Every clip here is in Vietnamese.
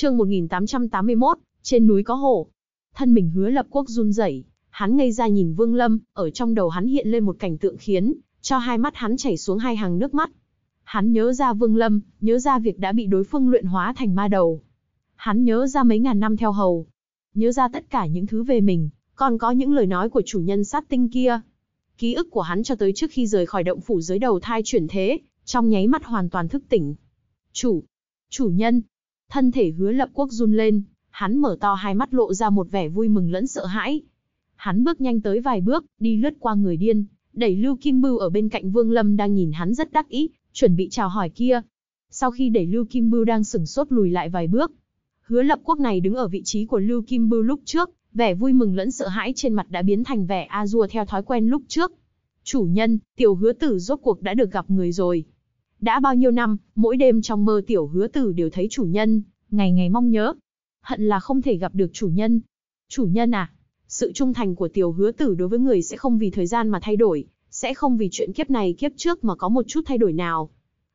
chương 1881, trên núi có hổ. Thân mình hứa lập quốc run rẩy, hắn ngây ra nhìn Vương Lâm, ở trong đầu hắn hiện lên một cảnh tượng khiến cho hai mắt hắn chảy xuống hai hàng nước mắt. Hắn nhớ ra Vương Lâm, nhớ ra việc đã bị đối phương luyện hóa thành ma đầu. Hắn nhớ ra mấy ngàn năm theo hầu, nhớ ra tất cả những thứ về mình, còn có những lời nói của chủ nhân sát tinh kia. Ký ức của hắn cho tới trước khi rời khỏi động phủ dưới đầu thai chuyển thế, trong nháy mắt hoàn toàn thức tỉnh. Chủ, chủ nhân, Thân thể hứa lập quốc run lên, hắn mở to hai mắt lộ ra một vẻ vui mừng lẫn sợ hãi. Hắn bước nhanh tới vài bước, đi lướt qua người điên, đẩy Lưu Kim Bưu ở bên cạnh Vương Lâm đang nhìn hắn rất đắc ý, chuẩn bị chào hỏi kia. Sau khi đẩy Lưu Kim Bưu đang sừng sốt lùi lại vài bước, Hứa Lập Quốc này đứng ở vị trí của Lưu Kim Bưu lúc trước, vẻ vui mừng lẫn sợ hãi trên mặt đã biến thành vẻ a dua theo thói quen lúc trước. Chủ nhân, tiểu hứa tử rốt cuộc đã được gặp người rồi. Đã bao nhiêu năm, mỗi đêm trong mơ tiểu hứa tử đều thấy chủ nhân, ngày ngày mong nhớ. Hận là không thể gặp được chủ nhân. Chủ nhân à, sự trung thành của tiểu hứa tử đối với người sẽ không vì thời gian mà thay đổi, sẽ không vì chuyện kiếp này kiếp trước mà có một chút thay đổi nào.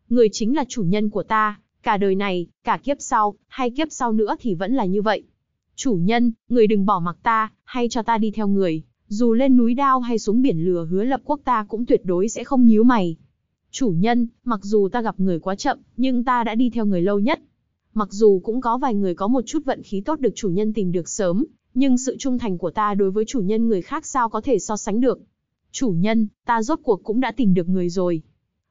Người chính là chủ nhân của ta, cả đời này, cả kiếp sau, hay kiếp sau nữa thì vẫn là như vậy. Chủ nhân, người đừng bỏ mặc ta, hay cho ta đi theo người, dù lên núi đao hay xuống biển lửa hứa lập quốc ta cũng tuyệt đối sẽ không nhíu mày, Chủ nhân, mặc dù ta gặp người quá chậm, nhưng ta đã đi theo người lâu nhất. Mặc dù cũng có vài người có một chút vận khí tốt được chủ nhân tìm được sớm, nhưng sự trung thành của ta đối với chủ nhân người khác sao có thể so sánh được. Chủ nhân, ta rốt cuộc cũng đã tìm được người rồi.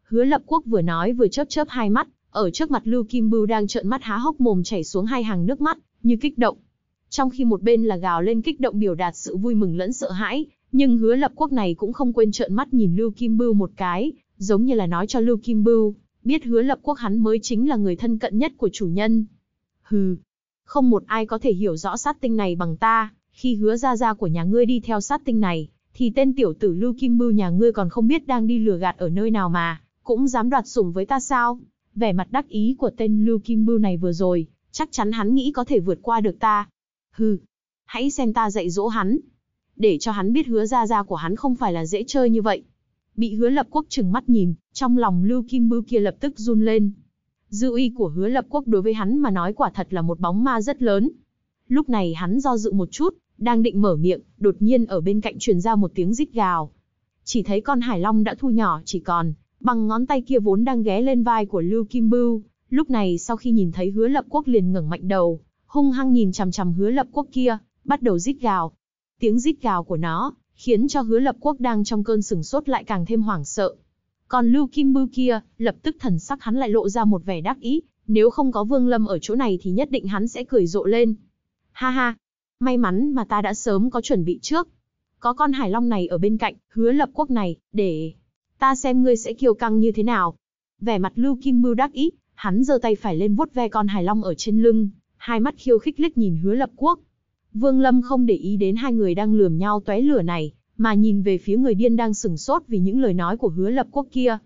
Hứa lập quốc vừa nói vừa chớp chớp hai mắt, ở trước mặt Lưu Kim Bưu đang trợn mắt há hốc mồm chảy xuống hai hàng nước mắt, như kích động. Trong khi một bên là gào lên kích động biểu đạt sự vui mừng lẫn sợ hãi, nhưng hứa lập quốc này cũng không quên trợn mắt nhìn Lưu Kim Bưu một cái, giống như là nói cho Lưu Kim Bưu, biết hứa lập quốc hắn mới chính là người thân cận nhất của chủ nhân. Hừ, không một ai có thể hiểu rõ sát tinh này bằng ta, khi hứa ra ra của nhà ngươi đi theo sát tinh này, thì tên tiểu tử Lưu Kim Bưu nhà ngươi còn không biết đang đi lừa gạt ở nơi nào mà, cũng dám đoạt sủng với ta sao? Vẻ mặt đắc ý của tên Lưu Kim Bưu này vừa rồi, chắc chắn hắn nghĩ có thể vượt qua được ta. Hừ, hãy xem ta dạy dỗ hắn, để cho hắn biết hứa ra ra của hắn không phải là dễ chơi như vậy bị hứa lập quốc trừng mắt nhìn, trong lòng Lưu Kim Bưu kia lập tức run lên. Dư uy của hứa lập quốc đối với hắn mà nói quả thật là một bóng ma rất lớn. Lúc này hắn do dự một chút, đang định mở miệng, đột nhiên ở bên cạnh truyền ra một tiếng rít gào. Chỉ thấy con hải long đã thu nhỏ chỉ còn, bằng ngón tay kia vốn đang ghé lên vai của Lưu Kim Bưu, lúc này sau khi nhìn thấy hứa lập quốc liền ngẩng mạnh đầu, hung hăng nhìn chằm chằm hứa lập quốc kia, bắt đầu rít gào. Tiếng rít gào của nó, khiến cho hứa lập quốc đang trong cơn sừng sốt lại càng thêm hoảng sợ. Còn Lưu Kim Bưu kia, lập tức thần sắc hắn lại lộ ra một vẻ đắc ý, nếu không có Vương Lâm ở chỗ này thì nhất định hắn sẽ cười rộ lên. Ha ha, may mắn mà ta đã sớm có chuẩn bị trước. Có con hải long này ở bên cạnh, hứa lập quốc này, để ta xem ngươi sẽ kiêu căng như thế nào. Vẻ mặt Lưu Kim Bưu đắc ý, hắn giơ tay phải lên vuốt ve con hải long ở trên lưng, hai mắt khiêu khích liếc nhìn hứa lập quốc. Vương Lâm không để ý đến hai người đang lườm nhau tóe lửa này, mà nhìn về phía người điên đang sừng sốt vì những lời nói của hứa lập quốc kia.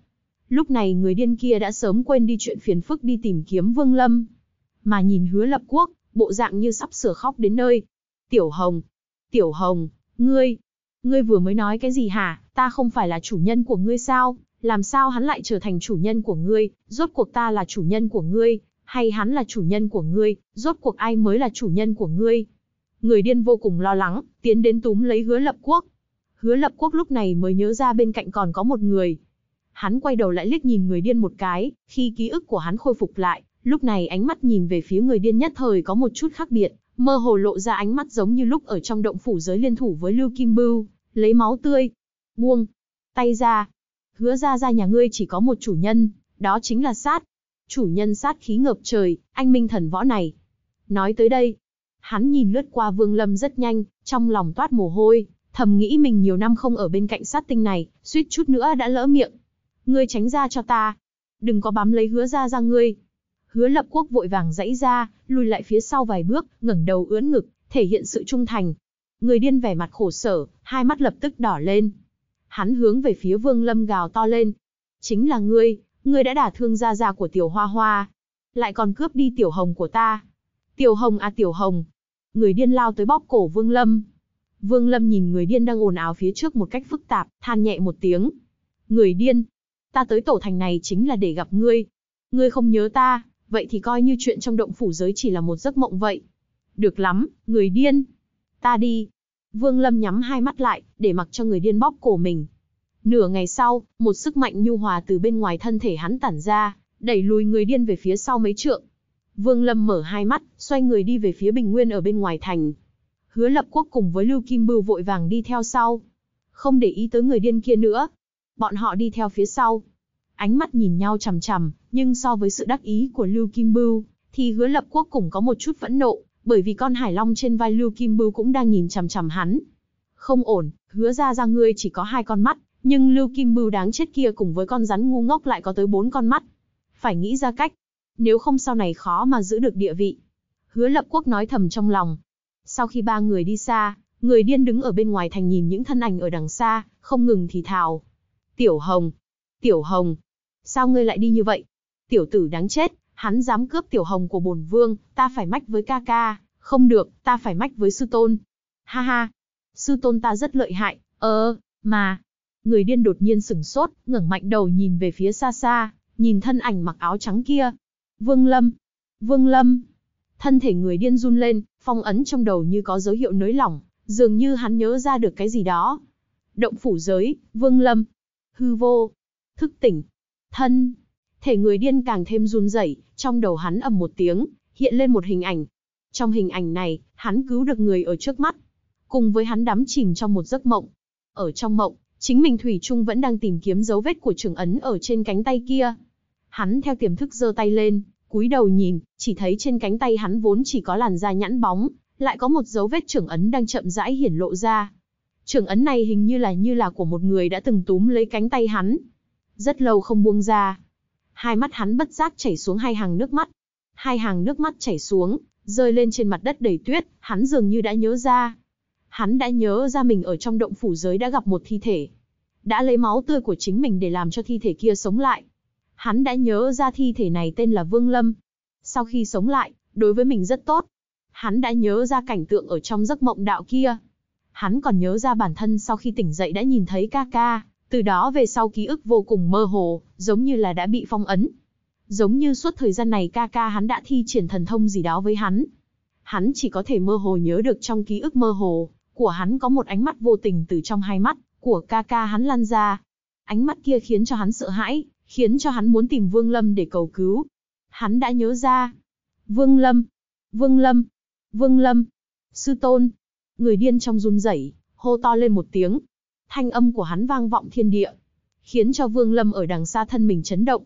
Lúc này người điên kia đã sớm quên đi chuyện phiền phức đi tìm kiếm Vương Lâm. Mà nhìn hứa lập quốc, bộ dạng như sắp sửa khóc đến nơi. Tiểu Hồng! Tiểu Hồng! Ngươi! Ngươi vừa mới nói cái gì hả? Ta không phải là chủ nhân của ngươi sao? Làm sao hắn lại trở thành chủ nhân của ngươi? Rốt cuộc ta là chủ nhân của ngươi? Hay hắn là chủ nhân của ngươi? Rốt cuộc ai mới là chủ nhân của ngươi? người điên vô cùng lo lắng, tiến đến túm lấy hứa lập quốc. Hứa lập quốc lúc này mới nhớ ra bên cạnh còn có một người. Hắn quay đầu lại liếc nhìn người điên một cái, khi ký ức của hắn khôi phục lại, lúc này ánh mắt nhìn về phía người điên nhất thời có một chút khác biệt, mơ hồ lộ ra ánh mắt giống như lúc ở trong động phủ giới liên thủ với Lưu Kim Bưu, lấy máu tươi, buông, tay ra. Hứa ra ra nhà ngươi chỉ có một chủ nhân, đó chính là sát. Chủ nhân sát khí ngập trời, anh minh thần võ này. Nói tới đây, Hắn nhìn lướt qua Vương Lâm rất nhanh, trong lòng toát mồ hôi, thầm nghĩ mình nhiều năm không ở bên cạnh sát tinh này, suýt chút nữa đã lỡ miệng. Ngươi tránh ra cho ta, đừng có bám lấy hứa ra ra ngươi. Hứa lập quốc vội vàng dãy ra, lùi lại phía sau vài bước, ngẩng đầu ưỡn ngực, thể hiện sự trung thành. Người điên vẻ mặt khổ sở, hai mắt lập tức đỏ lên. Hắn hướng về phía vương lâm gào to lên. Chính là ngươi, ngươi đã đả thương gia gia của tiểu hoa hoa. Lại còn cướp đi tiểu hồng của ta. Tiểu Hồng à Tiểu Hồng. Người điên lao tới bóp cổ Vương Lâm. Vương Lâm nhìn người điên đang ồn ào phía trước một cách phức tạp, than nhẹ một tiếng. Người điên, ta tới tổ thành này chính là để gặp ngươi. Ngươi không nhớ ta, vậy thì coi như chuyện trong động phủ giới chỉ là một giấc mộng vậy. Được lắm, người điên. Ta đi. Vương Lâm nhắm hai mắt lại, để mặc cho người điên bóp cổ mình. Nửa ngày sau, một sức mạnh nhu hòa từ bên ngoài thân thể hắn tản ra, đẩy lùi người điên về phía sau mấy trượng. Vương Lâm mở hai mắt, xoay người đi về phía bình nguyên ở bên ngoài thành. Hứa Lập Quốc cùng với Lưu Kim Bưu vội vàng đi theo sau, không để ý tới người điên kia nữa. Bọn họ đi theo phía sau, ánh mắt nhìn nhau chằm chằm, nhưng so với sự đắc ý của Lưu Kim Bưu, thì Hứa Lập Quốc cũng có một chút phẫn nộ, bởi vì con hải long trên vai Lưu Kim Bưu cũng đang nhìn chằm chằm hắn. Không ổn, hứa ra ra ngươi chỉ có hai con mắt, nhưng Lưu Kim Bưu đáng chết kia cùng với con rắn ngu ngốc lại có tới bốn con mắt. Phải nghĩ ra cách, nếu không sau này khó mà giữ được địa vị. Hứa lập quốc nói thầm trong lòng. Sau khi ba người đi xa, người điên đứng ở bên ngoài thành nhìn những thân ảnh ở đằng xa, không ngừng thì thào. Tiểu Hồng! Tiểu Hồng! Sao ngươi lại đi như vậy? Tiểu tử đáng chết, hắn dám cướp Tiểu Hồng của bồn vương, ta phải mách với ca ca, không được, ta phải mách với sư tôn. Ha ha! Sư tôn ta rất lợi hại, ờ, mà... Người điên đột nhiên sửng sốt, ngẩng mạnh đầu nhìn về phía xa xa, nhìn thân ảnh mặc áo trắng kia, Vương Lâm! Vương Lâm! Thân thể người điên run lên, phong ấn trong đầu như có dấu hiệu nới lỏng, dường như hắn nhớ ra được cái gì đó. Động phủ giới, Vương Lâm! Hư vô! Thức tỉnh! Thân! Thể người điên càng thêm run rẩy, trong đầu hắn ầm một tiếng, hiện lên một hình ảnh. Trong hình ảnh này, hắn cứu được người ở trước mắt. Cùng với hắn đắm chìm trong một giấc mộng. Ở trong mộng, chính mình Thủy Trung vẫn đang tìm kiếm dấu vết của trường ấn ở trên cánh tay kia. Hắn theo tiềm thức giơ tay lên, cúi đầu nhìn, chỉ thấy trên cánh tay hắn vốn chỉ có làn da nhẵn bóng, lại có một dấu vết trưởng ấn đang chậm rãi hiển lộ ra. Trưởng ấn này hình như là như là của một người đã từng túm lấy cánh tay hắn. Rất lâu không buông ra. Hai mắt hắn bất giác chảy xuống hai hàng nước mắt. Hai hàng nước mắt chảy xuống, rơi lên trên mặt đất đầy tuyết, hắn dường như đã nhớ ra. Hắn đã nhớ ra mình ở trong động phủ giới đã gặp một thi thể. Đã lấy máu tươi của chính mình để làm cho thi thể kia sống lại. Hắn đã nhớ ra thi thể này tên là Vương Lâm. Sau khi sống lại, đối với mình rất tốt. Hắn đã nhớ ra cảnh tượng ở trong giấc mộng đạo kia. Hắn còn nhớ ra bản thân sau khi tỉnh dậy đã nhìn thấy ca ca, từ đó về sau ký ức vô cùng mơ hồ, giống như là đã bị phong ấn. Giống như suốt thời gian này ca ca hắn đã thi triển thần thông gì đó với hắn. Hắn chỉ có thể mơ hồ nhớ được trong ký ức mơ hồ, của hắn có một ánh mắt vô tình từ trong hai mắt của ca ca hắn lan ra. Ánh mắt kia khiến cho hắn sợ hãi, khiến cho hắn muốn tìm Vương Lâm để cầu cứu. Hắn đã nhớ ra. Vương Lâm, Vương Lâm, Vương Lâm, Sư Tôn. Người điên trong run rẩy, hô to lên một tiếng. Thanh âm của hắn vang vọng thiên địa, khiến cho Vương Lâm ở đằng xa thân mình chấn động.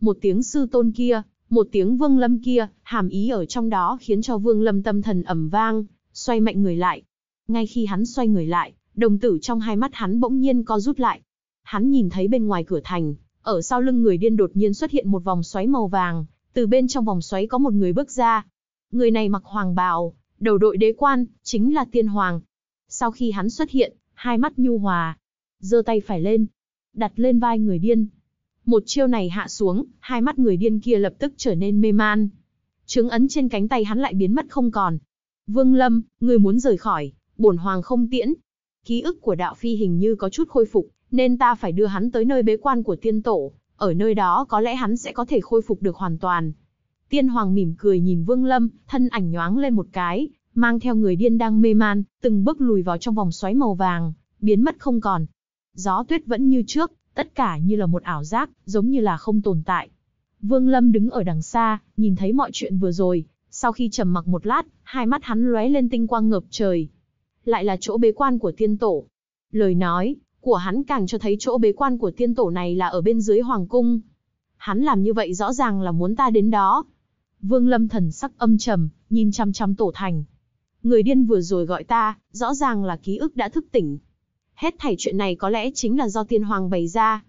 Một tiếng Sư Tôn kia, một tiếng Vương Lâm kia, hàm ý ở trong đó khiến cho Vương Lâm tâm thần ầm vang, xoay mạnh người lại. Ngay khi hắn xoay người lại, đồng tử trong hai mắt hắn bỗng nhiên co rút lại. Hắn nhìn thấy bên ngoài cửa thành, ở sau lưng người điên đột nhiên xuất hiện một vòng xoáy màu vàng, từ bên trong vòng xoáy có một người bước ra. Người này mặc hoàng bào, đầu đội đế quan, chính là tiên hoàng. Sau khi hắn xuất hiện, hai mắt nhu hòa, giơ tay phải lên, đặt lên vai người điên. Một chiêu này hạ xuống, hai mắt người điên kia lập tức trở nên mê man. chứng ấn trên cánh tay hắn lại biến mất không còn. Vương Lâm, người muốn rời khỏi, bổn hoàng không tiễn. Ký ức của đạo phi hình như có chút khôi phục, nên ta phải đưa hắn tới nơi bế quan của tiên tổ, ở nơi đó có lẽ hắn sẽ có thể khôi phục được hoàn toàn. Tiên Hoàng mỉm cười nhìn Vương Lâm, thân ảnh nhoáng lên một cái, mang theo người điên đang mê man, từng bước lùi vào trong vòng xoáy màu vàng, biến mất không còn. Gió tuyết vẫn như trước, tất cả như là một ảo giác, giống như là không tồn tại. Vương Lâm đứng ở đằng xa, nhìn thấy mọi chuyện vừa rồi, sau khi trầm mặc một lát, hai mắt hắn lóe lên tinh quang ngập trời. Lại là chỗ bế quan của tiên tổ. Lời nói, của hắn càng cho thấy chỗ bế quan của tiên tổ này là ở bên dưới hoàng cung. Hắn làm như vậy rõ ràng là muốn ta đến đó. Vương Lâm thần sắc âm trầm, nhìn chăm chăm tổ thành. Người điên vừa rồi gọi ta, rõ ràng là ký ức đã thức tỉnh. Hết thảy chuyện này có lẽ chính là do tiên hoàng bày ra.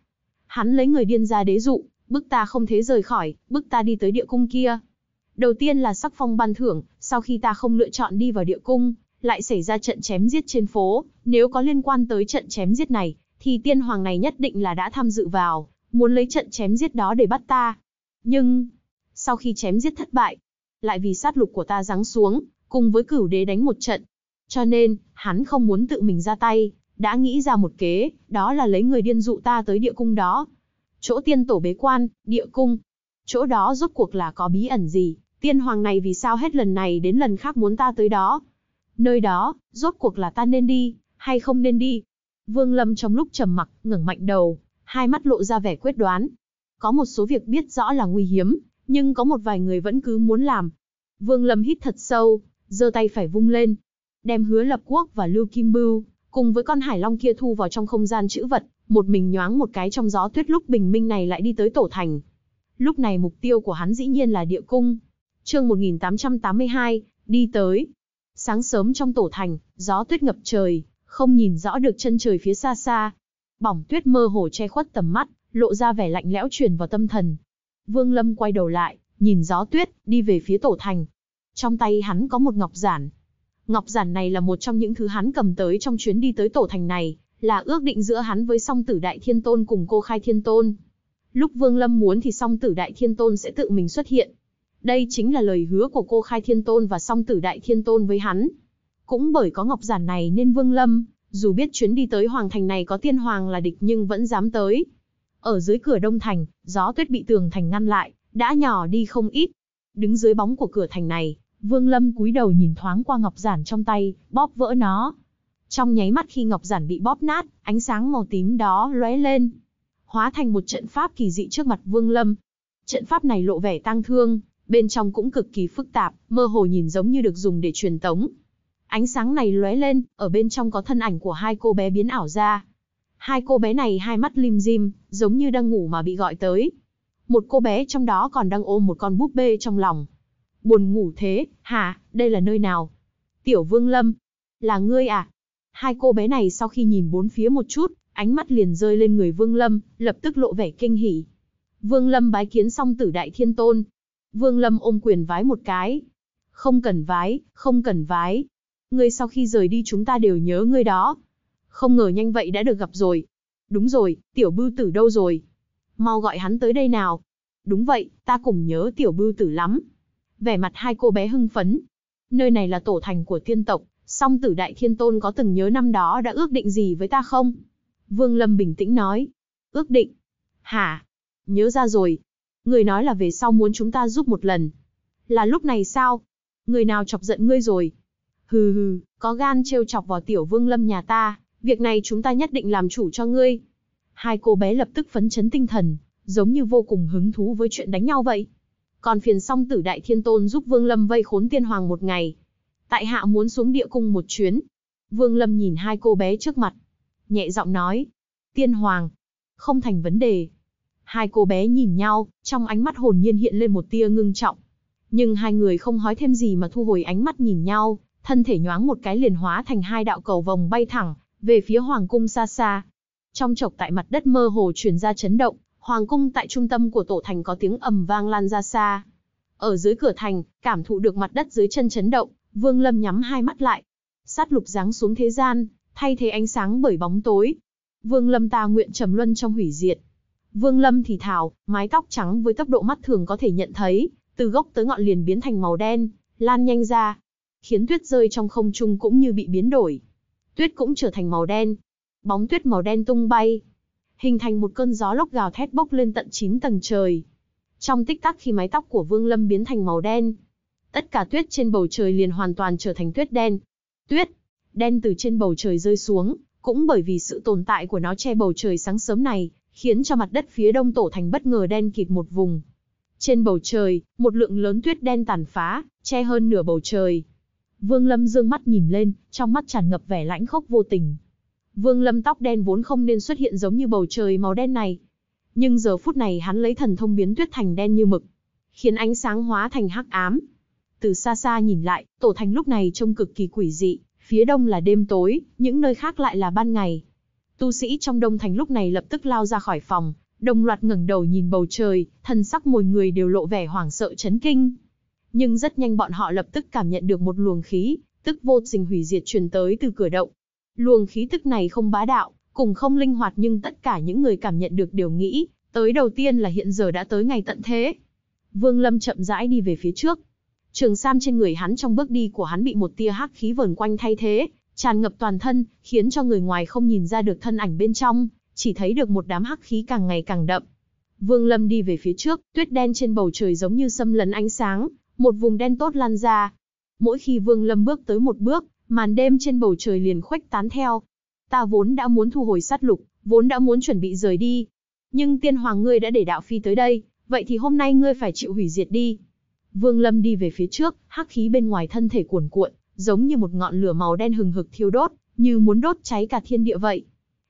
Hắn lấy người điên ra đế dụ, bức ta không thế rời khỏi, bức ta đi tới địa cung kia. Đầu tiên là sắc phong ban thưởng, sau khi ta không lựa chọn đi vào địa cung, lại xảy ra trận chém giết trên phố, nếu có liên quan tới trận chém giết này, thì tiên hoàng này nhất định là đã tham dự vào, muốn lấy trận chém giết đó để bắt ta. Nhưng, sau khi chém giết thất bại, lại vì sát lục của ta giáng xuống, cùng với cửu đế đánh một trận. Cho nên, hắn không muốn tự mình ra tay, đã nghĩ ra một kế, đó là lấy người điên dụ ta tới địa cung đó. Chỗ tiên tổ bế quan, địa cung. Chỗ đó rốt cuộc là có bí ẩn gì, tiên hoàng này vì sao hết lần này đến lần khác muốn ta tới đó. Nơi đó, rốt cuộc là ta nên đi, hay không nên đi? Vương Lâm trong lúc trầm mặc, ngẩng mạnh đầu, hai mắt lộ ra vẻ quyết đoán. Có một số việc biết rõ là nguy hiểm, nhưng có một vài người vẫn cứ muốn làm. Vương Lâm hít thật sâu, giơ tay phải vung lên, đem Hứa Lập Quốc và Lưu Kim Bưu cùng với con hải long kia thu vào trong không gian chữ vật, một mình nhoáng một cái trong gió tuyết lúc bình minh này lại đi tới tổ thành. Lúc này mục tiêu của hắn dĩ nhiên là địa cung. Chương 1882, đi tới. Sáng sớm trong tổ thành, gió tuyết ngập trời, không nhìn rõ được chân trời phía xa xa. Bỏng tuyết mơ hồ che khuất tầm mắt, lộ ra vẻ lạnh lẽo truyền vào tâm thần. Vương Lâm quay đầu lại, nhìn gió tuyết, đi về phía tổ thành. Trong tay hắn có một ngọc giản. Ngọc giản này là một trong những thứ hắn cầm tới trong chuyến đi tới tổ thành này, là ước định giữa hắn với song tử đại thiên tôn cùng cô khai thiên tôn. Lúc Vương Lâm muốn thì song tử đại thiên tôn sẽ tự mình xuất hiện, đây chính là lời hứa của cô Khai Thiên Tôn và song tử Đại Thiên Tôn với hắn. Cũng bởi có ngọc giản này nên Vương Lâm, dù biết chuyến đi tới Hoàng Thành này có tiên hoàng là địch nhưng vẫn dám tới. Ở dưới cửa Đông Thành, gió tuyết bị tường thành ngăn lại, đã nhỏ đi không ít. Đứng dưới bóng của cửa thành này, Vương Lâm cúi đầu nhìn thoáng qua ngọc giản trong tay, bóp vỡ nó. Trong nháy mắt khi ngọc giản bị bóp nát, ánh sáng màu tím đó lóe lên, hóa thành một trận pháp kỳ dị trước mặt Vương Lâm. Trận pháp này lộ vẻ tang thương, bên trong cũng cực kỳ phức tạp, mơ hồ nhìn giống như được dùng để truyền tống. Ánh sáng này lóe lên, ở bên trong có thân ảnh của hai cô bé biến ảo ra. Hai cô bé này hai mắt lim dim, giống như đang ngủ mà bị gọi tới. Một cô bé trong đó còn đang ôm một con búp bê trong lòng. Buồn ngủ thế, hả, đây là nơi nào? Tiểu Vương Lâm, là ngươi à? Hai cô bé này sau khi nhìn bốn phía một chút, ánh mắt liền rơi lên người Vương Lâm, lập tức lộ vẻ kinh hỉ. Vương Lâm bái kiến xong Tử Đại Thiên Tôn, Vương Lâm ôm quyền vái một cái. Không cần vái, không cần vái. Ngươi sau khi rời đi chúng ta đều nhớ ngươi đó. Không ngờ nhanh vậy đã được gặp rồi. Đúng rồi, tiểu bưu tử đâu rồi? Mau gọi hắn tới đây nào. Đúng vậy, ta cũng nhớ tiểu bưu tử lắm. Vẻ mặt hai cô bé hưng phấn. Nơi này là tổ thành của tiên tộc, song tử đại thiên tôn có từng nhớ năm đó đã ước định gì với ta không? Vương Lâm bình tĩnh nói. Ước định? Hả? Nhớ ra rồi, Người nói là về sau muốn chúng ta giúp một lần. Là lúc này sao? Người nào chọc giận ngươi rồi? Hừ hừ, có gan trêu chọc vào tiểu vương lâm nhà ta, việc này chúng ta nhất định làm chủ cho ngươi. Hai cô bé lập tức phấn chấn tinh thần, giống như vô cùng hứng thú với chuyện đánh nhau vậy. Còn phiền song tử đại thiên tôn giúp Vương Lâm vây khốn tiên hoàng một ngày. Tại hạ muốn xuống địa cung một chuyến. Vương Lâm nhìn hai cô bé trước mặt. Nhẹ giọng nói. Tiên hoàng. Không thành vấn đề, Hai cô bé nhìn nhau, trong ánh mắt hồn nhiên hiện lên một tia ngưng trọng. Nhưng hai người không hói thêm gì mà thu hồi ánh mắt nhìn nhau, thân thể nhoáng một cái liền hóa thành hai đạo cầu vòng bay thẳng, về phía hoàng cung xa xa. Trong chọc tại mặt đất mơ hồ truyền ra chấn động, hoàng cung tại trung tâm của tổ thành có tiếng ầm vang lan ra xa. Ở dưới cửa thành, cảm thụ được mặt đất dưới chân chấn động, Vương Lâm nhắm hai mắt lại. Sát lục giáng xuống thế gian, thay thế ánh sáng bởi bóng tối. Vương Lâm ta nguyện trầm luân trong hủy diệt, Vương Lâm thì thào, mái tóc trắng với tốc độ mắt thường có thể nhận thấy, từ gốc tới ngọn liền biến thành màu đen, lan nhanh ra, khiến tuyết rơi trong không trung cũng như bị biến đổi. Tuyết cũng trở thành màu đen, bóng tuyết màu đen tung bay, hình thành một cơn gió lốc gào thét bốc lên tận 9 tầng trời. Trong tích tắc khi mái tóc của Vương Lâm biến thành màu đen, tất cả tuyết trên bầu trời liền hoàn toàn trở thành tuyết đen. Tuyết đen từ trên bầu trời rơi xuống, cũng bởi vì sự tồn tại của nó che bầu trời sáng sớm này, khiến cho mặt đất phía đông tổ thành bất ngờ đen kịt một vùng. Trên bầu trời, một lượng lớn tuyết đen tàn phá, che hơn nửa bầu trời. Vương Lâm dương mắt nhìn lên, trong mắt tràn ngập vẻ lãnh khốc vô tình. Vương Lâm tóc đen vốn không nên xuất hiện giống như bầu trời màu đen này. Nhưng giờ phút này hắn lấy thần thông biến tuyết thành đen như mực, khiến ánh sáng hóa thành hắc ám. Từ xa xa nhìn lại, tổ thành lúc này trông cực kỳ quỷ dị, phía đông là đêm tối, những nơi khác lại là ban ngày. Tu sĩ trong Đông Thành lúc này lập tức lao ra khỏi phòng, đồng loạt ngẩng đầu nhìn bầu trời, thần sắc mỗi người đều lộ vẻ hoảng sợ chấn kinh. Nhưng rất nhanh bọn họ lập tức cảm nhận được một luồng khí, tức vô tình hủy diệt truyền tới từ cửa động. Luồng khí tức này không bá đạo, cũng không linh hoạt nhưng tất cả những người cảm nhận được đều nghĩ, tới đầu tiên là hiện giờ đã tới ngày tận thế. Vương Lâm chậm rãi đi về phía trước. Trường sam trên người hắn trong bước đi của hắn bị một tia hắc khí vờn quanh thay thế, tràn ngập toàn thân, khiến cho người ngoài không nhìn ra được thân ảnh bên trong, chỉ thấy được một đám hắc khí càng ngày càng đậm. Vương Lâm đi về phía trước, tuyết đen trên bầu trời giống như xâm lấn ánh sáng, một vùng đen tốt lan ra. Mỗi khi Vương Lâm bước tới một bước, màn đêm trên bầu trời liền khuếch tán theo. Ta vốn đã muốn thu hồi sát lục, vốn đã muốn chuẩn bị rời đi. Nhưng tiên hoàng ngươi đã để đạo phi tới đây, vậy thì hôm nay ngươi phải chịu hủy diệt đi. Vương Lâm đi về phía trước, hắc khí bên ngoài thân thể cuồn cuộn, giống như một ngọn lửa màu đen hừng hực thiêu đốt, như muốn đốt cháy cả thiên địa vậy.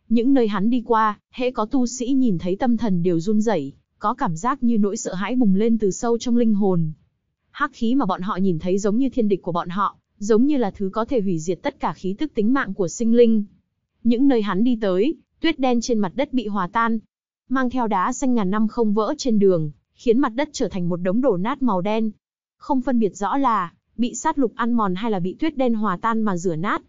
Những nơi hắn đi qua, hễ có tu sĩ nhìn thấy tâm thần đều run rẩy, có cảm giác như nỗi sợ hãi bùng lên từ sâu trong linh hồn. Hắc khí mà bọn họ nhìn thấy giống như thiên địch của bọn họ, giống như là thứ có thể hủy diệt tất cả khí tức tính mạng của sinh linh. Những nơi hắn đi tới, tuyết đen trên mặt đất bị hòa tan, mang theo đá xanh ngàn năm không vỡ trên đường, khiến mặt đất trở thành một đống đổ nát màu đen. Không phân biệt rõ là bị sát lục ăn mòn hay là bị tuyết đen hòa tan mà rửa nát.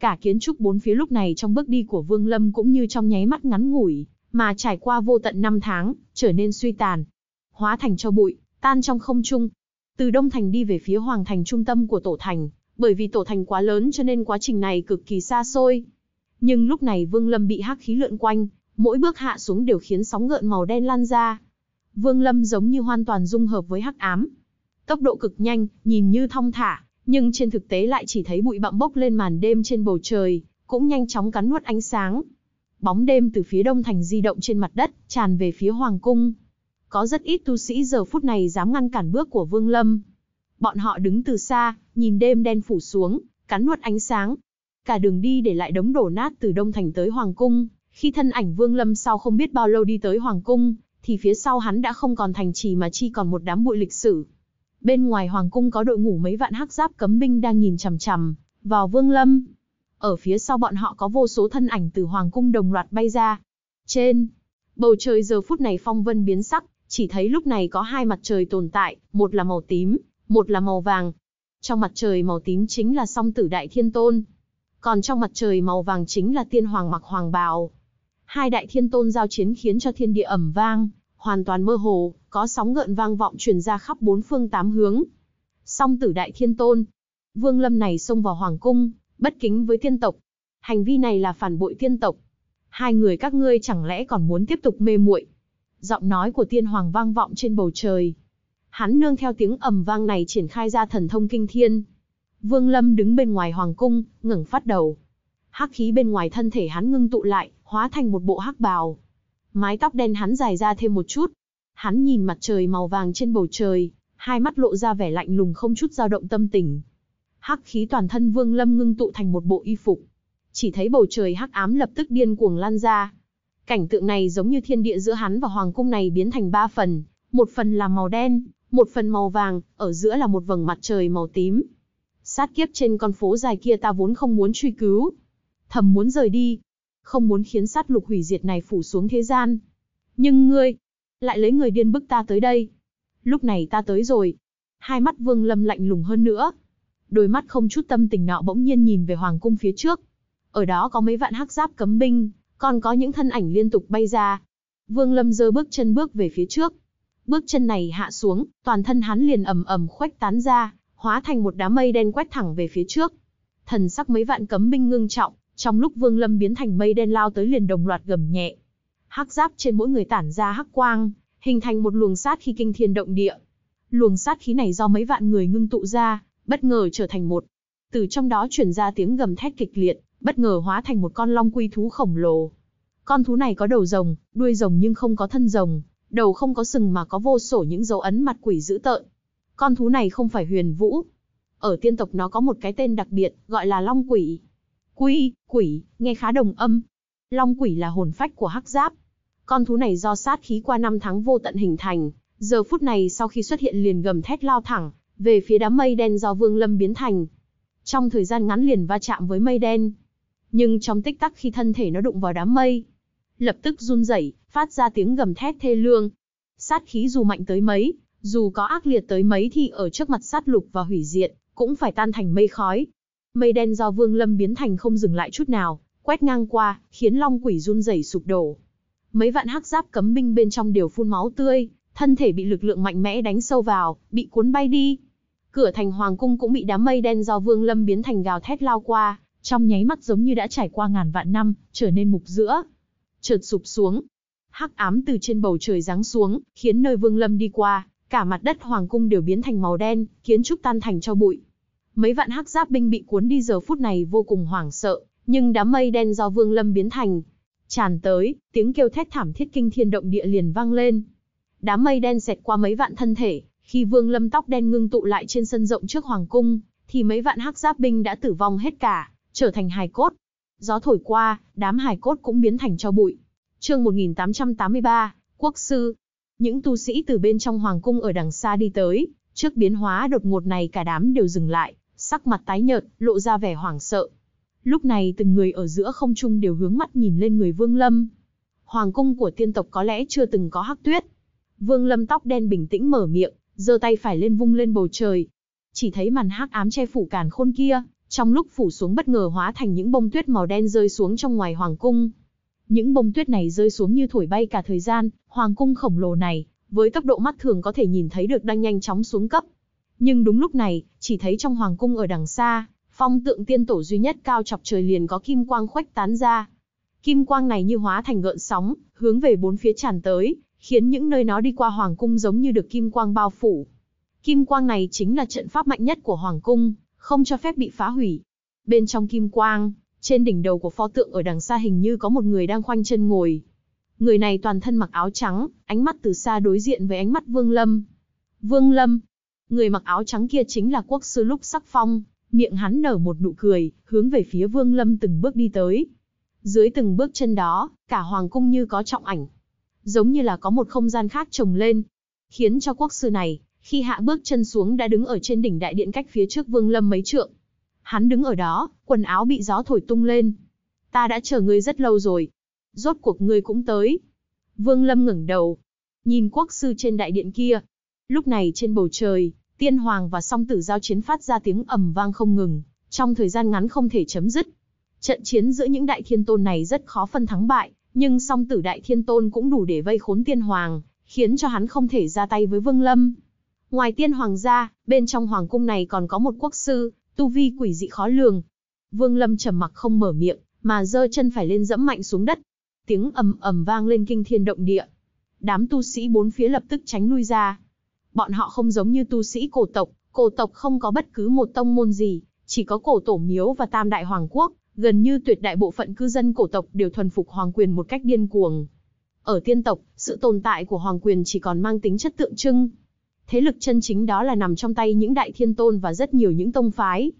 Cả kiến trúc bốn phía lúc này trong bước đi của Vương Lâm cũng như trong nháy mắt ngắn ngủi, mà trải qua vô tận năm tháng, trở nên suy tàn, hóa thành cho bụi, tan trong không trung. Từ Đông Thành đi về phía Hoàng Thành trung tâm của Tổ Thành, bởi vì Tổ Thành quá lớn cho nên quá trình này cực kỳ xa xôi. Nhưng lúc này Vương Lâm bị hắc khí lượn quanh, mỗi bước hạ xuống đều khiến sóng gợn màu đen lan ra. Vương Lâm giống như hoàn toàn dung hợp với hắc ám, Tốc độ cực nhanh, nhìn như thong thả, nhưng trên thực tế lại chỉ thấy bụi bặm bốc lên màn đêm trên bầu trời, cũng nhanh chóng cắn nuốt ánh sáng. Bóng đêm từ phía đông thành di động trên mặt đất, tràn về phía hoàng cung. Có rất ít tu sĩ giờ phút này dám ngăn cản bước của Vương Lâm. Bọn họ đứng từ xa, nhìn đêm đen phủ xuống, cắn nuốt ánh sáng. Cả đường đi để lại đống đổ nát từ đông thành tới hoàng cung. Khi thân ảnh Vương Lâm sau không biết bao lâu đi tới hoàng cung, thì phía sau hắn đã không còn thành trì mà chi còn một đám bụi lịch sử bên ngoài hoàng cung có đội ngũ mấy vạn hắc giáp cấm binh đang nhìn chằm chằm vào Vương Lâm. Ở phía sau bọn họ có vô số thân ảnh từ hoàng cung đồng loạt bay ra. Trên bầu trời giờ phút này phong vân biến sắc, chỉ thấy lúc này có hai mặt trời tồn tại, một là màu tím, một là màu vàng. Trong mặt trời màu tím chính là Song Tử Đại Thiên Tôn, còn trong mặt trời màu vàng chính là Tiên Hoàng mặc hoàng bào. Hai đại thiên tôn giao chiến khiến cho thiên địa ẩm vang, hoàn toàn mơ hồ, có sóng gợn vang vọng truyền ra khắp bốn phương tám hướng. Song tử đại thiên tôn, Vương Lâm này xông vào hoàng cung, bất kính với thiên tộc. Hành vi này là phản bội thiên tộc. Hai người các ngươi chẳng lẽ còn muốn tiếp tục mê muội? Giọng nói của tiên hoàng vang vọng trên bầu trời. Hắn nương theo tiếng ầm vang này triển khai ra thần thông kinh thiên. Vương Lâm đứng bên ngoài hoàng cung, ngẩng phát đầu. Hắc khí bên ngoài thân thể hắn ngưng tụ lại, hóa thành một bộ hắc bào, Mái tóc đen hắn dài ra thêm một chút. Hắn nhìn mặt trời màu vàng trên bầu trời, hai mắt lộ ra vẻ lạnh lùng không chút dao động tâm tình. Hắc khí toàn thân Vương Lâm ngưng tụ thành một bộ y phục. Chỉ thấy bầu trời hắc ám lập tức điên cuồng lan ra. Cảnh tượng này giống như thiên địa giữa hắn và hoàng cung này biến thành ba phần, một phần là màu đen, một phần màu vàng, ở giữa là một vầng mặt trời màu tím. Sát kiếp trên con phố dài kia ta vốn không muốn truy cứu, thầm muốn rời đi, không muốn khiến sát lục hủy diệt này phủ xuống thế gian. Nhưng ngươi, lại lấy người điên bức ta tới đây. Lúc này ta tới rồi. Hai mắt Vương Lâm lạnh lùng hơn nữa. Đôi mắt không chút tâm tình nọ bỗng nhiên nhìn về hoàng cung phía trước. Ở đó có mấy vạn hắc giáp cấm binh, còn có những thân ảnh liên tục bay ra. Vương Lâm giơ bước chân bước về phía trước. Bước chân này hạ xuống, toàn thân hắn liền ầm ầm khuếch tán ra, hóa thành một đám mây đen quét thẳng về phía trước. Thần sắc mấy vạn cấm binh ngưng trọng, trong lúc Vương Lâm biến thành mây đen lao tới liền đồng loạt gầm nhẹ. Hắc giáp trên mỗi người tản ra hắc quang, hình thành một luồng sát khí kinh thiên động địa. Luồng sát khí này do mấy vạn người ngưng tụ ra, bất ngờ trở thành một. Từ trong đó truyền ra tiếng gầm thét kịch liệt, bất ngờ hóa thành một con long quy thú khổng lồ. Con thú này có đầu rồng, đuôi rồng nhưng không có thân rồng, đầu không có sừng mà có vô sổ những dấu ấn mặt quỷ dữ tợn. Con thú này không phải huyền vũ. Ở tiên tộc nó có một cái tên đặc biệt, gọi là long quỷ quy, quỷ, nghe khá đồng âm. Long quỷ là hồn phách của hắc giáp. Con thú này do sát khí qua năm tháng vô tận hình thành, giờ phút này sau khi xuất hiện liền gầm thét lao thẳng về phía đám mây đen do Vương Lâm biến thành. Trong thời gian ngắn liền va chạm với mây đen, nhưng trong tích tắc khi thân thể nó đụng vào đám mây, lập tức run rẩy, phát ra tiếng gầm thét thê lương. Sát khí dù mạnh tới mấy, dù có ác liệt tới mấy thì ở trước mặt sát lục và hủy diệt, cũng phải tan thành mây khói, Mây đen do Vương Lâm biến thành không dừng lại chút nào, quét ngang qua, khiến Long Quỷ run rẩy sụp đổ. Mấy vạn hắc giáp cấm binh bên trong đều phun máu tươi, thân thể bị lực lượng mạnh mẽ đánh sâu vào, bị cuốn bay đi. Cửa thành hoàng cung cũng bị đám mây đen do Vương Lâm biến thành gào thét lao qua, trong nháy mắt giống như đã trải qua ngàn vạn năm, trở nên mục giữa. Chợt sụp xuống, hắc ám từ trên bầu trời giáng xuống, khiến nơi Vương Lâm đi qua, cả mặt đất hoàng cung đều biến thành màu đen, kiến trúc tan thành cho bụi. Mấy vạn hắc giáp binh bị cuốn đi giờ phút này vô cùng hoảng sợ, nhưng đám mây đen do Vương Lâm biến thành tràn tới, tiếng kêu thét thảm thiết kinh thiên động địa liền vang lên. Đám mây đen xẹt qua mấy vạn thân thể, khi Vương Lâm tóc đen ngưng tụ lại trên sân rộng trước hoàng cung, thì mấy vạn hắc giáp binh đã tử vong hết cả, trở thành hài cốt. Gió thổi qua, đám hài cốt cũng biến thành cho bụi. Chương 1883, Quốc sư. Những tu sĩ từ bên trong hoàng cung ở đằng xa đi tới, trước biến hóa đột ngột này cả đám đều dừng lại, sắc mặt tái nhợt, lộ ra vẻ hoảng sợ. Lúc này từng người ở giữa không trung đều hướng mắt nhìn lên người Vương Lâm. Hoàng cung của tiên tộc có lẽ chưa từng có hắc tuyết. Vương Lâm tóc đen bình tĩnh mở miệng, giơ tay phải lên vung lên bầu trời. Chỉ thấy màn hắc ám che phủ càn khôn kia, trong lúc phủ xuống bất ngờ hóa thành những bông tuyết màu đen rơi xuống trong ngoài hoàng cung. Những bông tuyết này rơi xuống như thổi bay cả thời gian, hoàng cung khổng lồ này, với tốc độ mắt thường có thể nhìn thấy được đang nhanh chóng xuống cấp, nhưng đúng lúc này, chỉ thấy trong hoàng cung ở đằng xa, phong tượng tiên tổ duy nhất cao chọc trời liền có kim quang khoách tán ra. Kim quang này như hóa thành gợn sóng, hướng về bốn phía tràn tới, khiến những nơi nó đi qua hoàng cung giống như được kim quang bao phủ. Kim quang này chính là trận pháp mạnh nhất của hoàng cung, không cho phép bị phá hủy. Bên trong kim quang, trên đỉnh đầu của pho tượng ở đằng xa hình như có một người đang khoanh chân ngồi. Người này toàn thân mặc áo trắng, ánh mắt từ xa đối diện với ánh mắt Vương Lâm. Vương Lâm, Người mặc áo trắng kia chính là quốc sư lúc sắc phong, miệng hắn nở một nụ cười, hướng về phía Vương Lâm từng bước đi tới. Dưới từng bước chân đó, cả hoàng cung như có trọng ảnh, giống như là có một không gian khác trồng lên, khiến cho quốc sư này, khi hạ bước chân xuống đã đứng ở trên đỉnh đại điện cách phía trước Vương Lâm mấy trượng. Hắn đứng ở đó, quần áo bị gió thổi tung lên. Ta đã chờ ngươi rất lâu rồi, rốt cuộc ngươi cũng tới. Vương Lâm ngẩng đầu, nhìn quốc sư trên đại điện kia. Lúc này trên bầu trời, Tiên hoàng và song tử giao chiến phát ra tiếng ầm vang không ngừng, trong thời gian ngắn không thể chấm dứt. Trận chiến giữa những đại thiên tôn này rất khó phân thắng bại, nhưng song tử đại thiên tôn cũng đủ để vây khốn tiên hoàng, khiến cho hắn không thể ra tay với Vương Lâm. Ngoài tiên hoàng ra, bên trong hoàng cung này còn có một quốc sư, tu vi quỷ dị khó lường. Vương Lâm trầm mặc không mở miệng, mà giơ chân phải lên dẫm mạnh xuống đất. Tiếng ầm ầm vang lên kinh thiên động địa. Đám tu sĩ bốn phía lập tức tránh lui ra, Bọn họ không giống như tu sĩ cổ tộc, cổ tộc không có bất cứ một tông môn gì, chỉ có cổ tổ miếu và tam đại hoàng quốc, gần như tuyệt đại bộ phận cư dân cổ tộc đều thuần phục hoàng quyền một cách điên cuồng. Ở tiên tộc, sự tồn tại của hoàng quyền chỉ còn mang tính chất tượng trưng. Thế lực chân chính đó là nằm trong tay những đại thiên tôn và rất nhiều những tông phái.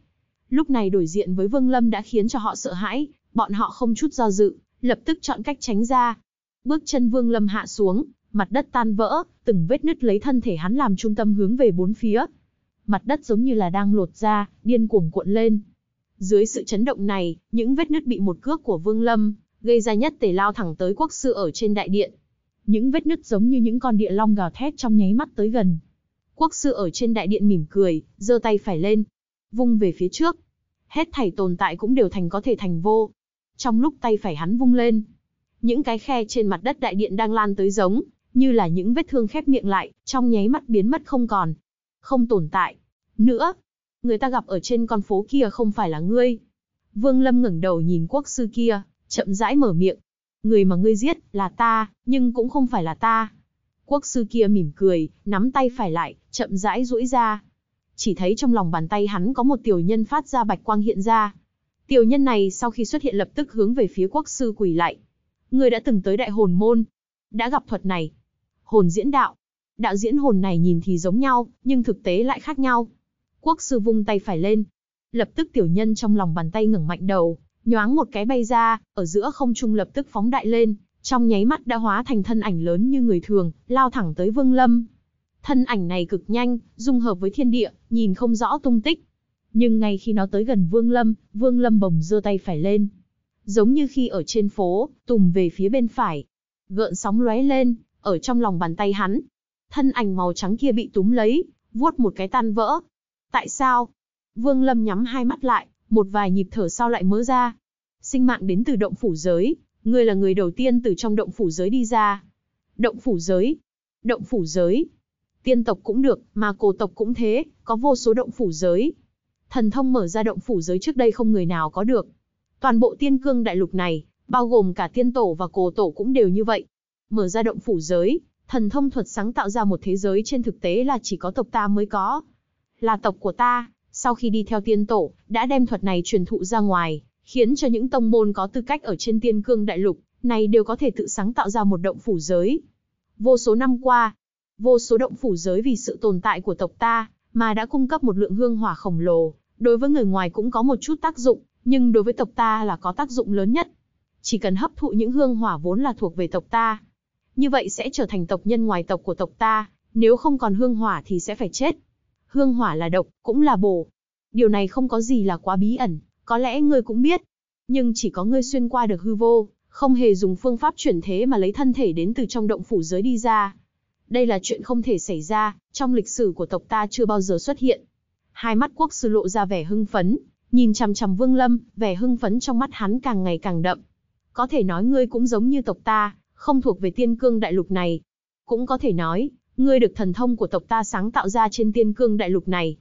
Lúc này đối diện với Vương Lâm đã khiến cho họ sợ hãi, bọn họ không chút do dự, lập tức chọn cách tránh ra. Bước chân Vương Lâm hạ xuống, mặt đất tan vỡ, từng vết nứt lấy thân thể hắn làm trung tâm hướng về bốn phía. Mặt đất giống như là đang lột ra, điên cuồng cuộn lên. Dưới sự chấn động này, những vết nứt bị một cước của Vương Lâm gây ra nhất tề lao thẳng tới quốc sư ở trên đại điện. Những vết nứt giống như những con địa long gào thét trong nháy mắt tới gần. Quốc sư ở trên đại điện mỉm cười, giơ tay phải lên, vung về phía trước. Hết thảy tồn tại cũng đều thành có thể thành vô. Trong lúc tay phải hắn vung lên, những cái khe trên mặt đất đại điện đang lan tới giống như là những vết thương khép miệng lại, trong nháy mắt biến mất không còn. Không tồn tại. Nữa, người ta gặp ở trên con phố kia không phải là ngươi. Vương Lâm ngẩng đầu nhìn quốc sư kia, chậm rãi mở miệng. Người mà ngươi giết là ta, nhưng cũng không phải là ta. Quốc sư kia mỉm cười, nắm tay phải lại, chậm rãi duỗi ra. Chỉ thấy trong lòng bàn tay hắn có một tiểu nhân phát ra bạch quang hiện ra. Tiểu nhân này sau khi xuất hiện lập tức hướng về phía quốc sư quỳ lại. Người đã từng tới đại hồn môn. Đã gặp thuật này, hồn diễn đạo. Đạo diễn hồn này nhìn thì giống nhau, nhưng thực tế lại khác nhau. Quốc sư vung tay phải lên. Lập tức tiểu nhân trong lòng bàn tay ngẩng mạnh đầu, nhoáng một cái bay ra, ở giữa không trung lập tức phóng đại lên, trong nháy mắt đã hóa thành thân ảnh lớn như người thường, lao thẳng tới Vương Lâm. Thân ảnh này cực nhanh, dung hợp với thiên địa, nhìn không rõ tung tích. Nhưng ngay khi nó tới gần Vương Lâm, Vương Lâm bồng giơ tay phải lên. Giống như khi ở trên phố, tùng về phía bên phải. Gợn sóng lóe lên, ở trong lòng bàn tay hắn. Thân ảnh màu trắng kia bị túm lấy, vuốt một cái tan vỡ. Tại sao? Vương Lâm nhắm hai mắt lại, một vài nhịp thở sau lại mớ ra. Sinh mạng đến từ động phủ giới, ngươi là người đầu tiên từ trong động phủ giới đi ra. Động phủ giới, động phủ giới. Tiên tộc cũng được, mà cổ tộc cũng thế, có vô số động phủ giới. Thần thông mở ra động phủ giới trước đây không người nào có được. Toàn bộ tiên cương đại lục này, bao gồm cả tiên tổ và cổ tổ cũng đều như vậy mở ra động phủ giới, thần thông thuật sáng tạo ra một thế giới trên thực tế là chỉ có tộc ta mới có. Là tộc của ta, sau khi đi theo tiên tổ, đã đem thuật này truyền thụ ra ngoài, khiến cho những tông môn có tư cách ở trên tiên cương đại lục, này đều có thể tự sáng tạo ra một động phủ giới. Vô số năm qua, vô số động phủ giới vì sự tồn tại của tộc ta, mà đã cung cấp một lượng hương hỏa khổng lồ, đối với người ngoài cũng có một chút tác dụng, nhưng đối với tộc ta là có tác dụng lớn nhất. Chỉ cần hấp thụ những hương hỏa vốn là thuộc về tộc ta, như vậy sẽ trở thành tộc nhân ngoài tộc của tộc ta, nếu không còn hương hỏa thì sẽ phải chết. Hương hỏa là độc, cũng là bổ. Điều này không có gì là quá bí ẩn, có lẽ ngươi cũng biết. Nhưng chỉ có ngươi xuyên qua được hư vô, không hề dùng phương pháp chuyển thế mà lấy thân thể đến từ trong động phủ giới đi ra. Đây là chuyện không thể xảy ra, trong lịch sử của tộc ta chưa bao giờ xuất hiện. Hai mắt quốc sư lộ ra vẻ hưng phấn, nhìn chằm chằm Vương Lâm, vẻ hưng phấn trong mắt hắn càng ngày càng đậm. Có thể nói ngươi cũng giống như tộc ta, không thuộc về tiên cương đại lục này. Cũng có thể nói, ngươi được thần thông của tộc ta sáng tạo ra trên tiên cương đại lục này.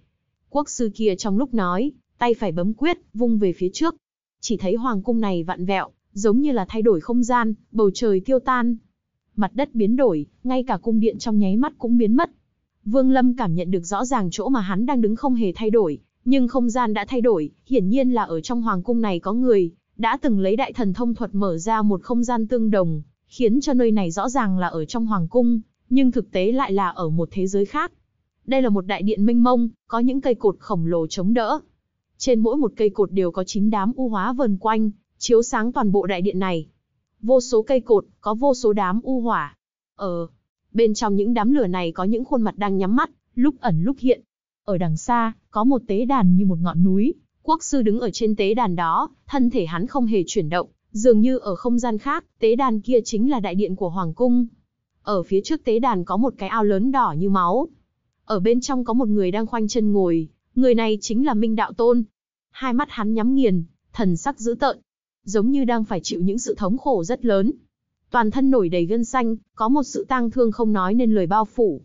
Quốc sư kia trong lúc nói, tay phải bấm quyết, vung về phía trước. Chỉ thấy hoàng cung này vạn vẹo, giống như là thay đổi không gian, bầu trời tiêu tan. Mặt đất biến đổi, ngay cả cung điện trong nháy mắt cũng biến mất. Vương Lâm cảm nhận được rõ ràng chỗ mà hắn đang đứng không hề thay đổi, nhưng không gian đã thay đổi, hiển nhiên là ở trong hoàng cung này có người, đã từng lấy đại thần thông thuật mở ra một không gian tương đồng, khiến cho nơi này rõ ràng là ở trong hoàng cung, nhưng thực tế lại là ở một thế giới khác. Đây là một đại điện mênh mông, có những cây cột khổng lồ chống đỡ. Trên mỗi một cây cột đều có chín đám u hóa vần quanh, chiếu sáng toàn bộ đại điện này. Vô số cây cột, có vô số đám u hỏa. Ờ, bên trong những đám lửa này có những khuôn mặt đang nhắm mắt, lúc ẩn lúc hiện. Ở đằng xa, có một tế đàn như một ngọn núi, quốc sư đứng ở trên tế đàn đó, thân thể hắn không hề chuyển động, Dường như ở không gian khác, tế đàn kia chính là đại điện của Hoàng Cung. Ở phía trước tế đàn có một cái ao lớn đỏ như máu. Ở bên trong có một người đang khoanh chân ngồi, người này chính là Minh Đạo Tôn. Hai mắt hắn nhắm nghiền, thần sắc dữ tợn, giống như đang phải chịu những sự thống khổ rất lớn. Toàn thân nổi đầy gân xanh, có một sự tang thương không nói nên lời bao phủ.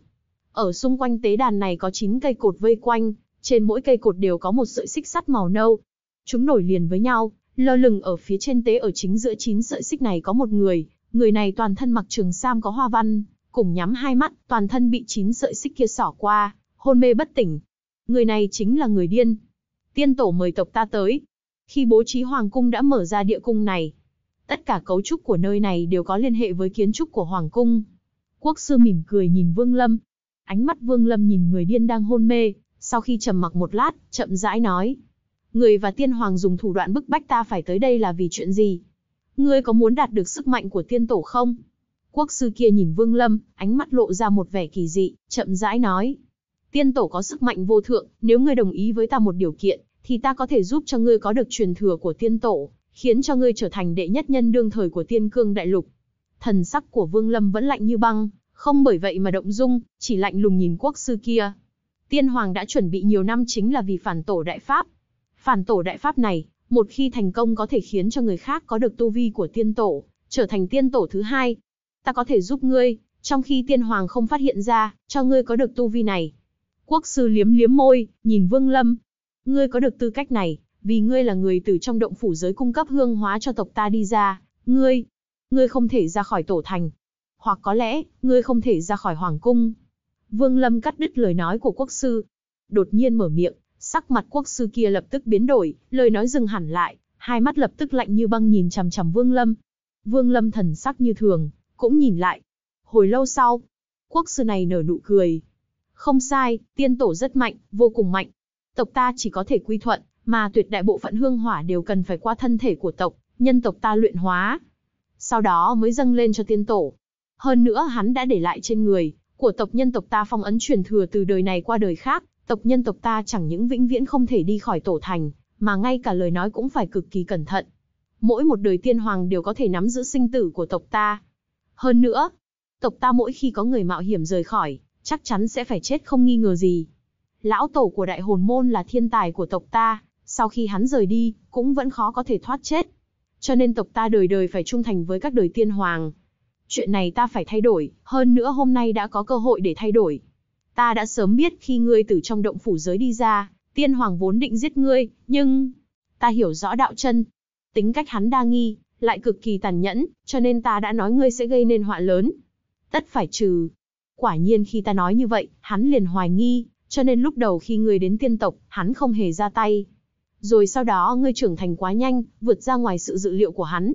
Ở xung quanh tế đàn này có 9 cây cột vây quanh, trên mỗi cây cột đều có một sợi xích sắt màu nâu. Chúng nổi liền với nhau, Lơ lửng ở phía trên tế ở chính giữa chín sợi xích này có một người, người này toàn thân mặc trường sam có hoa văn, cùng nhắm hai mắt, toàn thân bị chín sợi xích kia xỏ qua, hôn mê bất tỉnh. Người này chính là người điên. Tiên tổ mời tộc ta tới. Khi bố trí hoàng cung đã mở ra địa cung này, tất cả cấu trúc của nơi này đều có liên hệ với kiến trúc của hoàng cung. Quốc sư mỉm cười nhìn Vương Lâm. Ánh mắt Vương Lâm nhìn người điên đang hôn mê, sau khi trầm mặc một lát, chậm rãi nói: người và tiên hoàng dùng thủ đoạn bức bách ta phải tới đây là vì chuyện gì? Ngươi có muốn đạt được sức mạnh của tiên tổ không? Quốc sư kia nhìn Vương Lâm, ánh mắt lộ ra một vẻ kỳ dị, chậm rãi nói. Tiên tổ có sức mạnh vô thượng, nếu ngươi đồng ý với ta một điều kiện, thì ta có thể giúp cho ngươi có được truyền thừa của tiên tổ, khiến cho ngươi trở thành đệ nhất nhân đương thời của tiên cương đại lục. Thần sắc của Vương Lâm vẫn lạnh như băng, không bởi vậy mà động dung, chỉ lạnh lùng nhìn quốc sư kia. Tiên hoàng đã chuẩn bị nhiều năm chính là vì phản tổ đại pháp, Phản tổ đại pháp này, một khi thành công có thể khiến cho người khác có được tu vi của tiên tổ, trở thành tiên tổ thứ hai. Ta có thể giúp ngươi, trong khi tiên hoàng không phát hiện ra, cho ngươi có được tu vi này. Quốc sư liếm liếm môi, nhìn Vương Lâm. Ngươi có được tư cách này, vì ngươi là người từ trong động phủ giới cung cấp hương hóa cho tộc ta đi ra. Ngươi, ngươi không thể ra khỏi tổ thành. Hoặc có lẽ, ngươi không thể ra khỏi hoàng cung. Vương Lâm cắt đứt lời nói của quốc sư. Đột nhiên mở miệng, Sắc mặt quốc sư kia lập tức biến đổi, lời nói dừng hẳn lại, hai mắt lập tức lạnh như băng nhìn chằm chằm Vương Lâm. Vương Lâm thần sắc như thường, cũng nhìn lại. Hồi lâu sau, quốc sư này nở nụ cười. Không sai, tiên tổ rất mạnh, vô cùng mạnh. Tộc ta chỉ có thể quy thuận, mà tuyệt đại bộ phận hương hỏa đều cần phải qua thân thể của tộc, nhân tộc ta luyện hóa. Sau đó mới dâng lên cho tiên tổ. Hơn nữa hắn đã để lại trên người, của tộc nhân tộc ta phong ấn truyền thừa từ đời này qua đời khác, Tộc nhân tộc ta chẳng những vĩnh viễn không thể đi khỏi tổ thành, mà ngay cả lời nói cũng phải cực kỳ cẩn thận. Mỗi một đời tiên hoàng đều có thể nắm giữ sinh tử của tộc ta. Hơn nữa, tộc ta mỗi khi có người mạo hiểm rời khỏi, chắc chắn sẽ phải chết không nghi ngờ gì. Lão tổ của đại hồn môn là thiên tài của tộc ta, sau khi hắn rời đi, cũng vẫn khó có thể thoát chết. Cho nên tộc ta đời đời phải trung thành với các đời tiên hoàng. Chuyện này ta phải thay đổi, hơn nữa hôm nay đã có cơ hội để thay đổi. Ta đã sớm biết khi ngươi từ trong động phủ giới đi ra, tiên hoàng vốn định giết ngươi, nhưng... Ta hiểu rõ đạo chân. Tính cách hắn đa nghi, lại cực kỳ tàn nhẫn, cho nên ta đã nói ngươi sẽ gây nên họa lớn. Tất phải trừ. Quả nhiên khi ta nói như vậy, hắn liền hoài nghi, cho nên lúc đầu khi ngươi đến tiên tộc, hắn không hề ra tay. Rồi sau đó ngươi trưởng thành quá nhanh, vượt ra ngoài sự dự liệu của hắn.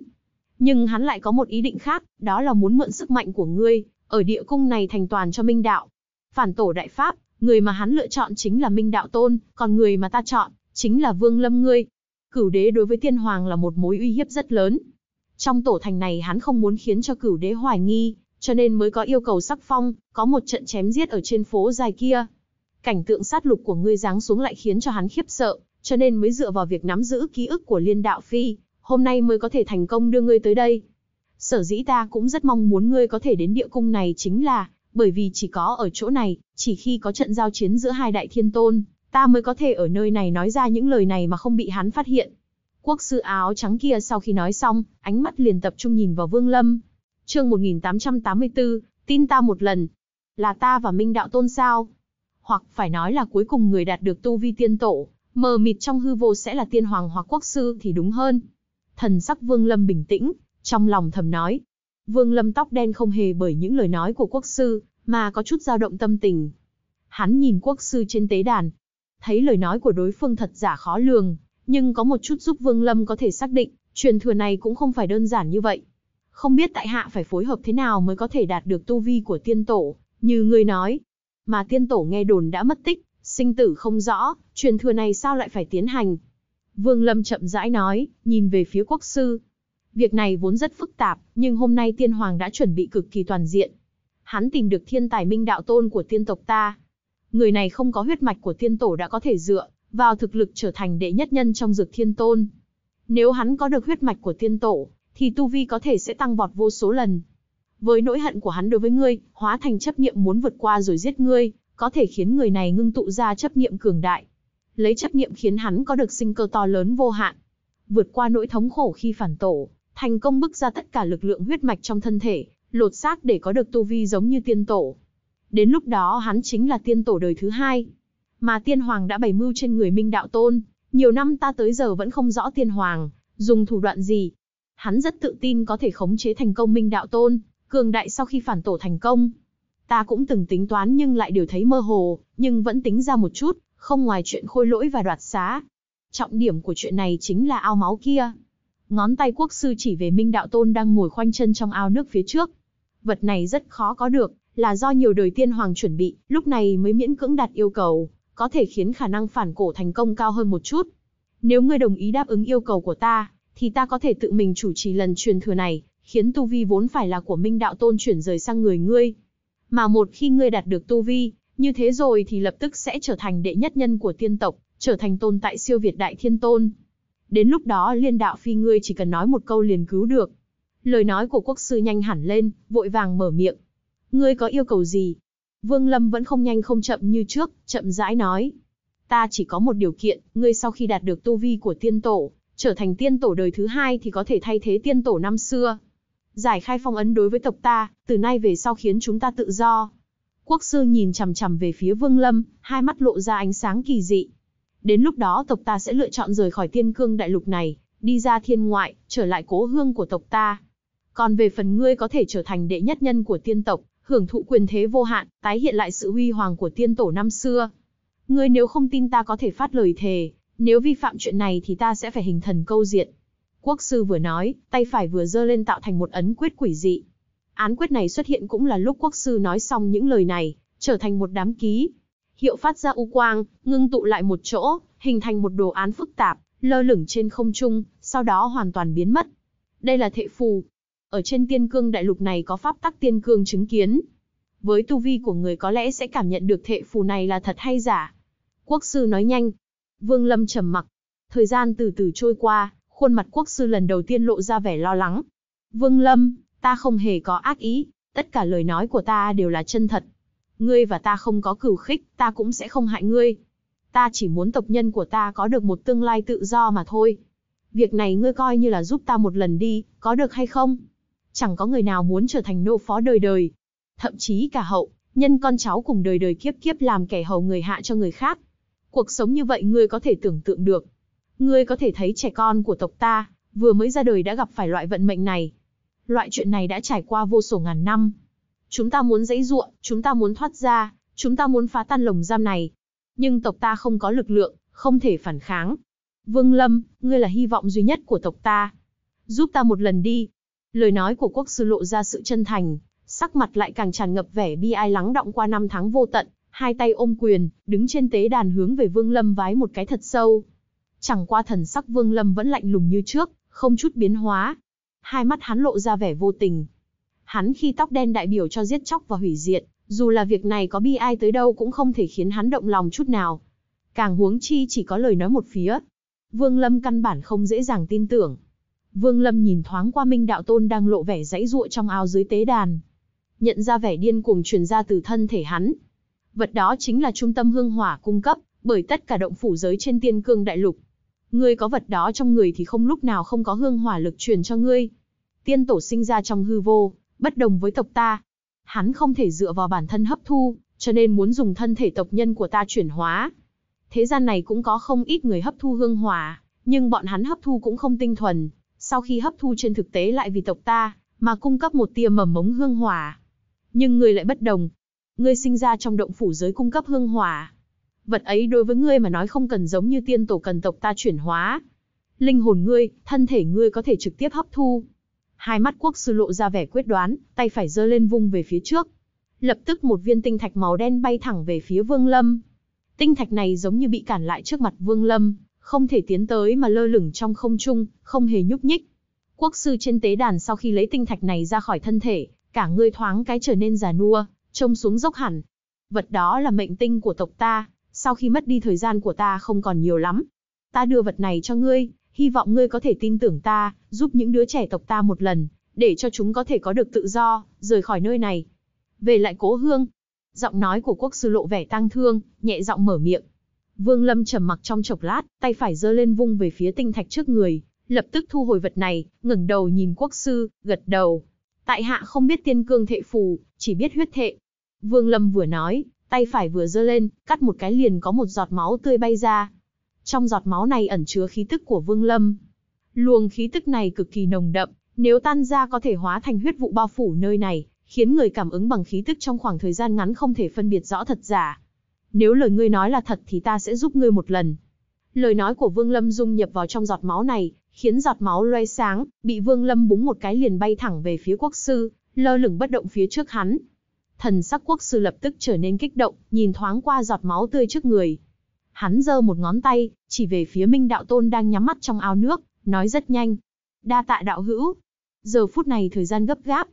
Nhưng hắn lại có một ý định khác, đó là muốn mượn sức mạnh của ngươi, ở địa cung này thành toàn cho minh đạo phản tổ đại pháp, người mà hắn lựa chọn chính là Minh Đạo Tôn, còn người mà ta chọn, chính là Vương Lâm ngươi. Cửu đế đối với tiên hoàng là một mối uy hiếp rất lớn. Trong tổ thành này hắn không muốn khiến cho cửu đế hoài nghi, cho nên mới có yêu cầu sắc phong, có một trận chém giết ở trên phố dài kia. Cảnh tượng sát lục của ngươi giáng xuống lại khiến cho hắn khiếp sợ, cho nên mới dựa vào việc nắm giữ ký ức của liên đạo phi, hôm nay mới có thể thành công đưa ngươi tới đây. Sở dĩ ta cũng rất mong muốn ngươi có thể đến địa cung này chính là, bởi vì chỉ có ở chỗ này, chỉ khi có trận giao chiến giữa hai đại thiên tôn, ta mới có thể ở nơi này nói ra những lời này mà không bị hắn phát hiện. Quốc sư áo trắng kia sau khi nói xong, ánh mắt liền tập trung nhìn vào Vương Lâm. Chương 1884, tin ta một lần. Là ta và Minh Đạo Tôn sao? Hoặc phải nói là cuối cùng người đạt được tu vi tiên tổ, mờ mịt trong hư vô sẽ là tiên hoàng hoặc quốc sư thì đúng hơn. Thần sắc Vương Lâm bình tĩnh, trong lòng thầm nói, Vương Lâm tóc đen không hề bởi những lời nói của quốc sư, mà có chút dao động tâm tình. Hắn nhìn quốc sư trên tế đàn, thấy lời nói của đối phương thật giả khó lường, nhưng có một chút giúp Vương Lâm có thể xác định, truyền thừa này cũng không phải đơn giản như vậy. Không biết tại hạ phải phối hợp thế nào mới có thể đạt được tu vi của tiên tổ, như người nói. Mà tiên tổ nghe đồn đã mất tích, sinh tử không rõ, truyền thừa này sao lại phải tiến hành? Vương Lâm chậm rãi nói, nhìn về phía quốc sư, Việc này vốn rất phức tạp, nhưng hôm nay tiên hoàng đã chuẩn bị cực kỳ toàn diện. Hắn tìm được thiên tài minh đạo tôn của tiên tộc ta. Người này không có huyết mạch của tiên tổ đã có thể dựa vào thực lực trở thành đệ nhất nhân trong dược thiên tôn. Nếu hắn có được huyết mạch của tiên tổ, thì tu vi có thể sẽ tăng vọt vô số lần. Với nỗi hận của hắn đối với ngươi, hóa thành chấp niệm muốn vượt qua rồi giết ngươi, có thể khiến người này ngưng tụ ra chấp niệm cường đại. Lấy chấp niệm khiến hắn có được sinh cơ to lớn vô hạn. Vượt qua nỗi thống khổ khi phản tổ, thành công bức ra tất cả lực lượng huyết mạch trong thân thể, lột xác để có được tu vi giống như tiên tổ. Đến lúc đó hắn chính là tiên tổ đời thứ hai. Mà tiên hoàng đã bày mưu trên người Minh Đạo Tôn, nhiều năm ta tới giờ vẫn không rõ tiên hoàng, dùng thủ đoạn gì. Hắn rất tự tin có thể khống chế thành công Minh Đạo Tôn, cường đại sau khi phản tổ thành công. Ta cũng từng tính toán nhưng lại đều thấy mơ hồ, nhưng vẫn tính ra một chút, không ngoài chuyện khôi lỗi và đoạt xá. Trọng điểm của chuyện này chính là ao máu kia. Ngón tay quốc sư chỉ về Minh Đạo Tôn đang ngồi khoanh chân trong ao nước phía trước. Vật này rất khó có được, là do nhiều đời tiên hoàng chuẩn bị, lúc này mới miễn cưỡng đạt yêu cầu, có thể khiến khả năng phản cổ thành công cao hơn một chút. Nếu ngươi đồng ý đáp ứng yêu cầu của ta, thì ta có thể tự mình chủ trì lần truyền thừa này, khiến tu vi vốn phải là của Minh Đạo Tôn chuyển rời sang người ngươi. Mà một khi ngươi đạt được tu vi, như thế rồi thì lập tức sẽ trở thành đệ nhất nhân của tiên tộc, trở thành tồn tại siêu việt đại thiên tôn đến lúc đó liên đạo phi ngươi chỉ cần nói một câu liền cứu được. Lời nói của quốc sư nhanh hẳn lên, vội vàng mở miệng. Ngươi có yêu cầu gì? Vương Lâm vẫn không nhanh không chậm như trước, chậm rãi nói. Ta chỉ có một điều kiện, ngươi sau khi đạt được tu vi của tiên tổ, trở thành tiên tổ đời thứ hai thì có thể thay thế tiên tổ năm xưa. Giải khai phong ấn đối với tộc ta, từ nay về sau khiến chúng ta tự do. Quốc sư nhìn chằm chằm về phía Vương Lâm, hai mắt lộ ra ánh sáng kỳ dị, Đến lúc đó tộc ta sẽ lựa chọn rời khỏi thiên cương đại lục này, đi ra thiên ngoại, trở lại cố hương của tộc ta. Còn về phần ngươi có thể trở thành đệ nhất nhân của tiên tộc, hưởng thụ quyền thế vô hạn, tái hiện lại sự huy hoàng của tiên tổ năm xưa. Ngươi nếu không tin ta có thể phát lời thề, nếu vi phạm chuyện này thì ta sẽ phải hình thần câu diện. Quốc sư vừa nói, tay phải vừa giơ lên tạo thành một ấn quyết quỷ dị. Án quyết này xuất hiện cũng là lúc quốc sư nói xong những lời này, trở thành một đám ký, hiệu phát ra u quang, ngưng tụ lại một chỗ, hình thành một đồ án phức tạp, lơ lửng trên không trung, sau đó hoàn toàn biến mất. Đây là thệ phù. Ở trên tiên cương đại lục này có pháp tắc tiên cương chứng kiến. Với tu vi của người có lẽ sẽ cảm nhận được thệ phù này là thật hay giả. Quốc sư nói nhanh. Vương Lâm trầm mặc. Thời gian từ từ trôi qua, khuôn mặt quốc sư lần đầu tiên lộ ra vẻ lo lắng. Vương Lâm, ta không hề có ác ý, tất cả lời nói của ta đều là chân thật. Ngươi và ta không có cửu khích, ta cũng sẽ không hại ngươi. Ta chỉ muốn tộc nhân của ta có được một tương lai tự do mà thôi. Việc này ngươi coi như là giúp ta một lần đi, có được hay không? Chẳng có người nào muốn trở thành nô phó đời đời. Thậm chí cả hậu, nhân con cháu cùng đời đời kiếp kiếp làm kẻ hầu người hạ cho người khác. Cuộc sống như vậy ngươi có thể tưởng tượng được. Ngươi có thể thấy trẻ con của tộc ta, vừa mới ra đời đã gặp phải loại vận mệnh này. Loại chuyện này đã trải qua vô số ngàn năm, Chúng ta muốn dãy ruộng, chúng ta muốn thoát ra, chúng ta muốn phá tan lồng giam này. Nhưng tộc ta không có lực lượng, không thể phản kháng. Vương Lâm, ngươi là hy vọng duy nhất của tộc ta. Giúp ta một lần đi. Lời nói của quốc sư lộ ra sự chân thành, sắc mặt lại càng tràn ngập vẻ bi ai lắng động qua năm tháng vô tận, hai tay ôm quyền, đứng trên tế đàn hướng về Vương Lâm vái một cái thật sâu. Chẳng qua thần sắc Vương Lâm vẫn lạnh lùng như trước, không chút biến hóa. Hai mắt hắn lộ ra vẻ vô tình, Hắn khi tóc đen đại biểu cho giết chóc và hủy diệt, dù là việc này có bi ai tới đâu cũng không thể khiến hắn động lòng chút nào. Càng huống chi chỉ có lời nói một phía. Vương Lâm căn bản không dễ dàng tin tưởng. Vương Lâm nhìn thoáng qua Minh Đạo Tôn đang lộ vẻ rãy ruộng trong ao dưới tế đàn. Nhận ra vẻ điên cuồng truyền ra từ thân thể hắn. Vật đó chính là trung tâm hương hỏa cung cấp, bởi tất cả động phủ giới trên tiên cương đại lục. Ngươi có vật đó trong người thì không lúc nào không có hương hỏa lực truyền cho ngươi. Tiên tổ sinh ra trong hư vô, bất đồng với tộc ta. Hắn không thể dựa vào bản thân hấp thu, cho nên muốn dùng thân thể tộc nhân của ta chuyển hóa. Thế gian này cũng có không ít người hấp thu hương hỏa, nhưng bọn hắn hấp thu cũng không tinh thuần, sau khi hấp thu trên thực tế lại vì tộc ta, mà cung cấp một tia mầm mống hương hỏa. Nhưng ngươi lại bất đồng. Ngươi sinh ra trong động phủ giới cung cấp hương hỏa. Vật ấy đối với ngươi mà nói không cần giống như tiên tổ cần tộc ta chuyển hóa. Linh hồn ngươi, thân thể ngươi có thể trực tiếp hấp thu, hai mắt quốc sư lộ ra vẻ quyết đoán, tay phải giơ lên vung về phía trước. Lập tức một viên tinh thạch màu đen bay thẳng về phía Vương Lâm. Tinh thạch này giống như bị cản lại trước mặt Vương Lâm, không thể tiến tới mà lơ lửng trong không trung, không hề nhúc nhích. Quốc sư trên tế đàn sau khi lấy tinh thạch này ra khỏi thân thể, cả người thoáng cái trở nên già nua, trông xuống dốc hẳn. Vật đó là mệnh tinh của tộc ta, sau khi mất đi thời gian của ta không còn nhiều lắm. Ta đưa vật này cho ngươi, hy vọng ngươi có thể tin tưởng ta, giúp những đứa trẻ tộc ta một lần, để cho chúng có thể có được tự do, rời khỏi nơi này. Về lại cố hương. Giọng nói của quốc sư lộ vẻ tang thương, nhẹ giọng mở miệng. Vương Lâm trầm mặc trong chốc lát, tay phải giơ lên vung về phía tinh thạch trước người, lập tức thu hồi vật này, ngẩng đầu nhìn quốc sư, gật đầu. Tại hạ không biết tiên cương thệ phù, chỉ biết huyết thệ. Vương Lâm vừa nói, tay phải vừa giơ lên, cắt một cái liền có một giọt máu tươi bay ra, trong giọt máu này ẩn chứa khí tức của Vương Lâm. Luồng khí tức này cực kỳ nồng đậm, nếu tan ra có thể hóa thành huyết vụ bao phủ nơi này, khiến người cảm ứng bằng khí tức trong khoảng thời gian ngắn không thể phân biệt rõ thật giả. Nếu lời ngươi nói là thật thì ta sẽ giúp ngươi một lần. Lời nói của Vương Lâm dung nhập vào trong giọt máu này, khiến giọt máu loe sáng, bị Vương Lâm búng một cái liền bay thẳng về phía quốc sư, lơ lửng bất động phía trước hắn. Thần sắc quốc sư lập tức trở nên kích động, nhìn thoáng qua giọt máu tươi trước người. Hắn giơ một ngón tay, chỉ về phía Minh Đạo Tôn đang nhắm mắt trong ao nước, nói rất nhanh. Đa tạ đạo hữu. Giờ phút này thời gian gấp gáp.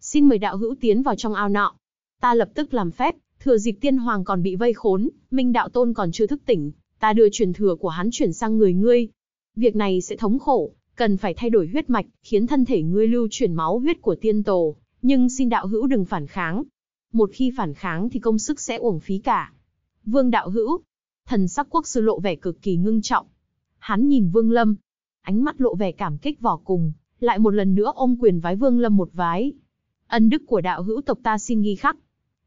Xin mời đạo hữu tiến vào trong ao nọ. Ta lập tức làm phép, thừa dịp tiên hoàng còn bị vây khốn, Minh Đạo Tôn còn chưa thức tỉnh, ta đưa truyền thừa của hắn chuyển sang người ngươi. Việc này sẽ thống khổ, cần phải thay đổi huyết mạch, khiến thân thể ngươi lưu chuyển máu huyết của tiên tổ, nhưng xin đạo hữu đừng phản kháng. Một khi phản kháng thì công sức sẽ uổng phí cả. Vương đạo hữu, thần sắc quốc sư lộ vẻ cực kỳ ngưng trọng. Hắn nhìn Vương Lâm, ánh mắt lộ vẻ cảm kích vỏ cùng, lại một lần nữa ôm quyền vái Vương Lâm một vái. Ân đức của đạo hữu tộc ta xin ghi khắc.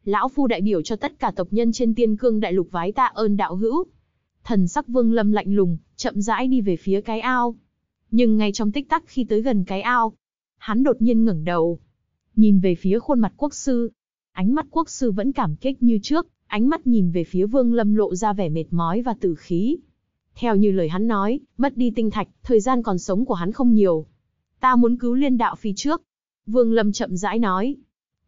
Lão phu đại biểu cho tất cả tộc nhân trên Tiên Cương Đại Lục vái ta ơn đạo hữu. Thần sắc Vương Lâm lạnh lùng, chậm rãi đi về phía cái ao. Nhưng ngay trong tích tắc khi tới gần cái ao, hắn đột nhiên ngẩng đầu, nhìn về phía khuôn mặt quốc sư. Ánh mắt quốc sư vẫn cảm kích như trước, ánh mắt nhìn về phía Vương Lâm lộ ra vẻ mệt mỏi và tử khí. Theo như lời hắn nói, mất đi tinh thạch, thời gian còn sống của hắn không nhiều. Ta muốn cứu liên đạo phi trước. Vương Lâm chậm rãi nói.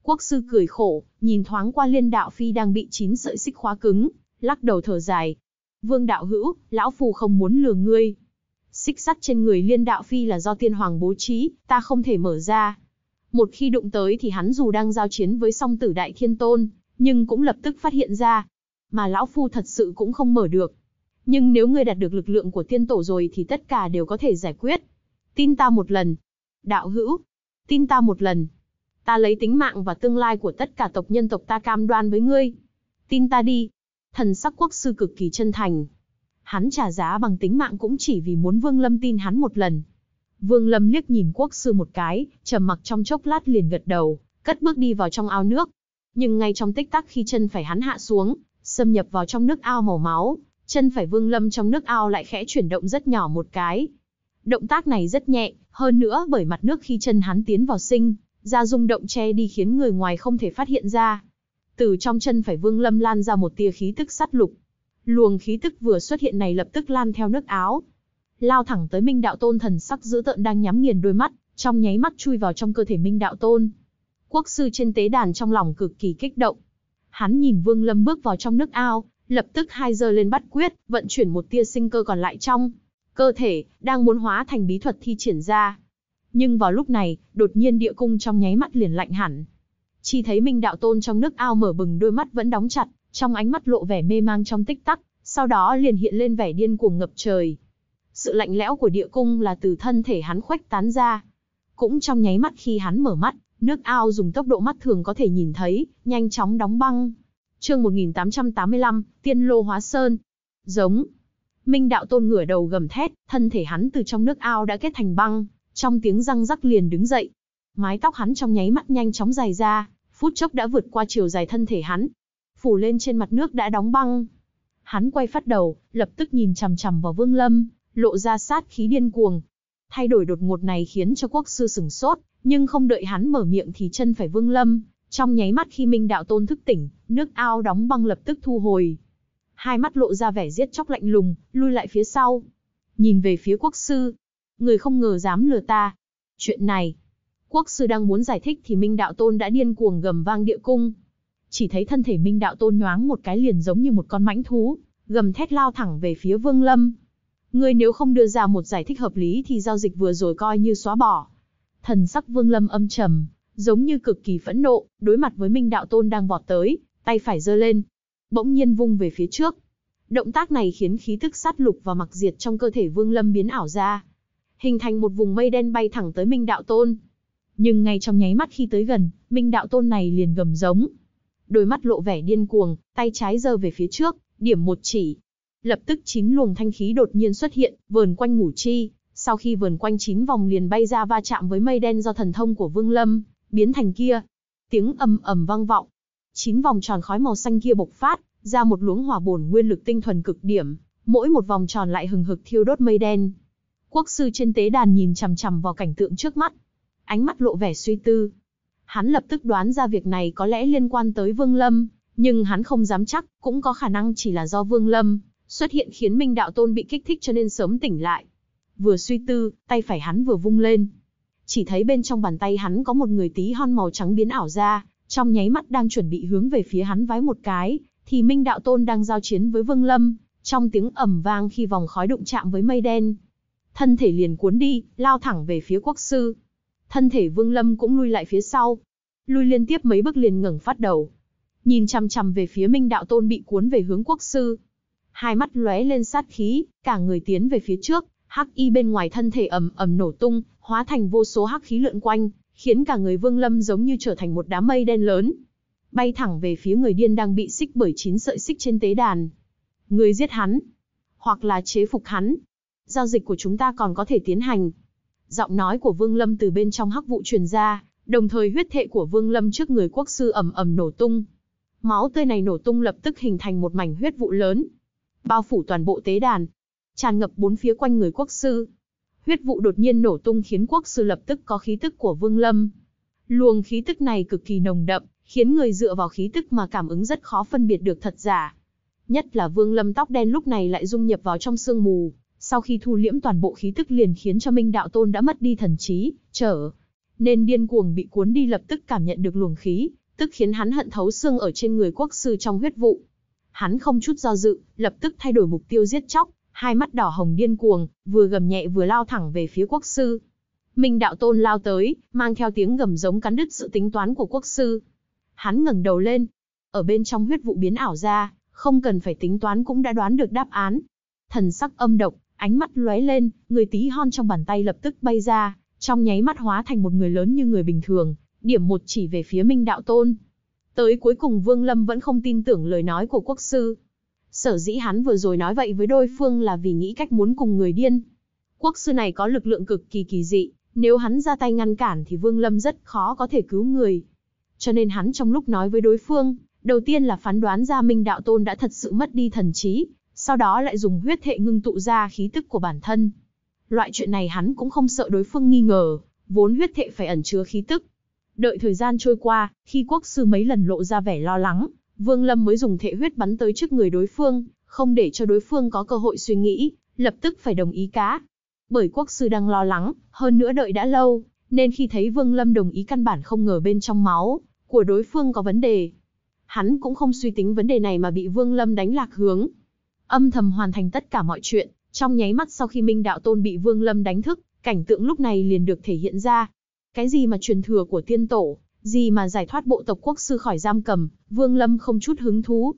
Quốc sư cười khổ, nhìn thoáng qua liên đạo phi đang bị chín sợi xích khóa cứng, lắc đầu thở dài. Vương đạo hữu, lão phù không muốn lừa ngươi. Xích sắt trên người liên đạo phi là do tiên hoàng bố trí, ta không thể mở ra. Một khi đụng tới thì hắn dù đang giao chiến với song tử đại thiên tôn, nhưng cũng lập tức phát hiện ra. Mà lão phu thật sự cũng không mở được. Nhưng nếu ngươi đạt được lực lượng của tiên tổ rồi thì tất cả đều có thể giải quyết. Tin ta một lần. Đạo hữu, tin ta một lần. Ta lấy tính mạng và tương lai của tất cả tộc nhân tộc ta cam đoan với ngươi. Tin ta đi. Thần sắc quốc sư cực kỳ chân thành. Hắn trả giá bằng tính mạng cũng chỉ vì muốn Vương Lâm tin hắn một lần. Vương Lâm liếc nhìn quốc sư một cái, trầm mặc trong chốc lát liền gật đầu, cất bước đi vào trong ao nước. Nhưng ngay trong tích tắc khi chân phải hắn hạ xuống, xâm nhập vào trong nước ao màu máu, chân phải Vương Lâm trong nước ao lại khẽ chuyển động rất nhỏ một cái. Động tác này rất nhẹ, hơn nữa bởi mặt nước khi chân hắn tiến vào sinh, ra rung động che đi khiến người ngoài không thể phát hiện ra. Từ trong chân phải Vương Lâm lan ra một tia khí tức sắt lục. Luồng khí tức vừa xuất hiện này lập tức lan theo nước áo, lao thẳng tới Minh Đạo Tôn thần sắc dữ tợn đang nhắm nghiền đôi mắt, trong nháy mắt chui vào trong cơ thể Minh Đạo Tôn, Quốc sư trên tế đàn trong lòng cực kỳ kích động. Hắn nhìn Vương Lâm bước vào trong nước ao, lập tức hai giờ lên bắt quyết, vận chuyển một tia sinh cơ còn lại trong cơ thể, đang muốn hóa thành bí thuật thi triển ra. Nhưng vào lúc này, đột nhiên địa cung trong nháy mắt liền lạnh hẳn. Chỉ thấy Minh Đạo Tôn trong nước ao mở bừng đôi mắt vẫn đóng chặt, trong ánh mắt lộ vẻ mê mang trong tích tắc, sau đó liền hiện lên vẻ điên cuồng ngập trời. Sự lạnh lẽo của địa cung là từ thân thể hắn khuếch tán ra. Cũng trong nháy mắt khi hắn mở mắt, Nước ao dùng tốc độ mắt thường có thể nhìn thấy, nhanh chóng đóng băng. Chương 1885, Tiên Lô Hóa Sơn. Giống. Minh đạo tôn ngửa đầu gầm thét, thân thể hắn từ trong nước ao đã kết thành băng, trong tiếng răng rắc liền đứng dậy. Mái tóc hắn trong nháy mắt nhanh chóng dài ra, phút chốc đã vượt qua chiều dài thân thể hắn. Phủ lên trên mặt nước đã đóng băng. Hắn quay phát đầu, lập tức nhìn chằm chằm vào Vương Lâm, lộ ra sát khí điên cuồng. Thay đổi đột ngột này khiến cho quốc sư sừng sốt, nhưng không đợi hắn mở miệng thì chân phải Vương Lâm, trong nháy mắt khi Minh Đạo Tôn thức tỉnh, nước ao đóng băng lập tức thu hồi. Hai mắt lộ ra vẻ giết chóc lạnh lùng, lui lại phía sau. Nhìn về phía quốc sư. Người không ngờ dám lừa ta. Chuyện này. Quốc sư đang muốn giải thích thì Minh Đạo Tôn đã điên cuồng gầm vang địa cung. Chỉ thấy thân thể Minh Đạo Tôn nhoáng một cái liền giống như một con mãnh thú, gầm thét lao thẳng về phía Vương Lâm. Ngươi nếu không đưa ra một giải thích hợp lý thì giao dịch vừa rồi coi như xóa bỏ. Thần sắc Vương Lâm âm trầm, giống như cực kỳ phẫn nộ, đối mặt với Minh Đạo Tôn đang vọt tới, tay phải giơ lên, bỗng nhiên vung về phía trước. Động tác này khiến khí tức sát lục và mặc diệt trong cơ thể Vương Lâm biến ảo ra, hình thành một vùng mây đen bay thẳng tới Minh Đạo Tôn. Nhưng ngay trong nháy mắt khi tới gần, Minh Đạo Tôn này liền gầm giống. Đôi mắt lộ vẻ điên cuồng, tay trái giơ về phía trước, điểm một chỉ. Lập tức chín luồng thanh khí đột nhiên xuất hiện, vờn quanh ngủ chi, sau khi vườn quanh chín vòng liền bay ra va chạm với mây đen do thần thông của Vương Lâm, biến thành kia. Tiếng ầm ầm vang vọng. chín vòng tròn khói màu xanh kia bộc phát, ra một luống hỏa bổn nguyên lực tinh thuần cực điểm, mỗi một vòng tròn lại hừng hực thiêu đốt mây đen. Quốc sư trên tế đàn nhìn chằm chằm vào cảnh tượng trước mắt, ánh mắt lộ vẻ suy tư. Hắn lập tức đoán ra việc này có lẽ liên quan tới Vương Lâm, nhưng hắn không dám chắc, cũng có khả năng chỉ là do Vương Lâm xuất hiện khiến Minh Đạo Tôn bị kích thích cho nên sớm tỉnh lại. Vừa suy tư, tay phải hắn vừa vung lên. Chỉ thấy bên trong bàn tay hắn có một người tí hon màu trắng biến ảo ra, trong nháy mắt đang chuẩn bị hướng về phía hắn vái một cái, thì Minh Đạo Tôn đang giao chiến với Vương Lâm, trong tiếng ầm vang khi vòng khói đụng chạm với mây đen. Thân thể liền cuốn đi, lao thẳng về phía quốc sư. Thân thể Vương Lâm cũng lui lại phía sau. Lui liên tiếp mấy bước liền ngẩng phát đầu. Nhìn chằm chằm về phía Minh Đạo Tôn bị cuốn về hướng quốc sư. Hai mắt lóe lên sát khí, cả người tiến về phía trước, hắc y bên ngoài thân thể ầm ầm nổ tung, hóa thành vô số hắc khí lượn quanh, khiến cả người Vương Lâm giống như trở thành một đám mây đen lớn, bay thẳng về phía người điên đang bị xích bởi chín sợi xích trên tế đàn. Người giết hắn, hoặc là chế phục hắn. Giao dịch của chúng ta còn có thể tiến hành. Giọng nói của Vương Lâm từ bên trong hắc vụ truyền ra, đồng thời huyết thệ của Vương Lâm trước người quốc sư ầm ầm nổ tung. Máu tươi này nổ tung lập tức hình thành một mảnh huyết vụ lớn, bao phủ toàn bộ tế đàn, tràn ngập bốn phía quanh người quốc sư. Huyết vụ đột nhiên nổ tung khiến quốc sư lập tức có khí tức của Vương Lâm. Luồng khí tức này cực kỳ nồng đậm, khiến người dựa vào khí tức mà cảm ứng rất khó phân biệt được thật giả. Nhất là Vương Lâm tóc đen lúc này lại dung nhập vào trong sương mù, sau khi thu liễm toàn bộ khí tức liền khiến cho Minh Đạo Tôn đã mất đi thần trí, trở nên điên cuồng bị cuốn đi lập tức cảm nhận được luồng khí, tức khiến hắn hận thấu xương ở trên người quốc sư trong huyết vụ. Hắn không chút do dự, lập tức thay đổi mục tiêu giết chóc, hai mắt đỏ hồng điên cuồng, vừa gầm nhẹ vừa lao thẳng về phía quốc sư. Minh đạo tôn lao tới, mang theo tiếng gầm giống cắn đứt sự tính toán của quốc sư. Hắn ngẩng đầu lên, ở bên trong huyết vụ biến ảo ra, không cần phải tính toán cũng đã đoán được đáp án. Thần sắc âm độc, ánh mắt lóe lên, người tí hon trong bàn tay lập tức bay ra, trong nháy mắt hóa thành một người lớn như người bình thường, điểm một chỉ về phía Minh đạo tôn. Tới cuối cùng Vương Lâm vẫn không tin tưởng lời nói của quốc sư, Sở dĩ hắn vừa rồi nói vậy với đôi phương là vì nghĩ cách muốn cùng người điên. Quốc sư này có lực lượng cực kỳ kỳ dị, nếu hắn ra tay ngăn cản thì Vương Lâm rất khó có thể cứu người. Cho nên hắn trong lúc nói với đối phương, đầu tiên là phán đoán ra Minh Đạo Tôn đã thật sự mất đi thần trí, sau đó lại dùng huyết thệ ngưng tụ ra khí tức của bản thân. Loại chuyện này hắn cũng không sợ đối phương nghi ngờ, vốn huyết thệ phải ẩn chứa khí tức. Đợi thời gian trôi qua, khi quốc sư mấy lần lộ ra vẻ lo lắng, Vương Lâm mới dùng thể huyết bắn tới trước người đối phương, không để cho đối phương có cơ hội suy nghĩ, lập tức phải đồng ý cá. Bởi quốc sư đang lo lắng, hơn nữa đợi đã lâu, nên khi thấy Vương Lâm đồng ý căn bản không ngờ bên trong máu của đối phương có vấn đề. Hắn cũng không suy tính vấn đề này mà bị Vương Lâm đánh lạc hướng. Âm thầm hoàn thành tất cả mọi chuyện, trong nháy mắt sau khi Minh Đạo Tôn bị Vương Lâm đánh thức, cảnh tượng lúc này liền được thể hiện ra. Cái gì mà truyền thừa của tiên tổ, gì mà giải thoát bộ tộc quốc sư khỏi giam cầm, Vương Lâm không chút hứng thú.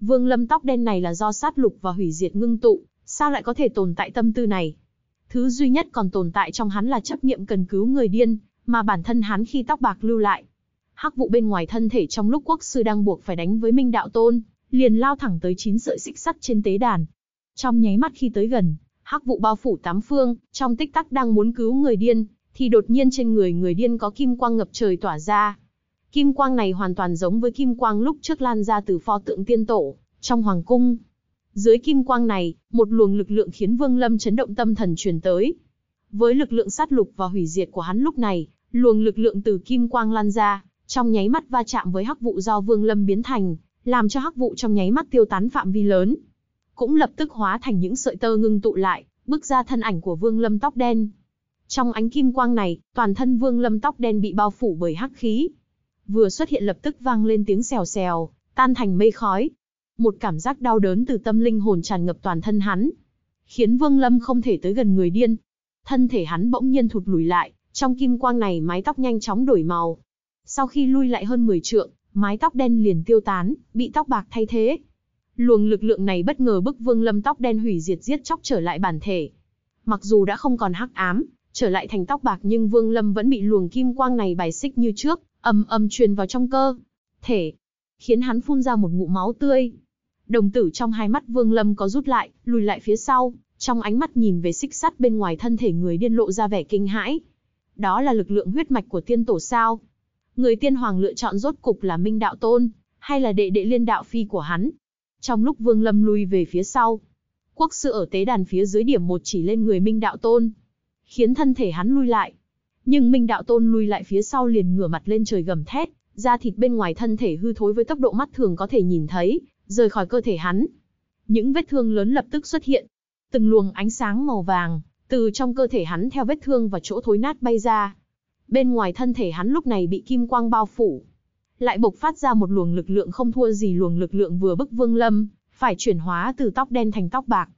Vương Lâm tóc đen này là do sát lục và hủy diệt ngưng tụ, sao lại có thể tồn tại tâm tư này? Thứ duy nhất còn tồn tại trong hắn là chấp niệm cần cứu người điên, mà bản thân hắn khi tóc bạc lưu lại. Hắc vụ bên ngoài thân thể trong lúc quốc sư đang buộc phải đánh với Minh Đạo Tôn, liền lao thẳng tới chín sợi xích sắt trên tế đàn. Trong nháy mắt khi tới gần, hắc vụ bao phủ tám phương, trong tích tắc đang muốn cứu người điên, thì đột nhiên trên người người điên có kim quang ngập trời tỏa ra. Kim quang này hoàn toàn giống với kim quang lúc trước lan ra từ pho tượng tiên tổ, trong hoàng cung. Dưới kim quang này, một luồng lực lượng khiến Vương Lâm chấn động tâm thần truyền tới. Với lực lượng sát lục và hủy diệt của hắn lúc này, luồng lực lượng từ kim quang lan ra, trong nháy mắt va chạm với hắc vụ do Vương Lâm biến thành, làm cho hắc vụ trong nháy mắt tiêu tán phạm vi lớn. Cũng lập tức hóa thành những sợi tơ ngưng tụ lại, bước ra thân ảnh của Vương Lâm tóc đen, trong ánh kim quang này, toàn thân Vương Lâm tóc đen bị bao phủ bởi hắc khí. Vừa xuất hiện lập tức vang lên tiếng xèo xèo, tan thành mây khói. Một cảm giác đau đớn từ tâm linh hồn tràn ngập toàn thân hắn, khiến Vương Lâm không thể tới gần người điên. Thân thể hắn bỗng nhiên thụt lùi lại, trong kim quang này mái tóc nhanh chóng đổi màu. Sau khi lui lại hơn 10 trượng, mái tóc đen liền tiêu tán, bị tóc bạc thay thế. Luồng lực lượng này bất ngờ bức Vương Lâm tóc đen hủy diệt giết chóc trở lại bản thể. Mặc dù đã không còn hắc ám, trở lại thành tóc bạc nhưng Vương Lâm vẫn bị luồng kim quang này bài xích như trước, âm âm truyền vào trong cơ thể, khiến hắn phun ra một ngụm máu tươi. Đồng tử trong hai mắt Vương Lâm có rút lại, lùi lại phía sau, trong ánh mắt nhìn về xích sắt bên ngoài thân thể người điên lộ ra vẻ kinh hãi. Đó là lực lượng huyết mạch của tiên tổ sao? Người tiên hoàng lựa chọn rốt cục là Minh Đạo Tôn, hay là đệ đệ liên đạo phi của hắn? Trong lúc Vương Lâm lùi về phía sau, quốc sư ở tế đàn phía dưới điểm một chỉ lên người Minh Đạo Tôn, khiến thân thể hắn lui lại. Nhưng Minh Đạo Tôn lui lại phía sau liền ngửa mặt lên trời gầm thét, da thịt bên ngoài thân thể hư thối với tốc độ mắt thường có thể nhìn thấy, rời khỏi cơ thể hắn. Những vết thương lớn lập tức xuất hiện. Từng luồng ánh sáng màu vàng, từ trong cơ thể hắn theo vết thương và chỗ thối nát bay ra. Bên ngoài thân thể hắn lúc này bị kim quang bao phủ. Lại bộc phát ra một luồng lực lượng không thua gì luồng lực lượng vừa bức Vương Lâm, phải chuyển hóa từ tóc đen thành tóc bạc.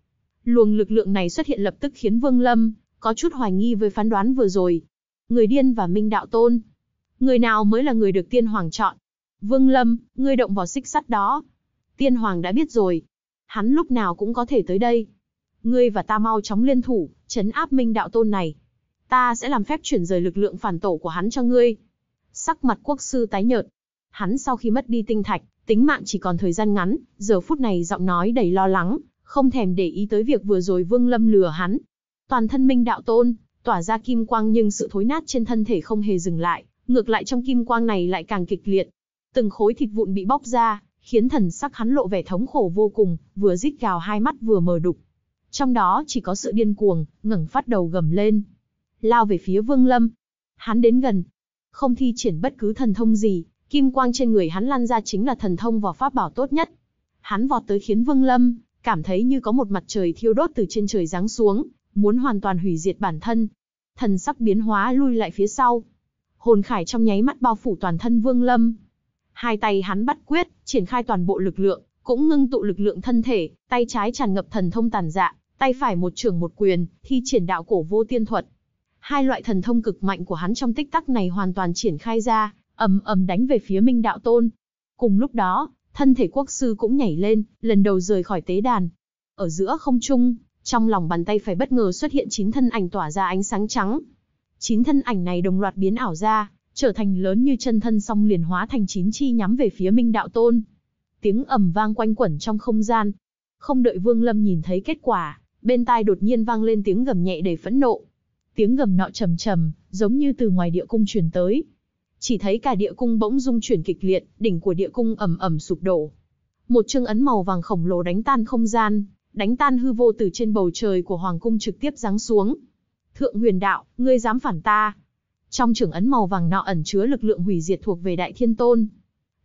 Luồng lực lượng này xuất hiện lập tức khiến Vương Lâm có chút hoài nghi với phán đoán vừa rồi. Người điên và minh đạo tôn. Người nào mới là người được tiên hoàng chọn? Vương Lâm, ngươi động vào xích sắt đó. Tiên hoàng đã biết rồi. Hắn lúc nào cũng có thể tới đây. Ngươi và ta mau chóng liên thủ, chấn áp minh đạo tôn này. Ta sẽ làm phép chuyển rời lực lượng phản tổ của hắn cho ngươi. Sắc mặt quốc sư tái nhợt. Hắn sau khi mất đi tinh thạch, tính mạng chỉ còn thời gian ngắn, giờ phút này giọng nói đầy lo lắng, không thèm để ý tới việc vừa rồi Vương Lâm lừa hắn, toàn thân minh đạo tôn, tỏa ra kim quang nhưng sự thối nát trên thân thể không hề dừng lại, ngược lại trong kim quang này lại càng kịch liệt. Từng khối thịt vụn bị bóc ra, khiến thần sắc hắn lộ vẻ thống khổ vô cùng, vừa rít gào hai mắt vừa mờ đục. Trong đó chỉ có sự điên cuồng, ngẩng phát đầu gầm lên. Lao về phía Vương Lâm. Hắn đến gần. Không thi triển bất cứ thần thông gì, kim quang trên người hắn lan ra chính là thần thông và pháp bảo tốt nhất. Hắn vọt tới khiến Vương Lâm, cảm thấy như có một mặt trời thiêu đốt từ trên trời giáng xuống, muốn hoàn toàn hủy diệt bản thân. Thần sắc biến hóa lui lại phía sau. Hồn khải trong nháy mắt bao phủ toàn thân Vương Lâm. Hai tay hắn bắt quyết, triển khai toàn bộ lực lượng, cũng ngưng tụ lực lượng thân thể, tay trái tràn ngập thần thông tàn dạ, tay phải một trường một quyền, thi triển đạo cổ vô tiên thuật. Hai loại thần thông cực mạnh của hắn trong tích tắc này hoàn toàn triển khai ra, ầm ầm đánh về phía Minh Đạo Tôn. Cùng lúc đó, thân thể quốc sư cũng nhảy lên, lần đầu rời khỏi tế đàn. Ở giữa không trung, trong lòng bàn tay phải bất ngờ xuất hiện chín thân ảnh tỏa ra ánh sáng trắng. Chín thân ảnh này đồng loạt biến ảo ra, trở thành lớn như chân thân song liền hóa thành chín chi nhắm về phía Minh Đạo Tôn. Tiếng ầm vang quanh quẩn trong không gian. Không đợi Vương Lâm nhìn thấy kết quả, bên tai đột nhiên vang lên tiếng gầm nhẹ đầy phẫn nộ. Tiếng gầm nọ trầm trầm, giống như từ ngoài địa cung truyền tới. Chỉ thấy cả địa cung bỗng rung chuyển kịch liệt, đỉnh của địa cung ầm ầm sụp đổ. Một chương ấn màu vàng khổng lồ đánh tan không gian, đánh tan hư vô từ trên bầu trời của hoàng cung trực tiếp giáng xuống. Thượng huyền đạo, ngươi dám phản ta. Trong trưởng ấn màu vàng nọ ẩn chứa lực lượng hủy diệt thuộc về đại thiên tôn.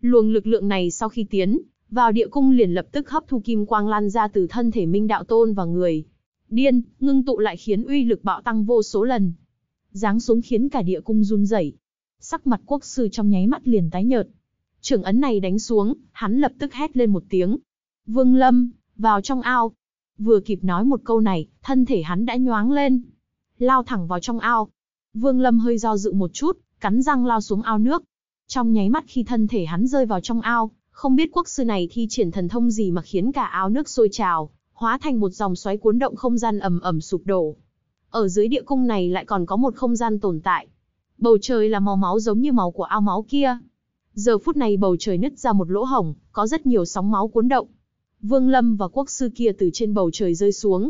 Luồng lực lượng này sau khi tiến, vào địa cung liền lập tức hấp thu kim quang lan ra từ thân thể minh đạo tôn và người. Điên, ngưng tụ lại khiến uy lực bạo tăng vô số lần. Giáng xuống khiến cả địa cung run rẩy. Sắc mặt quốc sư trong nháy mắt liền tái nhợt. Trưởng ấn này đánh xuống, hắn lập tức hét lên một tiếng. Vương Lâm, vào trong ao, Vừa kịp nói một câu này, thân thể hắn đã nhoáng lên. Lao thẳng vào trong ao. Vương Lâm hơi do dự một chút, cắn răng lao xuống ao nước. Trong nháy mắt khi thân thể hắn rơi vào trong ao, không biết quốc sư này thi triển thần thông gì mà khiến cả ao nước sôi trào, hóa thành một dòng xoáy cuốn động không gian ầm ầm sụp đổ. Ở dưới địa cung này lại còn có một không gian tồn tại. Bầu trời là màu máu giống như màu của ao máu kia. Giờ phút này bầu trời nứt ra một lỗ hổng, có rất nhiều sóng máu cuốn động. Vương Lâm và quốc sư kia từ trên bầu trời rơi xuống.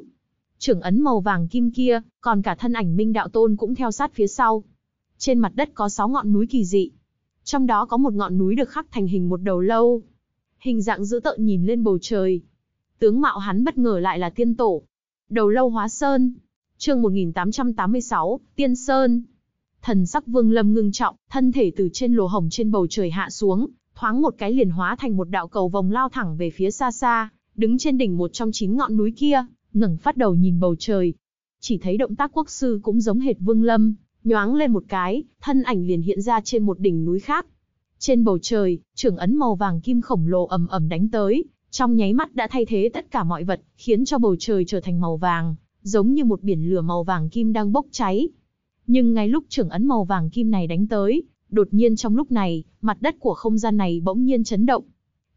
Trưởng ấn màu vàng kim kia, còn cả thân ảnh Minh Đạo Tôn cũng theo sát phía sau. Trên mặt đất có 6 ngọn núi kỳ dị. Trong đó có một ngọn núi được khắc thành hình một đầu lâu. Hình dạng dữ tợn nhìn lên bầu trời. Tướng mạo hắn bất ngờ lại là tiên tổ. Đầu lâu hóa sơn. Chương 1886, Tiên Sơn, thần sắc vương lâm ngưng trọng, thân thể từ trên lồ hồng trên bầu trời hạ xuống, thoáng một cái liền hóa thành một đạo cầu vòng lao thẳng về phía xa xa, đứng trên đỉnh một trong chín ngọn núi kia, ngẩng phát đầu nhìn bầu trời. Chỉ thấy động tác quốc sư cũng giống hệt Vương Lâm, nhoáng lên một cái, thân ảnh liền hiện ra trên một đỉnh núi khác. Trên bầu trời, trưởng ấn màu vàng kim khổng lồ ầm ầm đánh tới, trong nháy mắt đã thay thế tất cả mọi vật, khiến cho bầu trời trở thành màu vàng, giống như một biển lửa màu vàng kim đang bốc cháy. Nhưng ngay lúc trưởng ấn màu vàng kim này đánh tới, Đột nhiên trong lúc này, mặt đất của không gian này bỗng nhiên chấn động.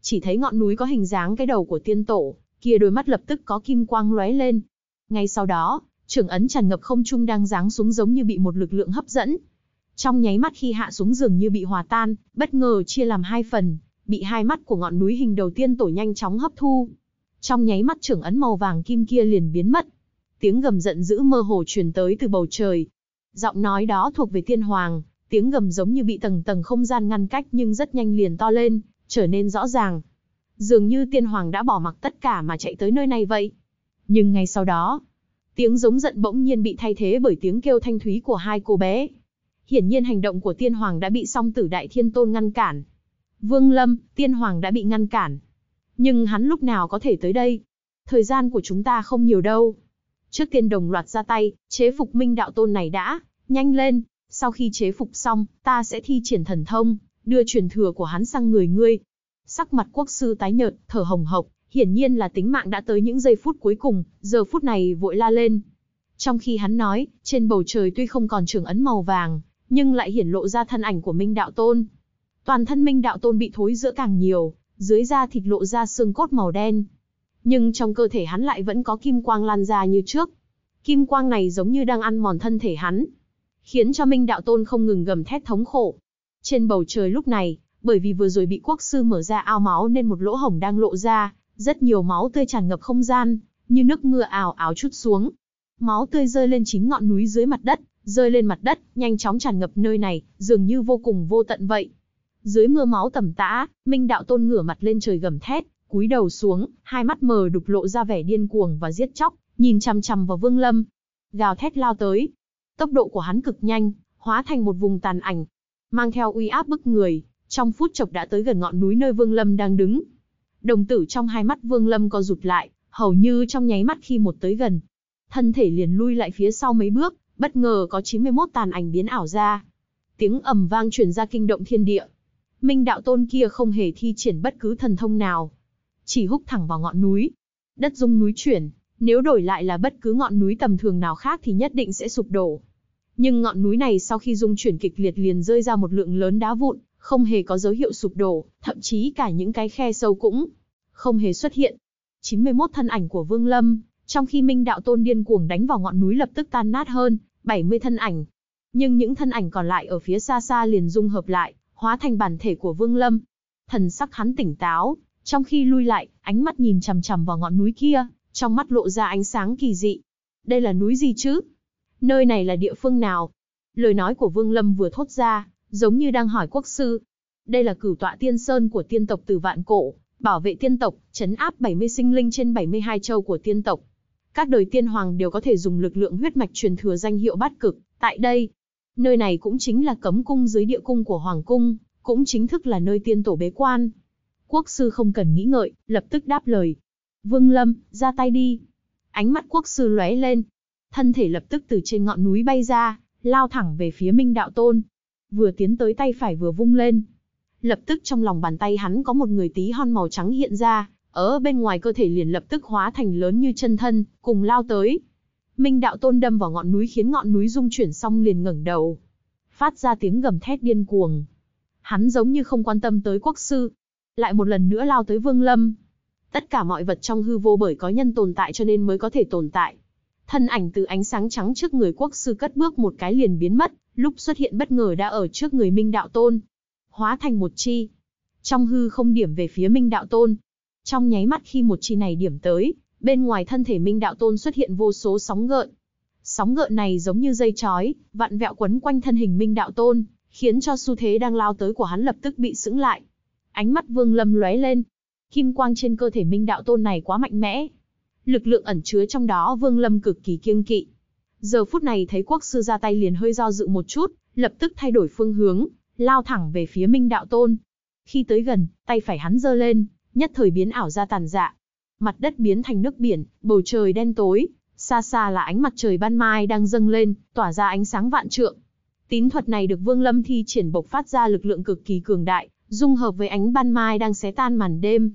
Chỉ thấy ngọn núi có hình dáng cái đầu của tiên tổ, kia đôi mắt lập tức có kim quang lóe lên. Ngay sau đó, trưởng ấn tràn ngập không trung đang giáng xuống giống như bị một lực lượng hấp dẫn. Trong nháy mắt khi hạ xuống dường như bị hòa tan, bất ngờ chia làm hai phần, bị hai mắt của ngọn núi hình đầu tiên tổ nhanh chóng hấp thu. Trong nháy mắt trưởng ấn màu vàng kim kia liền biến mất. Tiếng gầm giận dữ mơ hồ truyền tới từ bầu trời. Giọng nói đó thuộc về tiên hoàng, tiếng gầm giống như bị tầng tầng không gian ngăn cách nhưng rất nhanh liền to lên, trở nên rõ ràng. Dường như tiên hoàng đã bỏ mặc tất cả mà chạy tới nơi này vậy. Nhưng ngay sau đó, tiếng giống giận bỗng nhiên bị thay thế bởi tiếng kêu thanh thúy của hai cô bé. Hiển nhiên hành động của tiên hoàng đã bị song tử đại thiên tôn ngăn cản. Vương Lâm, tiên hoàng đã bị ngăn cản. Nhưng hắn lúc nào có thể tới đây? Thời gian của chúng ta không nhiều đâu. Trước tiên đồng loạt ra tay, chế phục minh đạo tôn này đã, nhanh lên, sau khi chế phục xong, ta sẽ thi triển thần thông, đưa truyền thừa của hắn sang người ngươi. Sắc mặt quốc sư tái nhợt, thở hồng hộc, hiển nhiên là tính mạng đã tới những giây phút cuối cùng, giờ phút này vội la lên. Trong khi hắn nói, trên bầu trời tuy không còn trường ấn màu vàng, nhưng lại hiển lộ ra thân ảnh của Minh Đạo Tôn. Toàn thân Minh Đạo Tôn bị thối giữa càng nhiều, dưới da thịt lộ ra xương cốt màu đen. Nhưng trong cơ thể hắn lại vẫn có kim quang lan ra như trước. Kim quang này giống như đang ăn mòn thân thể hắn, khiến cho Minh Đạo Tôn không ngừng gầm thét thống khổ. Trên bầu trời lúc này, bởi vì vừa rồi bị quốc sư mở ra ao máu nên một lỗ hổng đang lộ ra, rất nhiều máu tươi tràn ngập không gian, như nước mưa ảo ảo chút xuống. Máu tươi rơi lên chính ngọn núi dưới mặt đất, rơi lên mặt đất, nhanh chóng tràn ngập nơi này, dường như vô cùng vô tận vậy. Dưới mưa máu tầm tã, Minh Đạo Tôn ngửa mặt lên trời gầm thét, cúi đầu xuống, hai mắt mờ đục lộ ra vẻ điên cuồng và giết chóc, nhìn chằm chằm vào Vương Lâm. Gào thét lao tới, Tốc độ của hắn cực nhanh, hóa thành một vùng tàn ảnh, mang theo uy áp bức người, trong phút chốc đã tới gần ngọn núi nơi Vương Lâm đang đứng. Đồng tử trong hai mắt Vương Lâm co rụt lại, hầu như trong nháy mắt khi một tới gần, thân thể liền lui lại phía sau mấy bước, bất ngờ có 91 tàn ảnh biến ảo ra. Tiếng ầm vang truyền ra kinh động thiên địa. Minh đạo tôn kia không hề thi triển bất cứ thần thông nào, chỉ húc thẳng vào ngọn núi. Đất rung núi chuyển, nếu đổi lại là bất cứ ngọn núi tầm thường nào khác thì nhất định sẽ sụp đổ. Nhưng ngọn núi này sau khi rung chuyển kịch liệt liền rơi ra một lượng lớn đá vụn, không hề có dấu hiệu sụp đổ, thậm chí cả những cái khe sâu cũng không hề xuất hiện. 91 thân ảnh của Vương Lâm, trong khi Minh Đạo Tôn điên cuồng đánh vào ngọn núi lập tức tan nát hơn 70 thân ảnh. Nhưng những thân ảnh còn lại ở phía xa xa liền dung hợp lại, hóa thành bản thể của Vương Lâm. Thần sắc hắn tỉnh táo, trong khi lui lại, ánh mắt nhìn chằm chằm vào ngọn núi kia, trong mắt lộ ra ánh sáng kỳ dị. Đây là núi gì chứ? Nơi này là địa phương nào? Lời nói của Vương Lâm vừa thốt ra, giống như đang hỏi quốc sư. Đây là cửu tọa tiên sơn của tiên tộc từ vạn cổ, bảo vệ tiên tộc, chấn áp 70 sinh linh trên 72 châu của tiên tộc. Các đời tiên hoàng đều có thể dùng lực lượng huyết mạch truyền thừa danh hiệu bát cực, tại đây. Nơi này cũng chính là cấm cung dưới địa cung của hoàng cung, cũng chính thức là nơi tiên tổ bế quan. Quốc sư không cần nghĩ ngợi, lập tức đáp lời. Vương Lâm, ra tay đi. Ánh mắt quốc sư lóe lên. Thân thể lập tức từ trên ngọn núi bay ra, lao thẳng về phía Minh Đạo Tôn. Vừa tiến tới tay phải vừa vung lên. Lập tức trong lòng bàn tay hắn có một người tí hon màu trắng hiện ra, ở bên ngoài cơ thể liền lập tức hóa thành lớn như chân thân, cùng lao tới. Minh Đạo Tôn đâm vào ngọn núi khiến ngọn núi rung chuyển xong liền ngẩng đầu. Phát ra tiếng gầm thét điên cuồng. Hắn giống như không quan tâm tới quốc sư. Lại một lần nữa lao tới Vương Lâm, Tất cả mọi vật trong hư vô bởi có nhân tồn tại cho nên mới có thể tồn tại. Thân ảnh từ ánh sáng trắng trước người quốc sư cất bước một cái liền biến mất, lúc xuất hiện bất ngờ đã ở trước người Minh Đạo Tôn. Hóa thành một chi. Trong hư không điểm về phía Minh Đạo Tôn. Trong nháy mắt khi một chi này điểm tới, bên ngoài thân thể Minh Đạo Tôn xuất hiện vô số sóng gợn. Sóng gợn này giống như dây chói, vặn vẹo quấn quanh thân hình Minh Đạo Tôn, khiến cho xu thế đang lao tới của hắn lập tức bị sững lại. Ánh mắt Vương Lâm lóe lên, kim quang trên cơ thể minh đạo tôn này quá mạnh mẽ. Lực lượng ẩn chứa trong đó Vương Lâm cực kỳ kiêng kỵ. Giờ phút này thấy quốc sư ra tay liền hơi do dự một chút, lập tức thay đổi phương hướng, lao thẳng về phía minh đạo tôn. Khi tới gần, tay phải hắn giơ lên, nhất thời biến ảo ra tàn dạ. Mặt đất biến thành nước biển, bầu trời đen tối, xa xa là ánh mặt trời ban mai đang dâng lên, tỏa ra ánh sáng vạn trượng. Tín thuật này được Vương Lâm thi triển bộc phát ra lực lượng cực kỳ cường đại, dung hợp với ánh ban mai đang xé tan màn đêm,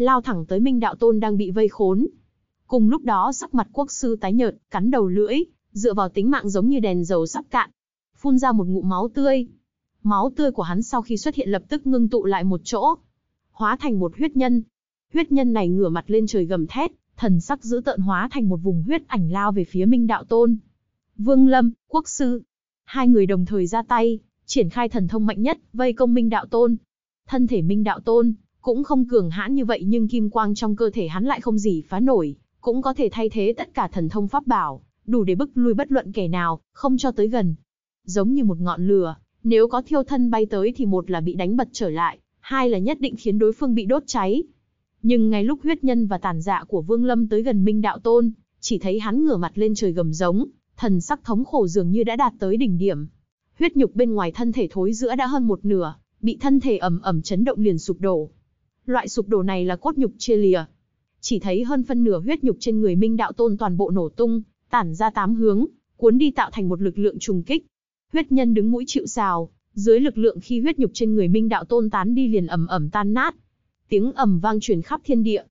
lao thẳng tới Minh Đạo Tôn đang bị vây khốn. Cùng lúc đó sắc mặt quốc sư tái nhợt, cắn đầu lưỡi, dựa vào tính mạng giống như đèn dầu sắp cạn, phun ra một ngụm máu tươi. Máu tươi của hắn sau khi xuất hiện lập tức ngưng tụ lại một chỗ, hóa thành một huyết nhân. Huyết nhân này ngửa mặt lên trời gầm thét, thần sắc dữ tợn hóa thành một vùng huyết ảnh lao về phía Minh Đạo Tôn. Vương Lâm, Quốc Sư, hai người đồng thời ra tay, triển khai thần thông mạnh nhất, vây công Minh Đạo Tôn. Thân thể Minh Đạo Tôn cũng không cường hãn như vậy nhưng kim quang trong cơ thể hắn lại không gì phá nổi, cũng có thể thay thế tất cả thần thông pháp bảo, đủ để bức lui bất luận kẻ nào, không cho tới gần. Giống như một ngọn lửa, nếu có thiêu thân bay tới thì một là bị đánh bật trở lại, hai là nhất định khiến đối phương bị đốt cháy. Nhưng ngay lúc huyết nhân và tàn dạ của Vương Lâm tới gần Minh Đạo Tôn, chỉ thấy hắn ngửa mặt lên trời gầm giống, thần sắc thống khổ dường như đã đạt tới đỉnh điểm. Huyết nhục bên ngoài thân thể thối giữa đã hơn một nửa, bị thân thể ẩm ẩm chấn động liền sụp đổ, loại sụp đổ này là cốt nhục chia lìa. Chỉ thấy hơn phân nửa huyết nhục trên người Minh Đạo Tôn toàn bộ nổ tung, tản ra tám hướng, cuốn đi tạo thành một lực lượng trùng kích. Huyết nhân đứng mũi chịu sào, dưới lực lượng khi huyết nhục trên người Minh Đạo Tôn tán đi liền ầm ầm tan nát. Tiếng ầm vang truyền khắp thiên địa.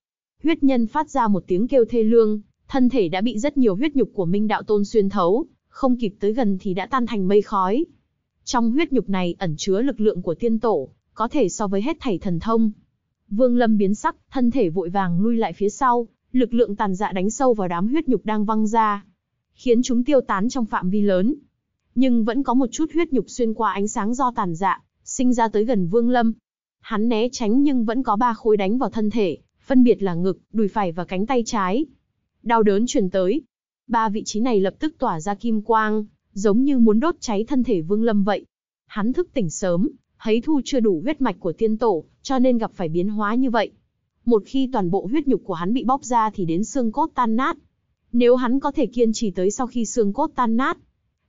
Huyết nhân phát ra một tiếng kêu thê lương, thân thể đã bị rất nhiều huyết nhục của Minh Đạo Tôn xuyên thấu, không kịp tới gần thì đã tan thành mây khói. Trong huyết nhục này ẩn chứa lực lượng của tiên tổ, có thể so với hết thảy thần thông, Vương Lâm biến sắc, thân thể vội vàng lui lại phía sau, lực lượng tàn dạ đánh sâu vào đám huyết nhục đang văng ra, khiến chúng tiêu tán trong phạm vi lớn. Nhưng vẫn có một chút huyết nhục xuyên qua ánh sáng do tàn dạ, sinh ra tới gần Vương Lâm. Hắn né tránh nhưng vẫn có ba khối đánh vào thân thể, phân biệt là ngực, đùi phải và cánh tay trái. Đau đớn truyền tới. Ba vị trí này lập tức tỏa ra kim quang, giống như muốn đốt cháy thân thể Vương Lâm vậy. Hắn thức tỉnh sớm, hấy thu chưa đủ huyết mạch của tiên tổ, cho nên gặp phải biến hóa như vậy. Một khi toàn bộ huyết nhục của hắn bị bóc ra thì đến xương cốt tan nát. Nếu hắn có thể kiên trì tới sau khi xương cốt tan nát,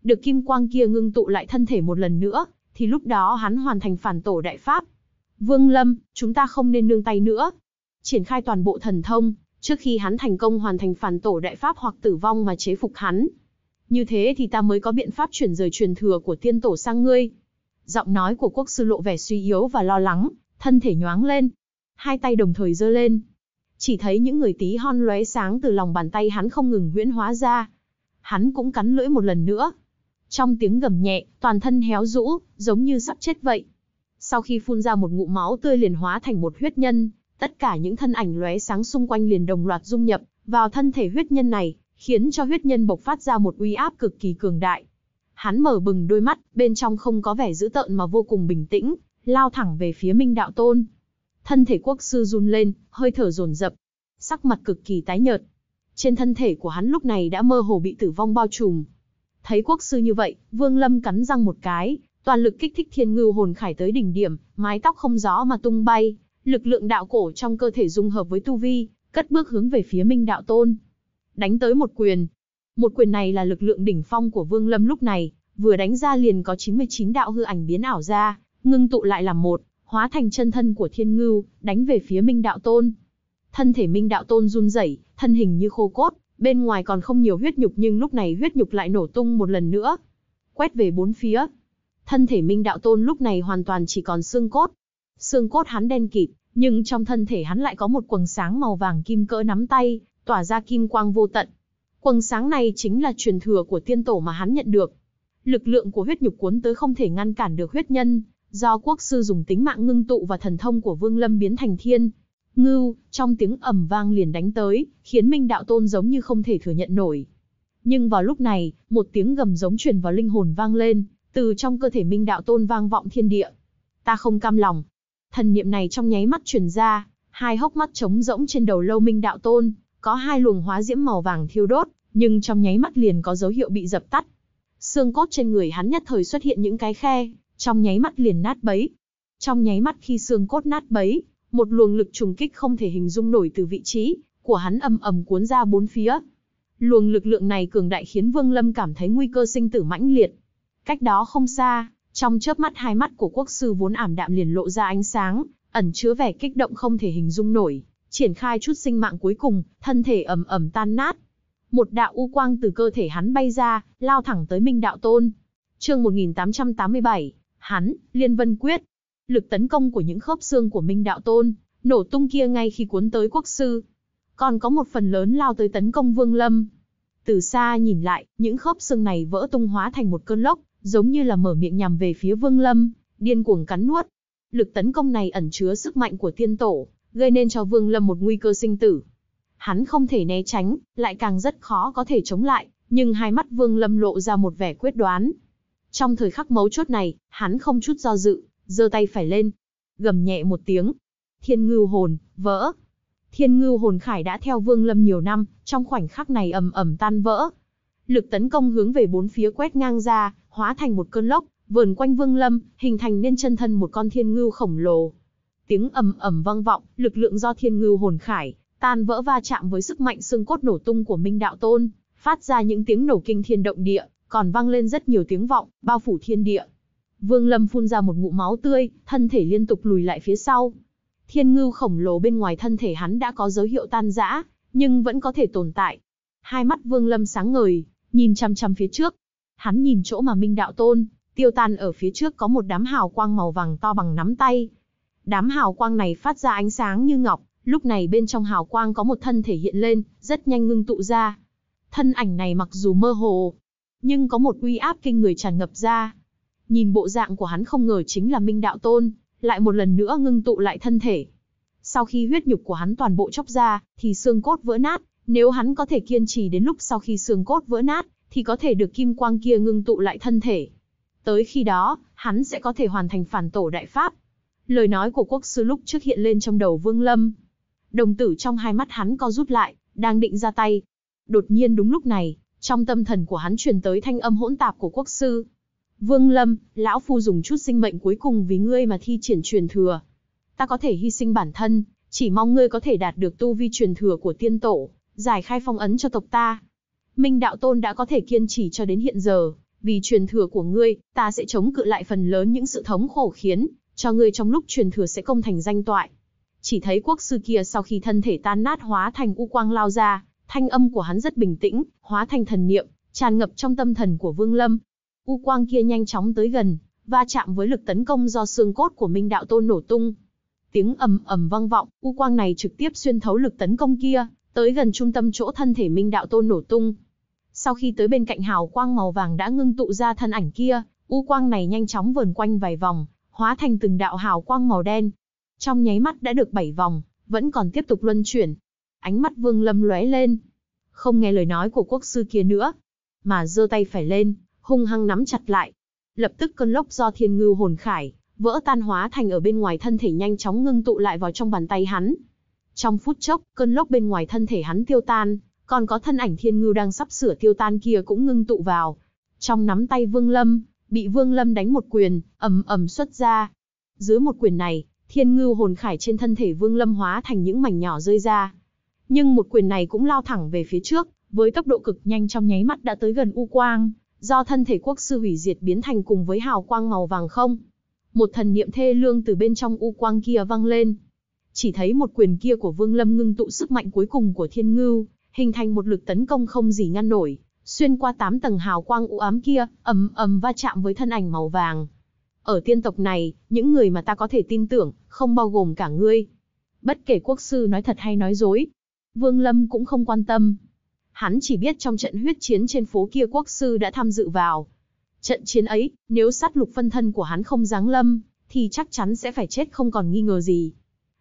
được kim quang kia ngưng tụ lại thân thể một lần nữa, thì lúc đó hắn hoàn thành phản tổ đại pháp. Vương Lâm, chúng ta không nên nương tay nữa. Triển khai toàn bộ thần thông, trước khi hắn thành công hoàn thành phản tổ đại pháp hoặc tử vong mà chế phục hắn. Như thế thì ta mới có biện pháp chuyển rời truyền thừa của tiên tổ sang ngươi. Giọng nói của quốc sư lộ vẻ suy yếu và lo lắng, thân thể nhoáng lên. Hai tay đồng thời giơ lên. Chỉ thấy những người tí hon lóe sáng từ lòng bàn tay hắn không ngừng huyễn hóa ra. Hắn cũng cắn lưỡi một lần nữa. Trong tiếng gầm nhẹ, toàn thân héo rũ, giống như sắp chết vậy. Sau khi phun ra một ngụm máu tươi liền hóa thành một huyết nhân, tất cả những thân ảnh lóe sáng xung quanh liền đồng loạt dung nhập vào thân thể huyết nhân này, khiến cho huyết nhân bộc phát ra một uy áp cực kỳ cường đại. Hắn mở bừng đôi mắt, bên trong không có vẻ dữ tợn mà vô cùng bình tĩnh, lao thẳng về phía Minh Đạo Tôn. Thân thể quốc sư run lên, hơi thở dồn dập, sắc mặt cực kỳ tái nhợt. Trên thân thể của hắn lúc này đã mơ hồ bị tử vong bao trùm. Thấy quốc sư như vậy, Vương Lâm cắn răng một cái, toàn lực kích thích thiên ngưu hồn khải tới đỉnh điểm, mái tóc không gió mà tung bay, lực lượng đạo cổ trong cơ thể dung hợp với tu vi, cất bước hướng về phía Minh Đạo Tôn. Đánh tới một quyền, một quyền này là lực lượng đỉnh phong của Vương Lâm lúc này, vừa đánh ra liền có 99 đạo hư ảnh biến ảo ra, ngưng tụ lại làm một, hóa thành chân thân của Thiên Ngưu, đánh về phía Minh Đạo Tôn. Thân thể Minh Đạo Tôn run rẩy, thân hình như khô cốt, bên ngoài còn không nhiều huyết nhục nhưng lúc này huyết nhục lại nổ tung một lần nữa, quét về bốn phía. Thân thể Minh Đạo Tôn lúc này hoàn toàn chỉ còn xương cốt. Xương cốt hắn đen kịt, nhưng trong thân thể hắn lại có một quầng sáng màu vàng kim cỡ nắm tay, tỏa ra kim quang vô tận, Quầng sáng này chính là truyền thừa của tiên tổ mà hắn nhận được. Lực lượng của huyết nhục cuốn tới không thể ngăn cản được huyết nhân, do quốc sư dùng tính mạng ngưng tụ và thần thông của Vương Lâm biến thành thiên. Ngưu, trong tiếng ầm vang liền đánh tới, khiến Minh Đạo Tôn giống như không thể thừa nhận nổi. Nhưng vào lúc này, một tiếng gầm giống truyền vào linh hồn vang lên, từ trong cơ thể Minh Đạo Tôn vang vọng thiên địa. Ta không cam lòng. Thần niệm này trong nháy mắt truyền ra, hai hốc mắt trống rỗng trên đầu Lâu Minh Đạo Tôn, có hai luồng hóa diễm màu vàng thiêu đốt, nhưng trong nháy mắt liền có dấu hiệu bị dập tắt. Xương cốt trên người hắn nhất thời xuất hiện những cái khe, trong nháy mắt liền nát bấy. Trong nháy mắt khi xương cốt nát bấy, một luồng lực trùng kích không thể hình dung nổi từ vị trí của hắn ầm ầm cuốn ra bốn phía. Luồng lực lượng này cường đại khiến Vương Lâm cảm thấy nguy cơ sinh tử mãnh liệt. Cách đó không xa, trong chớp mắt hai mắt của quốc sư vốn ảm đạm liền lộ ra ánh sáng, ẩn chứa vẻ kích động không thể hình dung nổi triển khai chút sinh mạng cuối cùng, thân thể ầm ầm tan nát. Một đạo u quang từ cơ thể hắn bay ra, lao thẳng tới Minh Đạo Tôn. Chương 1887, hắn, Liên Vân Quyết. Lực tấn công của những khớp xương của Minh Đạo Tôn, nổ tung kia ngay khi cuốn tới quốc sư. Còn có một phần lớn lao tới tấn công Vương Lâm. Từ xa nhìn lại, những khớp xương này vỡ tung hóa thành một cơn lốc, giống như là mở miệng nhằm về phía Vương Lâm, điên cuồng cắn nuốt. Lực tấn công này ẩn chứa sức mạnh của tiên tổ, gây nên cho Vương Lâm một nguy cơ sinh tử. Hắn không thể né tránh, lại càng rất khó có thể chống lại, nhưng hai mắt Vương Lâm lộ ra một vẻ quyết đoán. Trong thời khắc mấu chốt này, hắn không chút do dự, giơ tay phải lên, gầm nhẹ một tiếng. Thiên Ngưu hồn, vỡ. Thiên Ngưu hồn khải đã theo Vương Lâm nhiều năm, trong khoảnh khắc này ầm ầm tan vỡ. Lực tấn công hướng về bốn phía quét ngang ra, hóa thành một cơn lốc, vờn quanh Vương Lâm, hình thành nên chân thân một con thiên ngưu khổng lồ tiếng ầm ầm vang vọng, lực lượng do thiên ngưu hồn khải, tan vỡ va chạm với sức mạnh xương cốt nổ tung của Minh Đạo Tôn, phát ra những tiếng nổ kinh thiên động địa, còn vang lên rất nhiều tiếng vọng, bao phủ thiên địa. Vương Lâm phun ra một ngụm máu tươi, thân thể liên tục lùi lại phía sau. Thiên ngưu khổng lồ bên ngoài thân thể hắn đã có dấu hiệu tan rã, nhưng vẫn có thể tồn tại. Hai mắt Vương Lâm sáng ngời, nhìn chăm chăm phía trước. Hắn nhìn chỗ mà Minh Đạo Tôn, tiêu tan ở phía trước có một đám hào quang màu vàng to bằng nắm tay, Đám hào quang này phát ra ánh sáng như ngọc, lúc này bên trong hào quang có một thân thể hiện lên, rất nhanh ngưng tụ ra. Thân ảnh này mặc dù mơ hồ, nhưng có một uy áp kinh người tràn ngập ra. Nhìn bộ dạng của hắn không ngờ chính là Minh Đạo Tôn, lại một lần nữa ngưng tụ lại thân thể. Sau khi huyết nhục của hắn toàn bộ chóc ra, thì xương cốt vỡ nát, nếu hắn có thể kiên trì đến lúc sau khi xương cốt vỡ nát, thì có thể được kim quang kia ngưng tụ lại thân thể. Tới khi đó, hắn sẽ có thể hoàn thành phản tổ đại pháp. Lời nói của quốc sư lúc trước hiện lên trong đầu Vương Lâm. Đồng tử trong hai mắt hắn co rút lại, đang định ra tay. Đột nhiên đúng lúc này, trong tâm thần của hắn truyền tới thanh âm hỗn tạp của quốc sư. Vương Lâm, lão phu dùng chút sinh mệnh cuối cùng vì ngươi mà thi triển truyền thừa. Ta có thể hy sinh bản thân, chỉ mong ngươi có thể đạt được tu vi truyền thừa của tiên tổ, giải khai phong ấn cho tộc ta. Minh đạo tôn đã có thể kiên trì cho đến hiện giờ, vì truyền thừa của ngươi, ta sẽ chống cự lại phần lớn những sự thống khổ khiến cho ngươi trong lúc truyền thừa sẽ công thành danh toại. Chỉ thấy quốc sư kia sau khi thân thể tan nát hóa thành u quang lao ra, thanh âm của hắn rất bình tĩnh, hóa thành thần niệm, tràn ngập trong tâm thần của Vương Lâm. U quang kia nhanh chóng tới gần, va chạm với lực tấn công do xương cốt của Minh Đạo Tôn nổ tung. Tiếng ầm ầm vang vọng, u quang này trực tiếp xuyên thấu lực tấn công kia, tới gần trung tâm chỗ thân thể Minh Đạo Tôn nổ tung. Sau khi tới bên cạnh hào quang màu vàng đã ngưng tụ ra thân ảnh kia, u quang này nhanh chóng vờn quanh vài vòng, hóa thành từng đạo hào quang màu đen. Trong nháy mắt đã được bảy vòng, vẫn còn tiếp tục luân chuyển. Ánh mắt Vương Lâm lóe lên, không nghe lời nói của quốc sư kia nữa, mà giơ tay phải lên, hung hăng nắm chặt lại. Lập tức cơn lốc do Thiên Ngưu hồn khải vỡ tan hóa thành ở bên ngoài thân thể nhanh chóng ngưng tụ lại vào trong bàn tay hắn. Trong phút chốc, cơn lốc bên ngoài thân thể hắn tiêu tan, còn có thân ảnh Thiên Ngưu đang sắp sửa tiêu tan kia cũng ngưng tụ vào. Trong nắm tay Vương Lâm, bị Vương Lâm đánh một quyền, ầm ầm xuất ra. Dưới một quyền này, thiên ngưu hồn khải trên thân thể Vương Lâm hóa thành những mảnh nhỏ rơi ra. Nhưng một quyền này cũng lao thẳng về phía trước, với tốc độ cực nhanh trong nháy mắt đã tới gần U Quang, do thân thể quốc sư hủy diệt biến thành cùng với hào quang màu vàng không. Một thần niệm thê lương từ bên trong U Quang kia vang lên. Chỉ thấy một quyền kia của Vương Lâm ngưng tụ sức mạnh cuối cùng của thiên ngưu, hình thành một lực tấn công không gì ngăn nổi, xuyên qua tám tầng hào quang u ám kia, ầm ầm va chạm với thân ảnh màu vàng. Ở tiên tộc này, những người mà ta có thể tin tưởng, không bao gồm cả ngươi. Bất kể quốc sư nói thật hay nói dối, Vương Lâm cũng không quan tâm. Hắn chỉ biết trong trận huyết chiến trên phố kia quốc sư đã tham dự vào. Trận chiến ấy, nếu sát lục phân thân của hắn không giáng lâm, thì chắc chắn sẽ phải chết không còn nghi ngờ gì.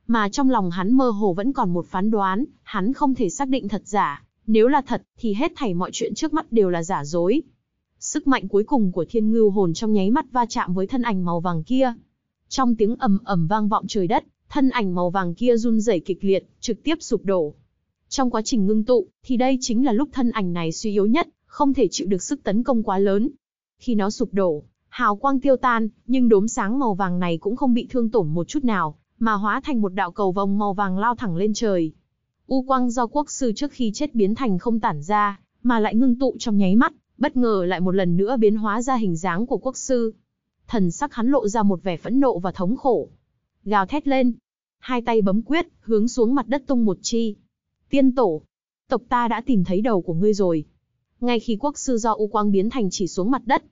Mà trong lòng hắn mơ hồ vẫn còn một phán đoán, hắn không thể xác định thật giả. Nếu là thật, thì hết thảy mọi chuyện trước mắt đều là giả dối. Sức mạnh cuối cùng của thiên ngưu hồn trong nháy mắt va chạm với thân ảnh màu vàng kia. Trong tiếng ầm ầm vang vọng trời đất, thân ảnh màu vàng kia run rẩy kịch liệt, trực tiếp sụp đổ. Trong quá trình ngưng tụ, thì đây chính là lúc thân ảnh này suy yếu nhất, không thể chịu được sức tấn công quá lớn. Khi nó sụp đổ, hào quang tiêu tan, nhưng đốm sáng màu vàng này cũng không bị thương tổn một chút nào, mà hóa thành một đạo cầu vòng màu vàng lao thẳng lên trời. U quang do quốc sư trước khi chết biến thành không tản ra, mà lại ngưng tụ trong nháy mắt, bất ngờ lại một lần nữa biến hóa ra hình dáng của quốc sư. Thần sắc hắn lộ ra một vẻ phẫn nộ và thống khổ. Gào thét lên, hai tay bấm quyết, hướng xuống mặt đất tung một chi. Tiên tổ, tộc ta đã tìm thấy đầu của ngươi rồi. Ngay khi quốc sư do u quang biến thành chỉ xuống mặt đất,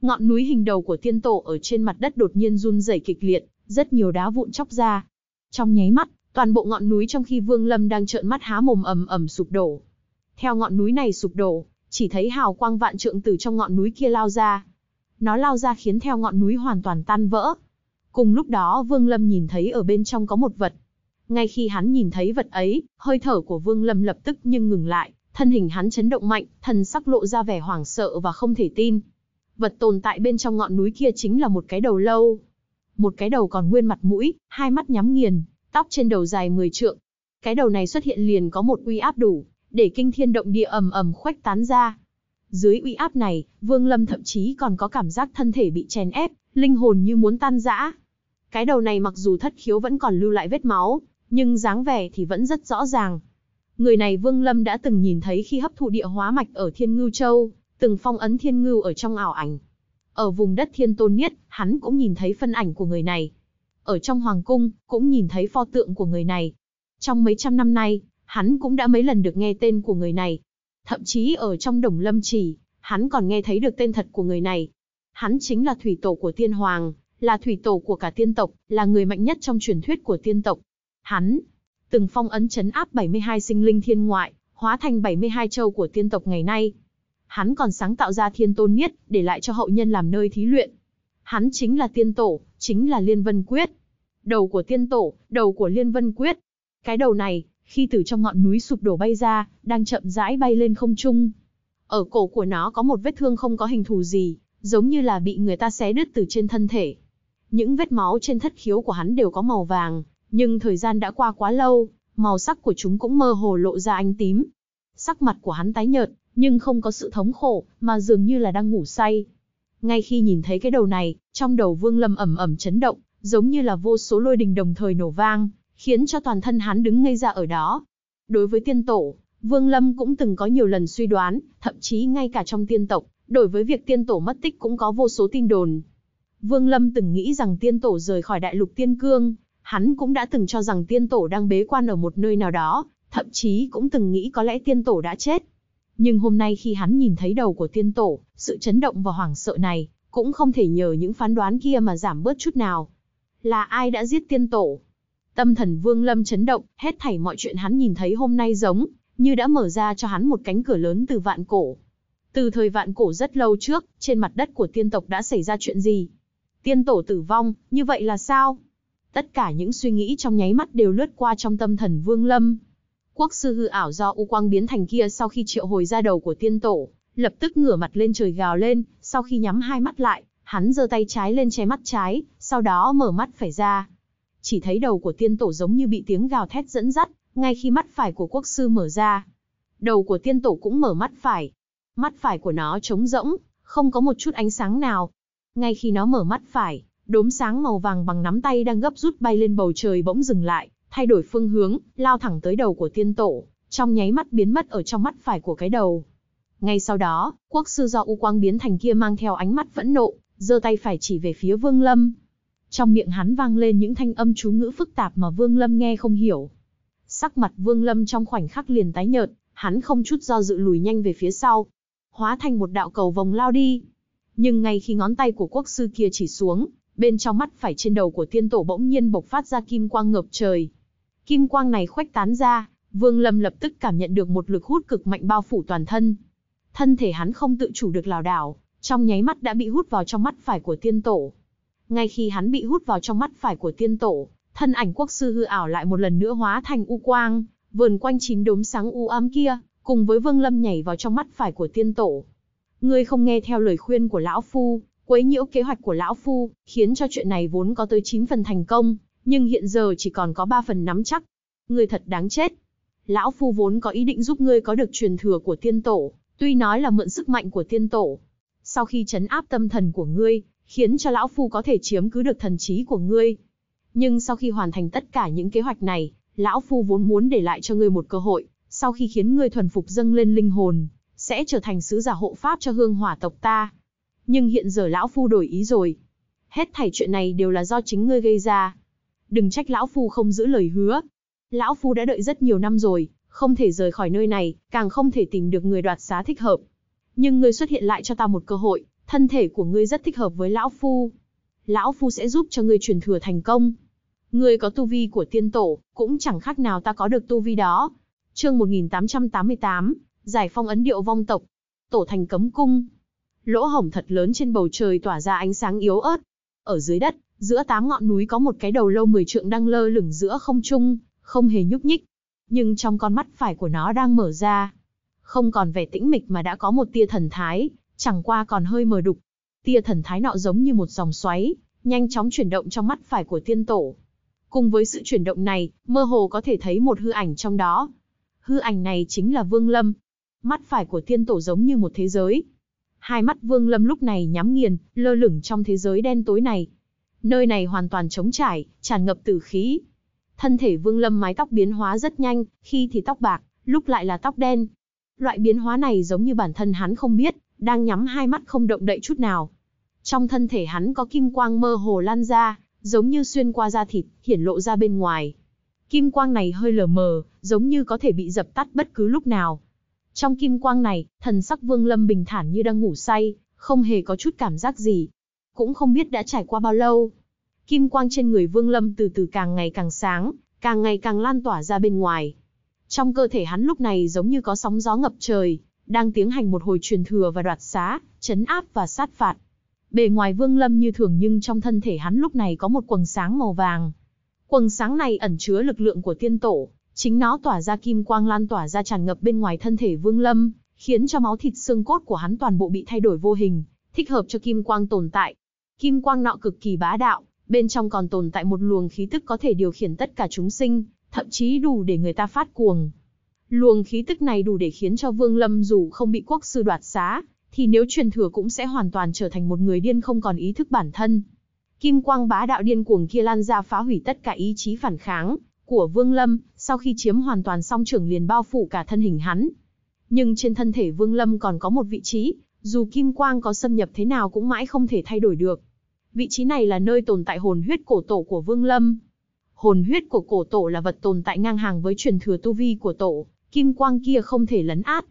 ngọn núi hình đầu của tiên tổ ở trên mặt đất đột nhiên run rẩy kịch liệt, rất nhiều đá vụn chóc ra. Trong nháy mắt, Toàn bộ ngọn núi trong khi Vương Lâm đang trợn mắt há mồm ầm ầm sụp đổ. Theo ngọn núi này sụp đổ, chỉ thấy hào quang vạn trượng từ trong ngọn núi kia lao ra. Nó lao ra khiến theo ngọn núi hoàn toàn tan vỡ. Cùng lúc đó Vương Lâm nhìn thấy ở bên trong có một vật. Ngay khi hắn nhìn thấy vật ấy, hơi thở của Vương Lâm lập tức nhưng ngừng lại, thân hình hắn chấn động mạnh, thần sắc lộ ra vẻ hoảng sợ và không thể tin. Vật tồn tại bên trong ngọn núi kia chính là một cái đầu lâu. Một cái đầu còn nguyên mặt mũi, hai mắt nhắm nghiền, tóc trên đầu dài 10 trượng. Cái đầu này xuất hiện liền có một uy áp đủ, để kinh thiên động địa ầm ầm khuếch tán ra. Dưới uy áp này, Vương Lâm thậm chí còn có cảm giác thân thể bị chèn ép, linh hồn như muốn tan rã. Cái đầu này mặc dù thất khiếu vẫn còn lưu lại vết máu, nhưng dáng vẻ thì vẫn rất rõ ràng. Người này Vương Lâm đã từng nhìn thấy khi hấp thụ địa hóa mạch ở Thiên Ngưu Châu, từng phong ấn Thiên Ngưu ở trong ảo ảnh. Ở vùng đất Thiên Tôn Niết, hắn cũng nhìn thấy phân ảnh của người này, ở trong hoàng cung, cũng nhìn thấy pho tượng của người này. Trong mấy trăm năm nay, hắn cũng đã mấy lần được nghe tên của người này. Thậm chí ở trong đồng lâm trì, hắn còn nghe thấy được tên thật của người này. Hắn chính là thủy tổ của tiên hoàng, là thủy tổ của cả tiên tộc, là người mạnh nhất trong truyền thuyết của tiên tộc. Hắn từng phong ấn chấn áp 72 sinh linh thiên ngoại, hóa thành 72 châu của tiên tộc ngày nay. Hắn còn sáng tạo ra thiên tôn niết, để lại cho hậu nhân làm nơi thí luyện. Hắn chính là tiên tổ, chính là Liên Vân Quyết. Đầu của tiên tổ, đầu của Liên Vân Quyết. Cái đầu này, khi từ trong ngọn núi sụp đổ bay ra, đang chậm rãi bay lên không trung. Ở cổ của nó có một vết thương không có hình thù gì, giống như là bị người ta xé đứt từ trên thân thể. Những vết máu trên thất khiếu của hắn đều có màu vàng, nhưng thời gian đã qua quá lâu, màu sắc của chúng cũng mơ hồ lộ ra ánh tím. Sắc mặt của hắn tái nhợt, nhưng không có sự thống khổ, mà dường như là đang ngủ say. Ngay khi nhìn thấy cái đầu này, trong đầu Vương Lâm ầm ầm chấn động, giống như là vô số lôi đình đồng thời nổ vang, khiến cho toàn thân hắn đứng ngây ra ở đó. Đối với tiên tổ, Vương Lâm cũng từng có nhiều lần suy đoán, thậm chí ngay cả trong tiên tộc, đối với việc tiên tổ mất tích cũng có vô số tin đồn. Vương Lâm từng nghĩ rằng tiên tổ rời khỏi đại lục tiên cương, hắn cũng đã từng cho rằng tiên tổ đang bế quan ở một nơi nào đó, thậm chí cũng từng nghĩ có lẽ tiên tổ đã chết nhưng hôm nay khi hắn nhìn thấy đầu của tiên tổ, sự chấn động và hoảng sợ này, cũng không thể nhờ những phán đoán kia mà giảm bớt chút nào. Là ai đã giết tiên tổ? Tâm thần Vương Lâm chấn động, hết thảy mọi chuyện hắn nhìn thấy hôm nay giống, như đã mở ra cho hắn một cánh cửa lớn từ vạn cổ. Từ thời vạn cổ rất lâu trước, trên mặt đất của tiên tộc đã xảy ra chuyện gì? Tiên tổ tử vong, như vậy là sao? Tất cả những suy nghĩ trong nháy mắt đều lướt qua trong tâm thần Vương Lâm, Quốc sư hư ảo do u quang biến thành kia sau khi triệu hồi ra đầu của tiên tổ, lập tức ngửa mặt lên trời gào lên, sau khi nhắm hai mắt lại, hắn giơ tay trái lên che mắt trái, sau đó mở mắt phải ra. Chỉ thấy đầu của tiên tổ giống như bị tiếng gào thét dẫn dắt, ngay khi mắt phải của quốc sư mở ra. Đầu của tiên tổ cũng mở mắt phải. Mắt phải của nó trống rỗng, không có một chút ánh sáng nào. Ngay khi nó mở mắt phải, đốm sáng màu vàng bằng nắm tay đang gấp rút bay lên bầu trời bỗng dừng lại, thay đổi phương hướng, lao thẳng tới đầu của tiên tổ, trong nháy mắt biến mất ở trong mắt phải của cái đầu. Ngay sau đó, quốc sư do u quang biến thành kia mang theo ánh mắt phẫn nộ, giơ tay phải chỉ về phía Vương Lâm. Trong miệng hắn vang lên những thanh âm chú ngữ phức tạp mà Vương Lâm nghe không hiểu. Sắc mặt Vương Lâm trong khoảnh khắc liền tái nhợt, hắn không chút do dự lùi nhanh về phía sau, hóa thành một đạo cầu vòng lao đi. Nhưng ngay khi ngón tay của quốc sư kia chỉ xuống, bên trong mắt phải trên đầu của tiên tổ bỗng nhiên bộc phát ra kim quang ngập trời, Kim quang này khoách tán ra, Vương Lâm lập tức cảm nhận được một lực hút cực mạnh bao phủ toàn thân. Thân thể hắn không tự chủ được lảo đảo, trong nháy mắt đã bị hút vào trong mắt phải của tiên tổ. Ngay khi hắn bị hút vào trong mắt phải của tiên tổ, thân ảnh quốc sư hư ảo lại một lần nữa hóa thành u quang, vườn quanh chín đốm sáng u ám kia, cùng với Vương Lâm nhảy vào trong mắt phải của tiên tổ. Ngươi không nghe theo lời khuyên của lão phu, quấy nhiễu kế hoạch của lão phu, khiến cho chuyện này vốn có tới 9 phần thành công, nhưng hiện giờ chỉ còn có ba phần nắm chắc. Ngươi thật đáng chết. Lão Phu vốn có ý định giúp ngươi có được truyền thừa của tiên tổ, tuy nói là mượn sức mạnh của tiên tổ. Sau khi chấn áp tâm thần của ngươi, khiến cho Lão Phu có thể chiếm cứ được thần trí của ngươi. Nhưng sau khi hoàn thành tất cả những kế hoạch này, Lão Phu vốn muốn để lại cho ngươi một cơ hội, sau khi khiến ngươi thuần phục dâng lên linh hồn, sẽ trở thành sứ giả hộ pháp cho hương hỏa tộc ta. Nhưng hiện giờ Lão Phu đổi ý rồi. Hết thảy chuyện này đều là do chính ngươi gây ra, đừng trách lão phu không giữ lời hứa. Lão phu đã đợi rất nhiều năm rồi, không thể rời khỏi nơi này, càng không thể tìm được người đoạt xá thích hợp. Nhưng ngươi xuất hiện lại cho ta một cơ hội, thân thể của ngươi rất thích hợp với lão phu. Lão phu sẽ giúp cho ngươi truyền thừa thành công. Ngươi có tu vi của tiên tổ, cũng chẳng khác nào ta có được tu vi đó. Chương 1888, Giải phong ấn điệu vong tộc, tổ thành cấm cung. Lỗ hổng thật lớn trên bầu trời tỏa ra ánh sáng yếu ớt. Ở dưới đất, Giữa tám ngọn núi có một cái đầu lâu mười trượng đang lơ lửng giữa không trung, không hề nhúc nhích. Nhưng trong con mắt phải của nó đang mở ra. Không còn vẻ tĩnh mịch mà đã có một tia thần thái, chẳng qua còn hơi mờ đục. Tia thần thái nọ giống như một dòng xoáy, nhanh chóng chuyển động trong mắt phải của tiên tổ. Cùng với sự chuyển động này, mơ hồ có thể thấy một hư ảnh trong đó. Hư ảnh này chính là Vương Lâm. Mắt phải của tiên tổ giống như một thế giới. Hai mắt Vương Lâm lúc này nhắm nghiền, lơ lửng trong thế giới đen tối này. Nơi này hoàn toàn trống trải, tràn ngập tử khí. Thân thể Vương Lâm mái tóc biến hóa rất nhanh, khi thì tóc bạc, lúc lại là tóc đen. Loại biến hóa này giống như bản thân hắn không biết, đang nhắm hai mắt không động đậy chút nào. Trong thân thể hắn có kim quang mơ hồ lan ra, giống như xuyên qua da thịt, hiển lộ ra bên ngoài. Kim quang này hơi lờ mờ, giống như có thể bị dập tắt bất cứ lúc nào. Trong kim quang này, thần sắc Vương Lâm bình thản như đang ngủ say, không hề có chút cảm giác gì, cũng không biết đã trải qua bao lâu. Kim quang trên người Vương Lâm từ từ càng ngày càng sáng, càng ngày càng lan tỏa ra bên ngoài. Trong cơ thể hắn lúc này giống như có sóng gió ngập trời, đang tiến hành một hồi truyền thừa và đoạt xá, chấn áp và sát phạt. Bề ngoài Vương Lâm như thường nhưng trong thân thể hắn lúc này có một quần sáng màu vàng. quần sáng này ẩn chứa lực lượng của tiên tổ, chính nó tỏa ra kim quang lan tỏa ra tràn ngập bên ngoài thân thể Vương Lâm, khiến cho máu thịt xương cốt của hắn toàn bộ bị thay đổi vô hình, thích hợp cho kim quang tồn tại. Kim quang nọ cực kỳ bá đạo, bên trong còn tồn tại một luồng khí tức có thể điều khiển tất cả chúng sinh, thậm chí đủ để người ta phát cuồng. Luồng khí tức này đủ để khiến cho Vương Lâm dù không bị quốc sư đoạt xá, thì nếu truyền thừa cũng sẽ hoàn toàn trở thành một người điên không còn ý thức bản thân. Kim quang bá đạo điên cuồng kia lan ra phá hủy tất cả ý chí phản kháng của Vương Lâm, sau khi chiếm hoàn toàn song trưởng liền bao phủ cả thân hình hắn. Nhưng trên thân thể Vương Lâm còn có một vị trí, dù kim quang có xâm nhập thế nào cũng mãi không thể thay đổi được vị trí này là nơi tồn tại hồn huyết cổ tổ của Vương Lâm. Hồn huyết của cổ tổ là vật tồn tại ngang hàng với truyền thừa tu vi của tổ, kim quang kia không thể lấn át.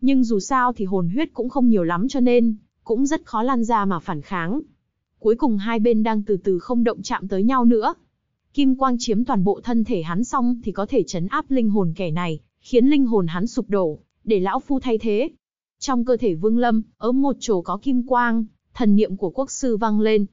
Nhưng dù sao thì hồn huyết cũng không nhiều lắm cho nên, cũng rất khó lan ra mà phản kháng. Cuối cùng hai bên đang từ từ không động chạm tới nhau nữa. Kim quang chiếm toàn bộ thân thể hắn xong thì có thể chấn áp linh hồn kẻ này, khiến linh hồn hắn sụp đổ, để lão phu thay thế. Trong cơ thể Vương Lâm, ở một chỗ có kim quang, thần niệm của quốc sư vang lên,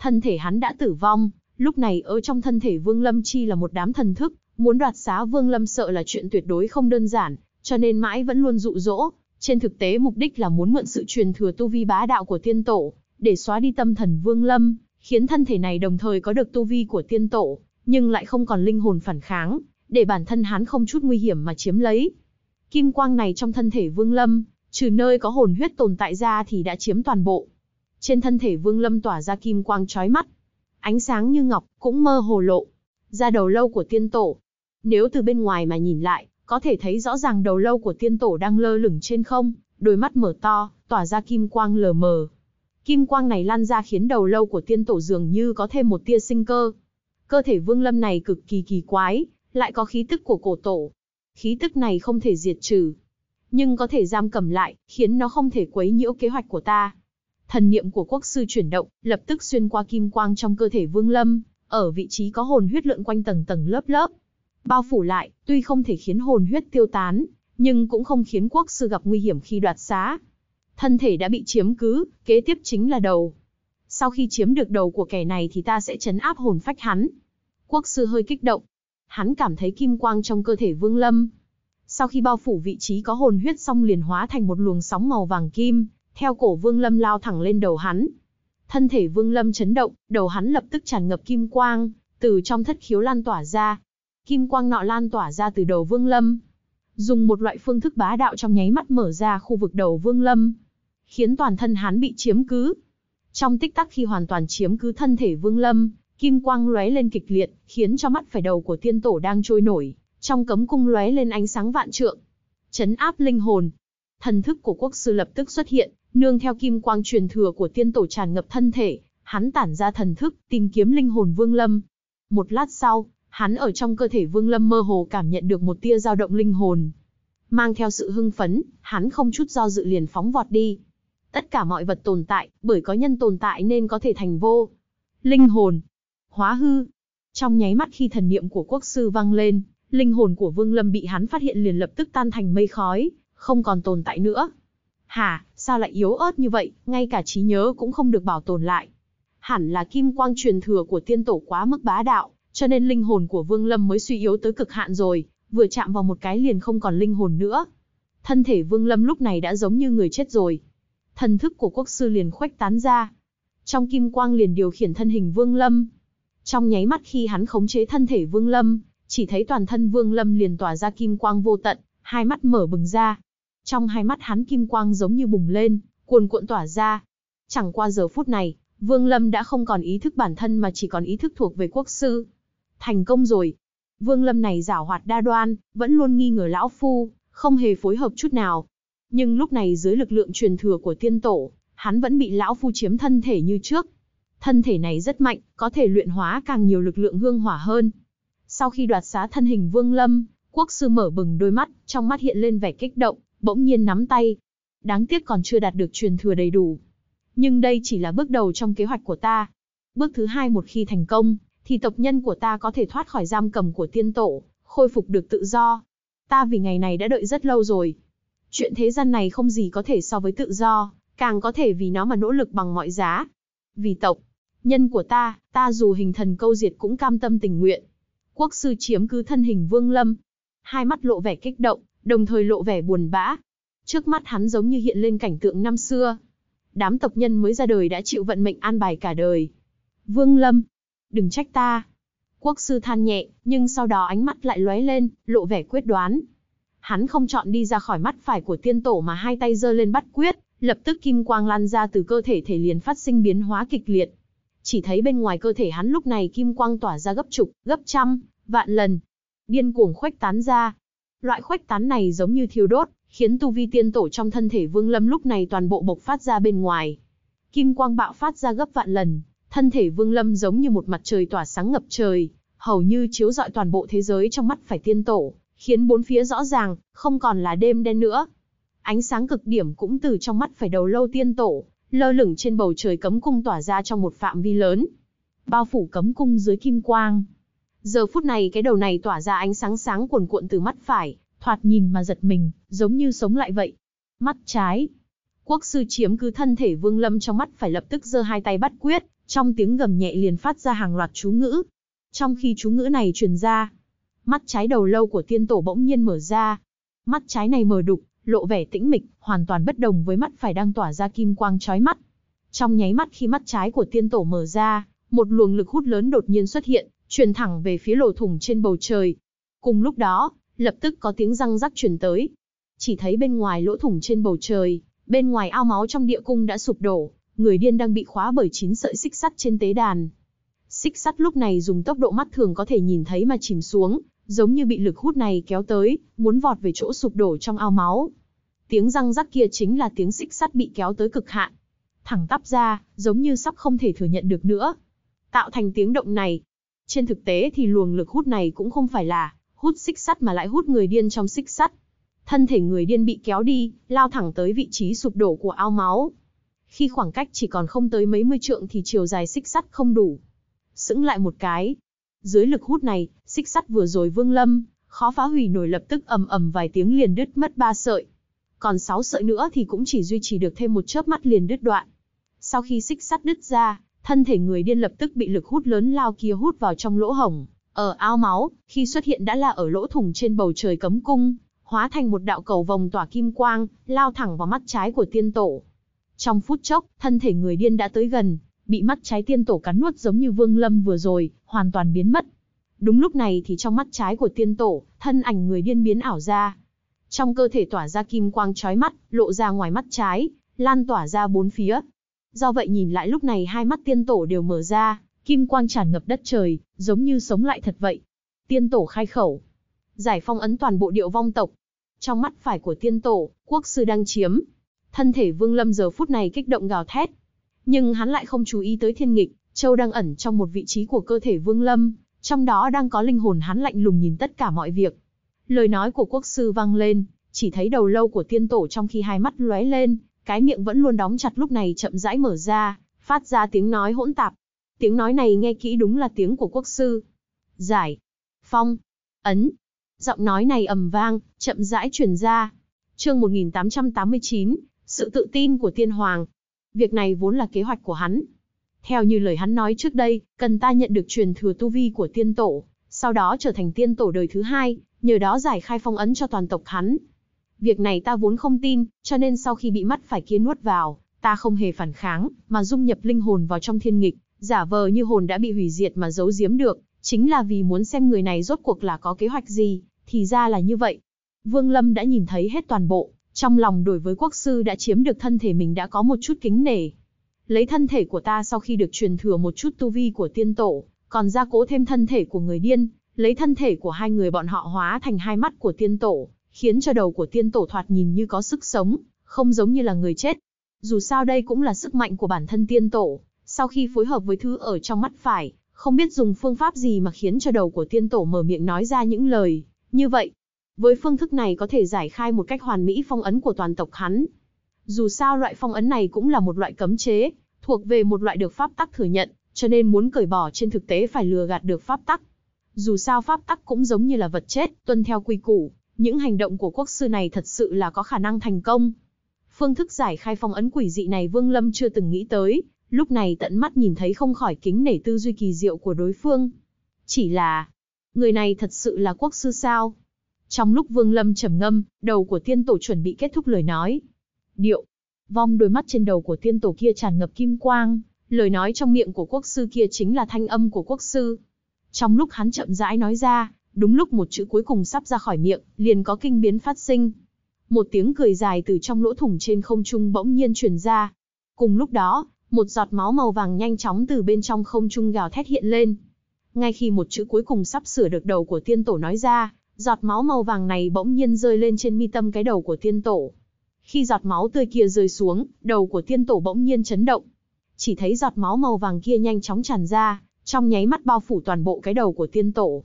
thân thể hắn đã tử vong, lúc này ở trong thân thể Vương Lâm Chi là một đám thần thức, muốn đoạt xá Vương Lâm sợ là chuyện tuyệt đối không đơn giản, cho nên mãi vẫn luôn dụ dỗ, trên thực tế mục đích là muốn mượn sự truyền thừa tu vi bá đạo của tiên tổ, để xóa đi tâm thần Vương Lâm, khiến thân thể này đồng thời có được tu vi của tiên tổ, nhưng lại không còn linh hồn phản kháng, để bản thân hắn không chút nguy hiểm mà chiếm lấy. Kim quang này trong thân thể Vương Lâm, trừ nơi có hồn huyết tồn tại ra thì đã chiếm toàn bộ, trên thân thể Vương Lâm tỏa ra kim quang trói mắt, ánh sáng như ngọc, cũng mơ hồ lộ ra đầu lâu của tiên tổ. Nếu từ bên ngoài mà nhìn lại, có thể thấy rõ ràng đầu lâu của tiên tổ đang lơ lửng trên không, đôi mắt mở to, tỏa ra kim quang lờ mờ. Kim quang này lan ra khiến đầu lâu của tiên tổ dường như có thêm một tia sinh cơ. Cơ thể Vương Lâm này cực kỳ kỳ quái, lại có khí tức của cổ tổ. Khí tức này không thể diệt trừ, nhưng có thể giam cầm lại, khiến nó không thể quấy nhiễu kế hoạch của ta. Thần niệm của quốc sư chuyển động, lập tức xuyên qua kim quang trong cơ thể Vương Lâm, ở vị trí có hồn huyết lượn quanh tầng tầng lớp lớp, bao phủ lại, tuy không thể khiến hồn huyết tiêu tán, nhưng cũng không khiến quốc sư gặp nguy hiểm khi đoạt xá. Thân thể đã bị chiếm cứ, kế tiếp chính là đầu. Sau khi chiếm được đầu của kẻ này thì ta sẽ chấn áp hồn phách hắn. Quốc sư hơi kích động. Hắn cảm thấy kim quang trong cơ thể Vương Lâm. Sau khi bao phủ vị trí có hồn huyết xong liền hóa thành một luồng sóng màu vàng kim, theo cổ Vương Lâm lao thẳng lên đầu hắn. Thân thể Vương Lâm chấn động, đầu hắn lập tức tràn ngập kim quang, từ trong thất khiếu lan tỏa ra. Kim quang nọ lan tỏa ra từ đầu Vương Lâm, dùng một loại phương thức bá đạo trong nháy mắt mở ra khu vực đầu Vương Lâm, khiến toàn thân hắn bị chiếm cứ. Trong tích tắc khi hoàn toàn chiếm cứ thân thể Vương Lâm, kim quang lóe lên kịch liệt, khiến cho mắt phải đầu của tiên tổ đang trôi nổi, trong cấm cung lóe lên ánh sáng vạn trượng. Chấn áp linh hồn. Thần thức của quốc sư lập tức xuất hiện, Nương theo kim quang truyền thừa của tiên tổ tràn ngập thân thể, hắn tản ra thần thức, tìm kiếm linh hồn Vương Lâm. Một lát sau, hắn ở trong cơ thể Vương Lâm mơ hồ cảm nhận được một tia dao động linh hồn. Mang theo sự hưng phấn, hắn không chút do dự liền phóng vọt đi. Tất cả mọi vật tồn tại, bởi có nhân tồn tại nên có thể thành vô. Linh hồn, hóa hư. Trong nháy mắt khi thần niệm của quốc sư vang lên, linh hồn của Vương Lâm bị hắn phát hiện liền lập tức tan thành mây khói, không còn tồn tại nữa. Hả, sao lại yếu ớt như vậy, ngay cả trí nhớ cũng không được bảo tồn lại. Hẳn là kim quang truyền thừa của tiên tổ quá mức bá đạo, cho nên linh hồn của Vương Lâm mới suy yếu tới cực hạn rồi, vừa chạm vào một cái liền không còn linh hồn nữa. Thân thể Vương Lâm lúc này đã giống như người chết rồi. Thần thức của quốc sư liền khuếch tán ra. Trong kim quang liền điều khiển thân hình Vương Lâm. Trong nháy mắt khi hắn khống chế thân thể Vương Lâm, chỉ thấy toàn thân Vương Lâm liền tỏa ra kim quang vô tận, hai mắt mở bừng ra, trong hai mắt hắn kim quang giống như bùng lên, cuồn cuộn tỏa ra. Chẳng qua giờ phút này, Vương Lâm đã không còn ý thức bản thân mà chỉ còn ý thức thuộc về quốc sư. Thành công rồi. Vương Lâm này giả hoạt đa đoan, vẫn luôn nghi ngờ lão phu, không hề phối hợp chút nào. Nhưng lúc này dưới lực lượng truyền thừa của tiên tổ, hắn vẫn bị lão phu chiếm thân thể như trước. Thân thể này rất mạnh, có thể luyện hóa càng nhiều lực lượng hương hỏa hơn. Sau khi đoạt xá thân hình Vương Lâm, quốc sư mở bừng đôi mắt, trong mắt hiện lên vẻ kích động bỗng nhiên nắm tay. Đáng tiếc còn chưa đạt được truyền thừa đầy đủ. Nhưng đây chỉ là bước đầu trong kế hoạch của ta. Bước thứ hai một khi thành công, thì tộc nhân của ta có thể thoát khỏi giam cầm của tiên tổ, khôi phục được tự do. Ta vì ngày này đã đợi rất lâu rồi. Chuyện thế gian này không gì có thể so với tự do, càng có thể vì nó mà nỗ lực bằng mọi giá. Vì tộc, nhân của ta, ta dù hình thần câu diệt cũng cam tâm tình nguyện. Quốc sư chiếm cứ thân hình Vương Lâm. Hai mắt lộ vẻ kích động, đồng thời lộ vẻ buồn bã. Trước mắt hắn giống như hiện lên cảnh tượng năm xưa. Đám tộc nhân mới ra đời đã chịu vận mệnh an bài cả đời. Vương Lâm, đừng trách ta. Quốc sư than nhẹ, nhưng sau đó ánh mắt lại lóe lên, lộ vẻ quyết đoán. Hắn không chọn đi ra khỏi mắt phải của tiên tổ mà hai tay giơ lên bắt quyết, lập tức kim quang lan ra từ cơ thể thể liền phát sinh biến hóa kịch liệt. Chỉ thấy bên ngoài cơ thể hắn lúc này kim quang tỏa ra gấp chục, gấp trăm, vạn lần. Điên cuồng khuếch tán ra, Loại khuếch tán này giống như thiêu đốt, khiến tu vi tiên tổ trong thân thể Vương Lâm lúc này toàn bộ bộc phát ra bên ngoài. Kim quang bạo phát ra gấp vạn lần, thân thể Vương Lâm giống như một mặt trời tỏa sáng ngập trời, hầu như chiếu rọi toàn bộ thế giới trong mắt phải tiên tổ, khiến bốn phía rõ ràng, không còn là đêm đen nữa. Ánh sáng cực điểm cũng từ trong mắt phải đầu lâu tiên tổ, lơ lửng trên bầu trời cấm cung tỏa ra trong một phạm vi lớn. Bao phủ cấm cung dưới kim quang, Giờ phút này cái đầu này tỏa ra ánh sáng sáng cuồn cuộn từ mắt phải, thoạt nhìn mà giật mình, giống như sống lại vậy. Mắt trái. Quốc sư chiếm cứ thân thể Vương Lâm trong mắt phải lập tức giơ hai tay bắt quyết, trong tiếng gầm nhẹ liền phát ra hàng loạt chú ngữ. Trong khi chú ngữ này truyền ra, mắt trái đầu lâu của tiên tổ bỗng nhiên mở ra. Mắt trái này mở đục, lộ vẻ tĩnh mịch, hoàn toàn bất đồng với mắt phải đang tỏa ra kim quang chói mắt. Trong nháy mắt khi mắt trái của tiên tổ mở ra, một luồng lực hút lớn đột nhiên xuất hiện, truyền thẳng về phía lỗ thủng trên bầu trời. Cùng lúc đó, lập tức có tiếng răng rắc truyền tới. Chỉ thấy bên ngoài lỗ thủng trên bầu trời, bên ngoài ao máu trong địa cung đã sụp đổ, người điên đang bị khóa bởi chín sợi xích sắt trên tế đàn. Xích sắt lúc này dùng tốc độ mắt thường có thể nhìn thấy mà chìm xuống, giống như bị lực hút này kéo tới, muốn vọt về chỗ sụp đổ trong ao máu. Tiếng răng rắc kia chính là tiếng xích sắt bị kéo tới cực hạn. Thẳng tắp ra, giống như sắp không thể thừa nhận được nữa. Tạo thành tiếng động này, trên thực tế thì luồng lực hút này cũng không phải là hút xích sắt mà lại hút người điên trong xích sắt. Thân thể người điên bị kéo đi, lao thẳng tới vị trí sụp đổ của ao máu. Khi khoảng cách chỉ còn không tới mấy mươi trượng thì chiều dài xích sắt không đủ. Sững lại một cái. Dưới lực hút này, xích sắt vừa rồi vương lâm, khó phá hủy nổi lập tức ầm ầm vài tiếng liền đứt mất ba sợi. Còn sáu sợi nữa thì cũng chỉ duy trì được thêm một chớp mắt liền đứt đoạn. Sau khi xích sắt đứt ra, thân thể người điên lập tức bị lực hút lớn lao kia hút vào trong lỗ hổng, ở ờ, ao máu, khi xuất hiện đã là ở lỗ thủng trên bầu trời cấm cung, hóa thành một đạo cầu vòng tỏa kim quang, lao thẳng vào mắt trái của tiên tổ. Trong phút chốc, thân thể người điên đã tới gần, bị mắt trái tiên tổ cắn nuốt giống như Vương Lâm vừa rồi, hoàn toàn biến mất. Đúng lúc này thì trong mắt trái của tiên tổ, thân ảnh người điên biến ảo ra. Trong cơ thể tỏa ra kim quang chói mắt, lộ ra ngoài mắt trái, lan tỏa ra bốn phía, Do vậy nhìn lại lúc này hai mắt tiên tổ đều mở ra, kim quang tràn ngập đất trời, giống như sống lại thật vậy. Tiên tổ khai khẩu, giải phong ấn toàn bộ điệu vong tộc. Trong mắt phải của tiên tổ, quốc sư đang chiếm. Thân thể Vương Lâm giờ phút này kích động gào thét. Nhưng hắn lại không chú ý tới thiên nghịch, châu đang ẩn trong một vị trí của cơ thể Vương Lâm, trong đó đang có linh hồn hắn lạnh lùng nhìn tất cả mọi việc. Lời nói của quốc sư vang lên, chỉ thấy đầu lâu của tiên tổ trong khi hai mắt lóe lên, cái miệng vẫn luôn đóng chặt lúc này chậm rãi mở ra, phát ra tiếng nói hỗn tạp. Tiếng nói này nghe kỹ đúng là tiếng của quốc sư. Giải, phong, ấn. Giọng nói này ầm vang, chậm rãi truyền ra. Chương 1889, sự tự tin của tiên hoàng. Việc này vốn là kế hoạch của hắn. Theo như lời hắn nói trước đây, cần ta nhận được truyền thừa tu vi của tiên tổ, sau đó trở thành tiên tổ đời thứ hai, nhờ đó giải khai phong ấn cho toàn tộc hắn, Việc này ta vốn không tin, cho nên sau khi bị mắt phải kia nuốt vào, ta không hề phản kháng, mà dung nhập linh hồn vào trong thiên nghịch, giả vờ như hồn đã bị hủy diệt mà giấu giếm được, chính là vì muốn xem người này rốt cuộc là có kế hoạch gì, thì ra là như vậy. Vương Lâm đã nhìn thấy hết toàn bộ, trong lòng đối với quốc sư đã chiếm được thân thể mình đã có một chút kính nể. Lấy thân thể của ta sau khi được truyền thừa một chút tu vi của tiên tổ, còn gia cố thêm thân thể của người điên, lấy thân thể của hai người bọn họ hóa thành hai mắt của tiên tổ, khiến cho đầu của tiên tổ thoạt nhìn như có sức sống, không giống như là người chết. Dù sao đây cũng là sức mạnh của bản thân tiên tổ, sau khi phối hợp với thứ ở trong mắt phải, không biết dùng phương pháp gì mà khiến cho đầu của tiên tổ mở miệng nói ra những lời, như vậy. Với phương thức này có thể giải khai một cách hoàn mỹ phong ấn của toàn tộc hắn. Dù sao loại phong ấn này cũng là một loại cấm chế, thuộc về một loại được pháp tắc thừa nhận, cho nên muốn cởi bỏ trên thực tế phải lừa gạt được pháp tắc. Dù sao pháp tắc cũng giống như là vật chết, tuân theo quy củ, những hành động của quốc sư này thật sự là có khả năng thành công. Phương thức giải khai phong ấn quỷ dị này Vương Lâm chưa từng nghĩ tới, lúc này tận mắt nhìn thấy không khỏi kính nể tư duy kỳ diệu của đối phương. Chỉ là, người này thật sự là quốc sư sao? Trong lúc Vương Lâm trầm ngâm, đầu của tiên tổ chuẩn bị kết thúc lời nói. Điệu, vong đôi mắt trên đầu của tiên tổ kia tràn ngập kim quang, lời nói trong miệng của quốc sư kia chính là thanh âm của quốc sư. Trong lúc hắn chậm rãi nói ra, Đúng lúc một chữ cuối cùng sắp ra khỏi miệng, liền có kinh biến phát sinh. Một tiếng cười dài từ trong lỗ thủng trên không trung bỗng nhiên truyền ra. Cùng lúc đó, một giọt máu màu vàng nhanh chóng từ bên trong không trung gào thét hiện lên. Ngay khi một chữ cuối cùng sắp sửa được đầu của tiên tổ nói ra, giọt máu màu vàng này bỗng nhiên rơi lên trên mi tâm cái đầu của tiên tổ. Khi giọt máu tươi kia rơi xuống, đầu của tiên tổ bỗng nhiên chấn động. Chỉ thấy giọt máu màu vàng kia nhanh chóng tràn ra, trong nháy mắt bao phủ toàn bộ cái đầu của tiên tổ.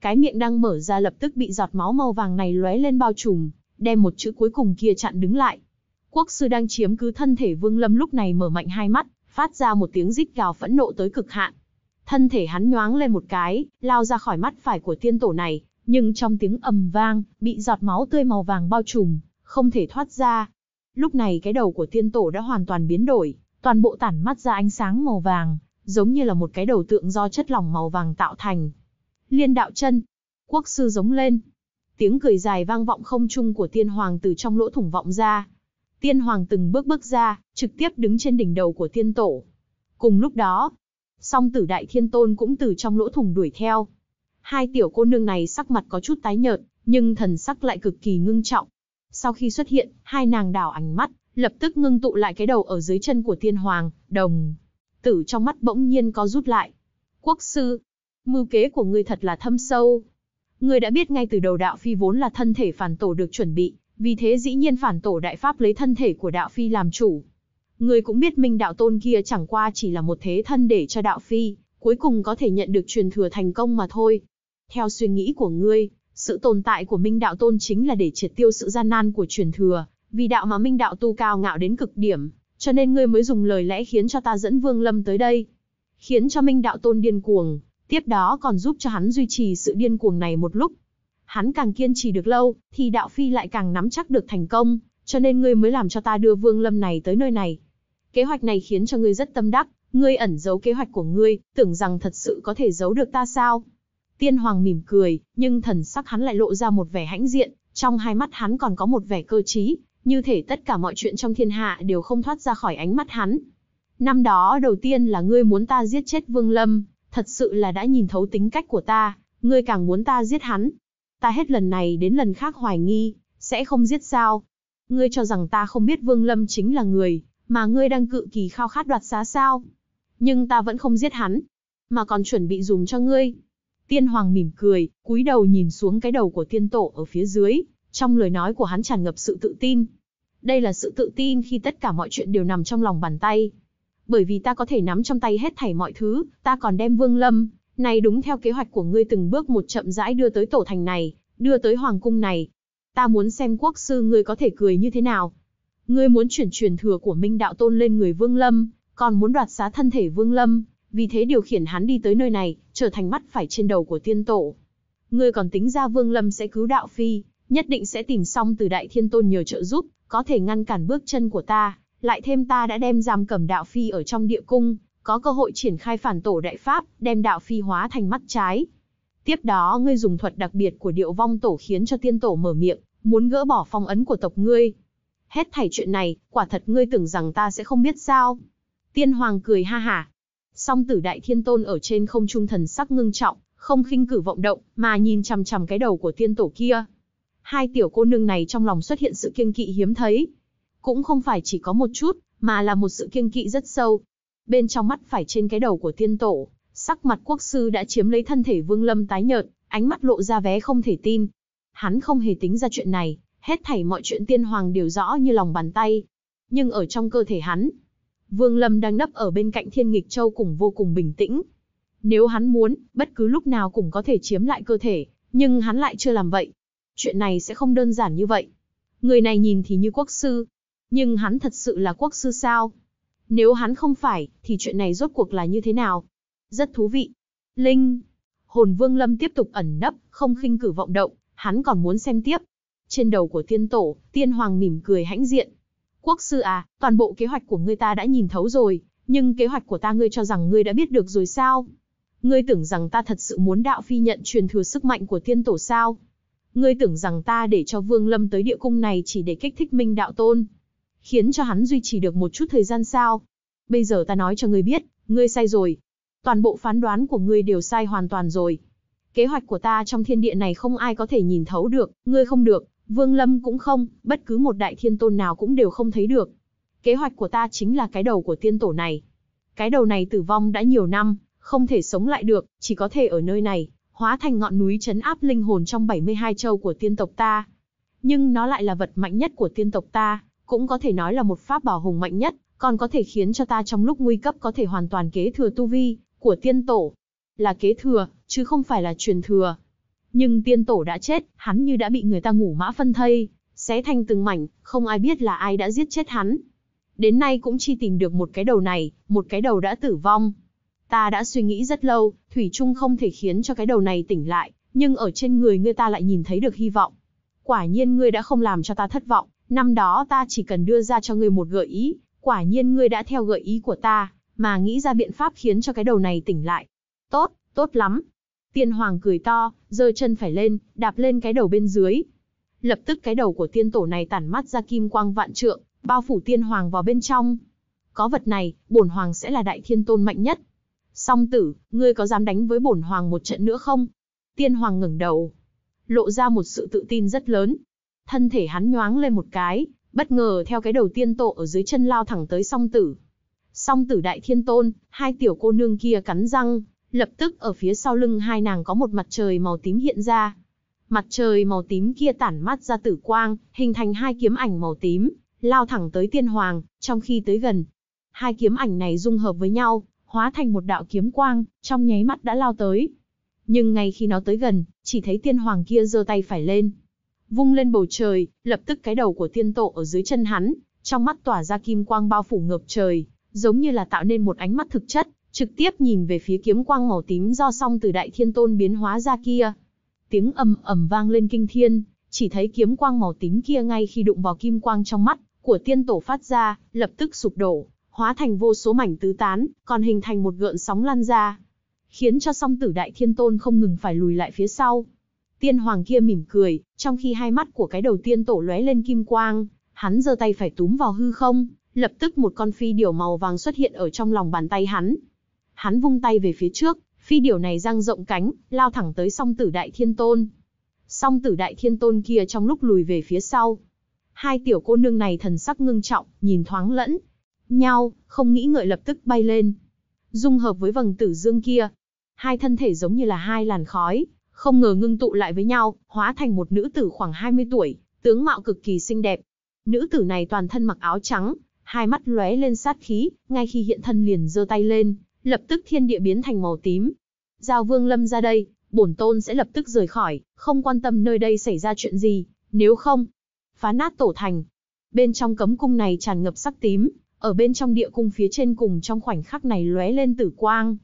Cái miệng đang mở ra lập tức bị giọt máu màu vàng này lóe lên bao trùm, đem một chữ cuối cùng kia chặn đứng lại. Quốc sư đang chiếm cứ thân thể Vương Lâm lúc này mở mạnh hai mắt, phát ra một tiếng rít gào phẫn nộ tới cực hạn. Thân thể hắn nhoáng lên một cái, lao ra khỏi mắt phải của tiên tổ này, nhưng trong tiếng ầm vang, bị giọt máu tươi màu vàng bao trùm, không thể thoát ra. Lúc này cái đầu của tiên tổ đã hoàn toàn biến đổi, toàn bộ tản mắt ra ánh sáng màu vàng, giống như là một cái đầu tượng do chất lỏng màu vàng tạo thành liên đạo chân. Quốc sư giống lên. Tiếng cười dài vang vọng không trung của tiên hoàng từ trong lỗ thủng vọng ra. Tiên hoàng từng bước bước ra, trực tiếp đứng trên đỉnh đầu của tiên tổ. Cùng lúc đó, song tử đại thiên tôn cũng từ trong lỗ thủng đuổi theo. Hai tiểu cô nương này sắc mặt có chút tái nhợt, nhưng thần sắc lại cực kỳ ngưng trọng. Sau khi xuất hiện, hai nàng đảo ánh mắt, lập tức ngưng tụ lại cái đầu ở dưới chân của tiên hoàng, đồng. Tử trong mắt bỗng nhiên có rút lại. Quốc sư, Mưu kế của ngươi thật là thâm sâu. Ngươi đã biết ngay từ đầu đạo phi vốn là thân thể phản tổ được chuẩn bị, vì thế dĩ nhiên phản tổ đại pháp lấy thân thể của đạo phi làm chủ. Ngươi cũng biết minh đạo tôn kia chẳng qua chỉ là một thế thân để cho đạo phi, cuối cùng có thể nhận được truyền thừa thành công mà thôi. Theo suy nghĩ của ngươi, sự tồn tại của minh đạo tôn chính là để triệt tiêu sự gian nan của truyền thừa, vì đạo mà minh đạo tu cao ngạo đến cực điểm, cho nên ngươi mới dùng lời lẽ khiến cho ta dẫn Vương Lâm tới đây. Khiến cho Minh Đạo Tôn điên cuồng, Tiếp đó còn giúp cho hắn duy trì sự điên cuồng này một lúc. Hắn càng kiên trì được lâu, thì Đạo Phi lại càng nắm chắc được thành công, cho nên ngươi mới làm cho ta đưa Vương Lâm này tới nơi này. Kế hoạch này khiến cho ngươi rất tâm đắc, ngươi ẩn giấu kế hoạch của ngươi, tưởng rằng thật sự có thể giấu được ta sao? Tiên Hoàng mỉm cười, nhưng thần sắc hắn lại lộ ra một vẻ hãnh diện, trong hai mắt hắn còn có một vẻ cơ trí, như thể tất cả mọi chuyện trong thiên hạ đều không thoát ra khỏi ánh mắt hắn. Năm đó đầu tiên là ngươi muốn ta giết chết Vương Lâm, thật sự là đã nhìn thấu tính cách của ta, ngươi càng muốn ta giết hắn. Ta hết lần này đến lần khác hoài nghi, sẽ không giết sao. Ngươi cho rằng ta không biết Vương Lâm chính là người, mà ngươi đang cự kỳ khao khát đoạt xá sao. Nhưng ta vẫn không giết hắn, mà còn chuẩn bị dùng cho ngươi. Tiên Hoàng mỉm cười, cúi đầu nhìn xuống cái đầu của tiên tổ ở phía dưới, trong lời nói của hắn tràn ngập sự tự tin. Đây là sự tự tin khi tất cả mọi chuyện đều nằm trong lòng bàn tay bởi vì ta có thể nắm trong tay hết thảy mọi thứ, ta còn đem Vương Lâm, này đúng theo kế hoạch của ngươi từng bước một chậm rãi đưa tới tổ thành này, đưa tới hoàng cung này. Ta muốn xem quốc sư ngươi có thể cười như thế nào. Ngươi muốn chuyển truyền thừa của Minh Đạo Tôn lên người Vương Lâm, còn muốn đoạt xá thân thể Vương Lâm, vì thế điều khiển hắn đi tới nơi này, trở thành mắt phải trên đầu của tiên tổ. Ngươi còn tính ra Vương Lâm sẽ cứu đạo phi, nhất định sẽ tìm xong từ Đại Thiên Tôn nhờ trợ giúp, có thể ngăn cản bước chân của ta, lại thêm ta đã đem giam cầm đạo phi ở trong địa cung, có cơ hội triển khai phản tổ đại pháp, đem đạo phi hóa thành mắt trái. Tiếp đó ngươi dùng thuật đặc biệt của điệu vong tổ khiến cho tiên tổ mở miệng, muốn gỡ bỏ phong ấn của tộc ngươi. Hết thảy chuyện này, quả thật ngươi tưởng rằng ta sẽ không biết sao. Tiên hoàng cười ha hả. Song tử đại thiên tôn ở trên không trung thần sắc ngưng trọng, không khinh cử vọng động, mà nhìn chằm chằm cái đầu của tiên tổ kia. Hai tiểu cô nương này trong lòng xuất hiện sự kiêng kỵ hiếm thấy, cũng không phải chỉ có một chút, mà là một sự kiêng kỵ rất sâu. Bên trong mắt phải trên cái đầu của tiên tổ, sắc mặt quốc sư đã chiếm lấy thân thể vương lâm tái nhợt, ánh mắt lộ ra vé không thể tin. Hắn không hề tính ra chuyện này, hết thảy mọi chuyện tiên hoàng đều rõ như lòng bàn tay. Nhưng ở trong cơ thể hắn, vương lâm đang nấp ở bên cạnh thiên nghịch châu cùng vô cùng bình tĩnh. Nếu hắn muốn, bất cứ lúc nào cũng có thể chiếm lại cơ thể, nhưng hắn lại chưa làm vậy. Chuyện này sẽ không đơn giản như vậy. Người này nhìn thì như quốc sư, nhưng hắn thật sự là quốc sư sao? Nếu hắn không phải, thì chuyện này rốt cuộc là như thế nào? Rất thú vị. Linh. Hồn Vương Lâm tiếp tục ẩn nấp, không khinh cử vọng động, hắn còn muốn xem tiếp. Trên đầu của tiên tổ, tiên hoàng mỉm cười hãnh diện. Quốc sư à, toàn bộ kế hoạch của ngươi ta đã nhìn thấu rồi, nhưng kế hoạch của ta ngươi cho rằng ngươi đã biết được rồi sao? Ngươi tưởng rằng ta thật sự muốn đạo phi nhận truyền thừa sức mạnh của tiên tổ sao? Ngươi tưởng rằng ta để cho Vương Lâm tới địa cung này chỉ để kích thích Minh đạo tôn, khiến cho hắn duy trì được một chút thời gian sao? Bây giờ ta nói cho ngươi biết, ngươi sai rồi. Toàn bộ phán đoán của ngươi đều sai hoàn toàn rồi. Kế hoạch của ta trong thiên địa này không ai có thể nhìn thấu được, ngươi không được, Vương Lâm cũng không, bất cứ một đại thiên tôn nào cũng đều không thấy được. Kế hoạch của ta chính là cái đầu của tiên tổ này. Cái đầu này tử vong đã nhiều năm, không thể sống lại được, chỉ có thể ở nơi này, hóa thành ngọn núi chấn áp linh hồn trong 72 châu của tiên tộc ta. Nhưng nó lại là vật mạnh nhất của tiên tộc ta cũng có thể nói là một pháp bảo hùng mạnh nhất, còn có thể khiến cho ta trong lúc nguy cấp có thể hoàn toàn kế thừa tu vi của tiên tổ. Là kế thừa, chứ không phải là truyền thừa. Nhưng tiên tổ đã chết, hắn như đã bị người ta ngủ mã phân thây, xé thành từng mảnh, không ai biết là ai đã giết chết hắn. Đến nay cũng chỉ tìm được một cái đầu này, một cái đầu đã tử vong. Ta đã suy nghĩ rất lâu, Thủy Trung không thể khiến cho cái đầu này tỉnh lại, nhưng ở trên người ngươi ta lại nhìn thấy được hy vọng. Quả nhiên ngươi đã không làm cho ta thất vọng, năm đó ta chỉ cần đưa ra cho ngươi một gợi ý, quả nhiên ngươi đã theo gợi ý của ta, mà nghĩ ra biện pháp khiến cho cái đầu này tỉnh lại. Tốt, tốt lắm. Tiên hoàng cười to, giơ chân phải lên, đạp lên cái đầu bên dưới. Lập tức cái đầu của tiên tổ này tản mắt ra kim quang vạn trượng, bao phủ tiên hoàng vào bên trong. Có vật này, bổn hoàng sẽ là đại thiên tôn mạnh nhất. Song tử, ngươi có dám đánh với bổn hoàng một trận nữa không? Tiên hoàng ngẩng đầu, lộ ra một sự tự tin rất lớn, thân thể hắn nhoáng lên một cái, bất ngờ theo cái đầu tiên tộ ở dưới chân lao thẳng tới song tử. Song tử đại thiên tôn, hai tiểu cô nương kia cắn răng, lập tức ở phía sau lưng hai nàng có một mặt trời màu tím hiện ra. Mặt trời màu tím kia tản mát ra tử quang, hình thành hai kiếm ảnh màu tím, lao thẳng tới tiên hoàng, trong khi tới gần. Hai kiếm ảnh này dung hợp với nhau, hóa thành một đạo kiếm quang, trong nháy mắt đã lao tới. Nhưng ngay khi nó tới gần, chỉ thấy tiên hoàng kia giơ tay phải lên, vung lên bầu trời, lập tức cái đầu của tiên tổ ở dưới chân hắn, trong mắt tỏa ra kim quang bao phủ ngập trời, giống như là tạo nên một ánh mắt thực chất, trực tiếp nhìn về phía kiếm quang màu tím do song từ đại thiên tôn biến hóa ra kia. Tiếng ầm ầm vang lên kinh thiên, chỉ thấy kiếm quang màu tím kia ngay khi đụng vào kim quang trong mắt của tiên tổ phát ra, lập tức sụp đổ, hóa thành vô số mảnh tứ tán, còn hình thành một gợn sóng lan ra, khiến cho song tử đại thiên tôn không ngừng phải lùi lại phía sau. Tiên hoàng kia mỉm cười, trong khi hai mắt của cái đầu tiên tổ lóe lên kim quang, hắn giơ tay phải túm vào hư không, lập tức một con phi điểu màu vàng xuất hiện ở trong lòng bàn tay hắn. Hắn vung tay về phía trước, phi điểu này dang rộng cánh, lao thẳng tới song tử đại thiên tôn. Song tử đại thiên tôn kia trong lúc lùi về phía sau. Hai tiểu cô nương này thần sắc ngưng trọng, nhìn thoáng lẫn. Nhau, không nghĩ ngợi lập tức bay lên. Dung hợp với vầng tử dương kia. Hai thân thể giống như là hai làn khói, không ngờ ngưng tụ lại với nhau, hóa thành một nữ tử khoảng 20 tuổi, tướng mạo cực kỳ xinh đẹp. Nữ tử này toàn thân mặc áo trắng, hai mắt lóe lên sát khí, ngay khi hiện thân liền giơ tay lên, lập tức thiên địa biến thành màu tím. Giao Vương Lâm ra đây, bổn tôn sẽ lập tức rời khỏi, không quan tâm nơi đây xảy ra chuyện gì, nếu không, phá nát tổ thành. Bên trong cấm cung này tràn ngập sắc tím, ở bên trong địa cung phía trên cùng trong khoảnh khắc này lóe lên tử quang.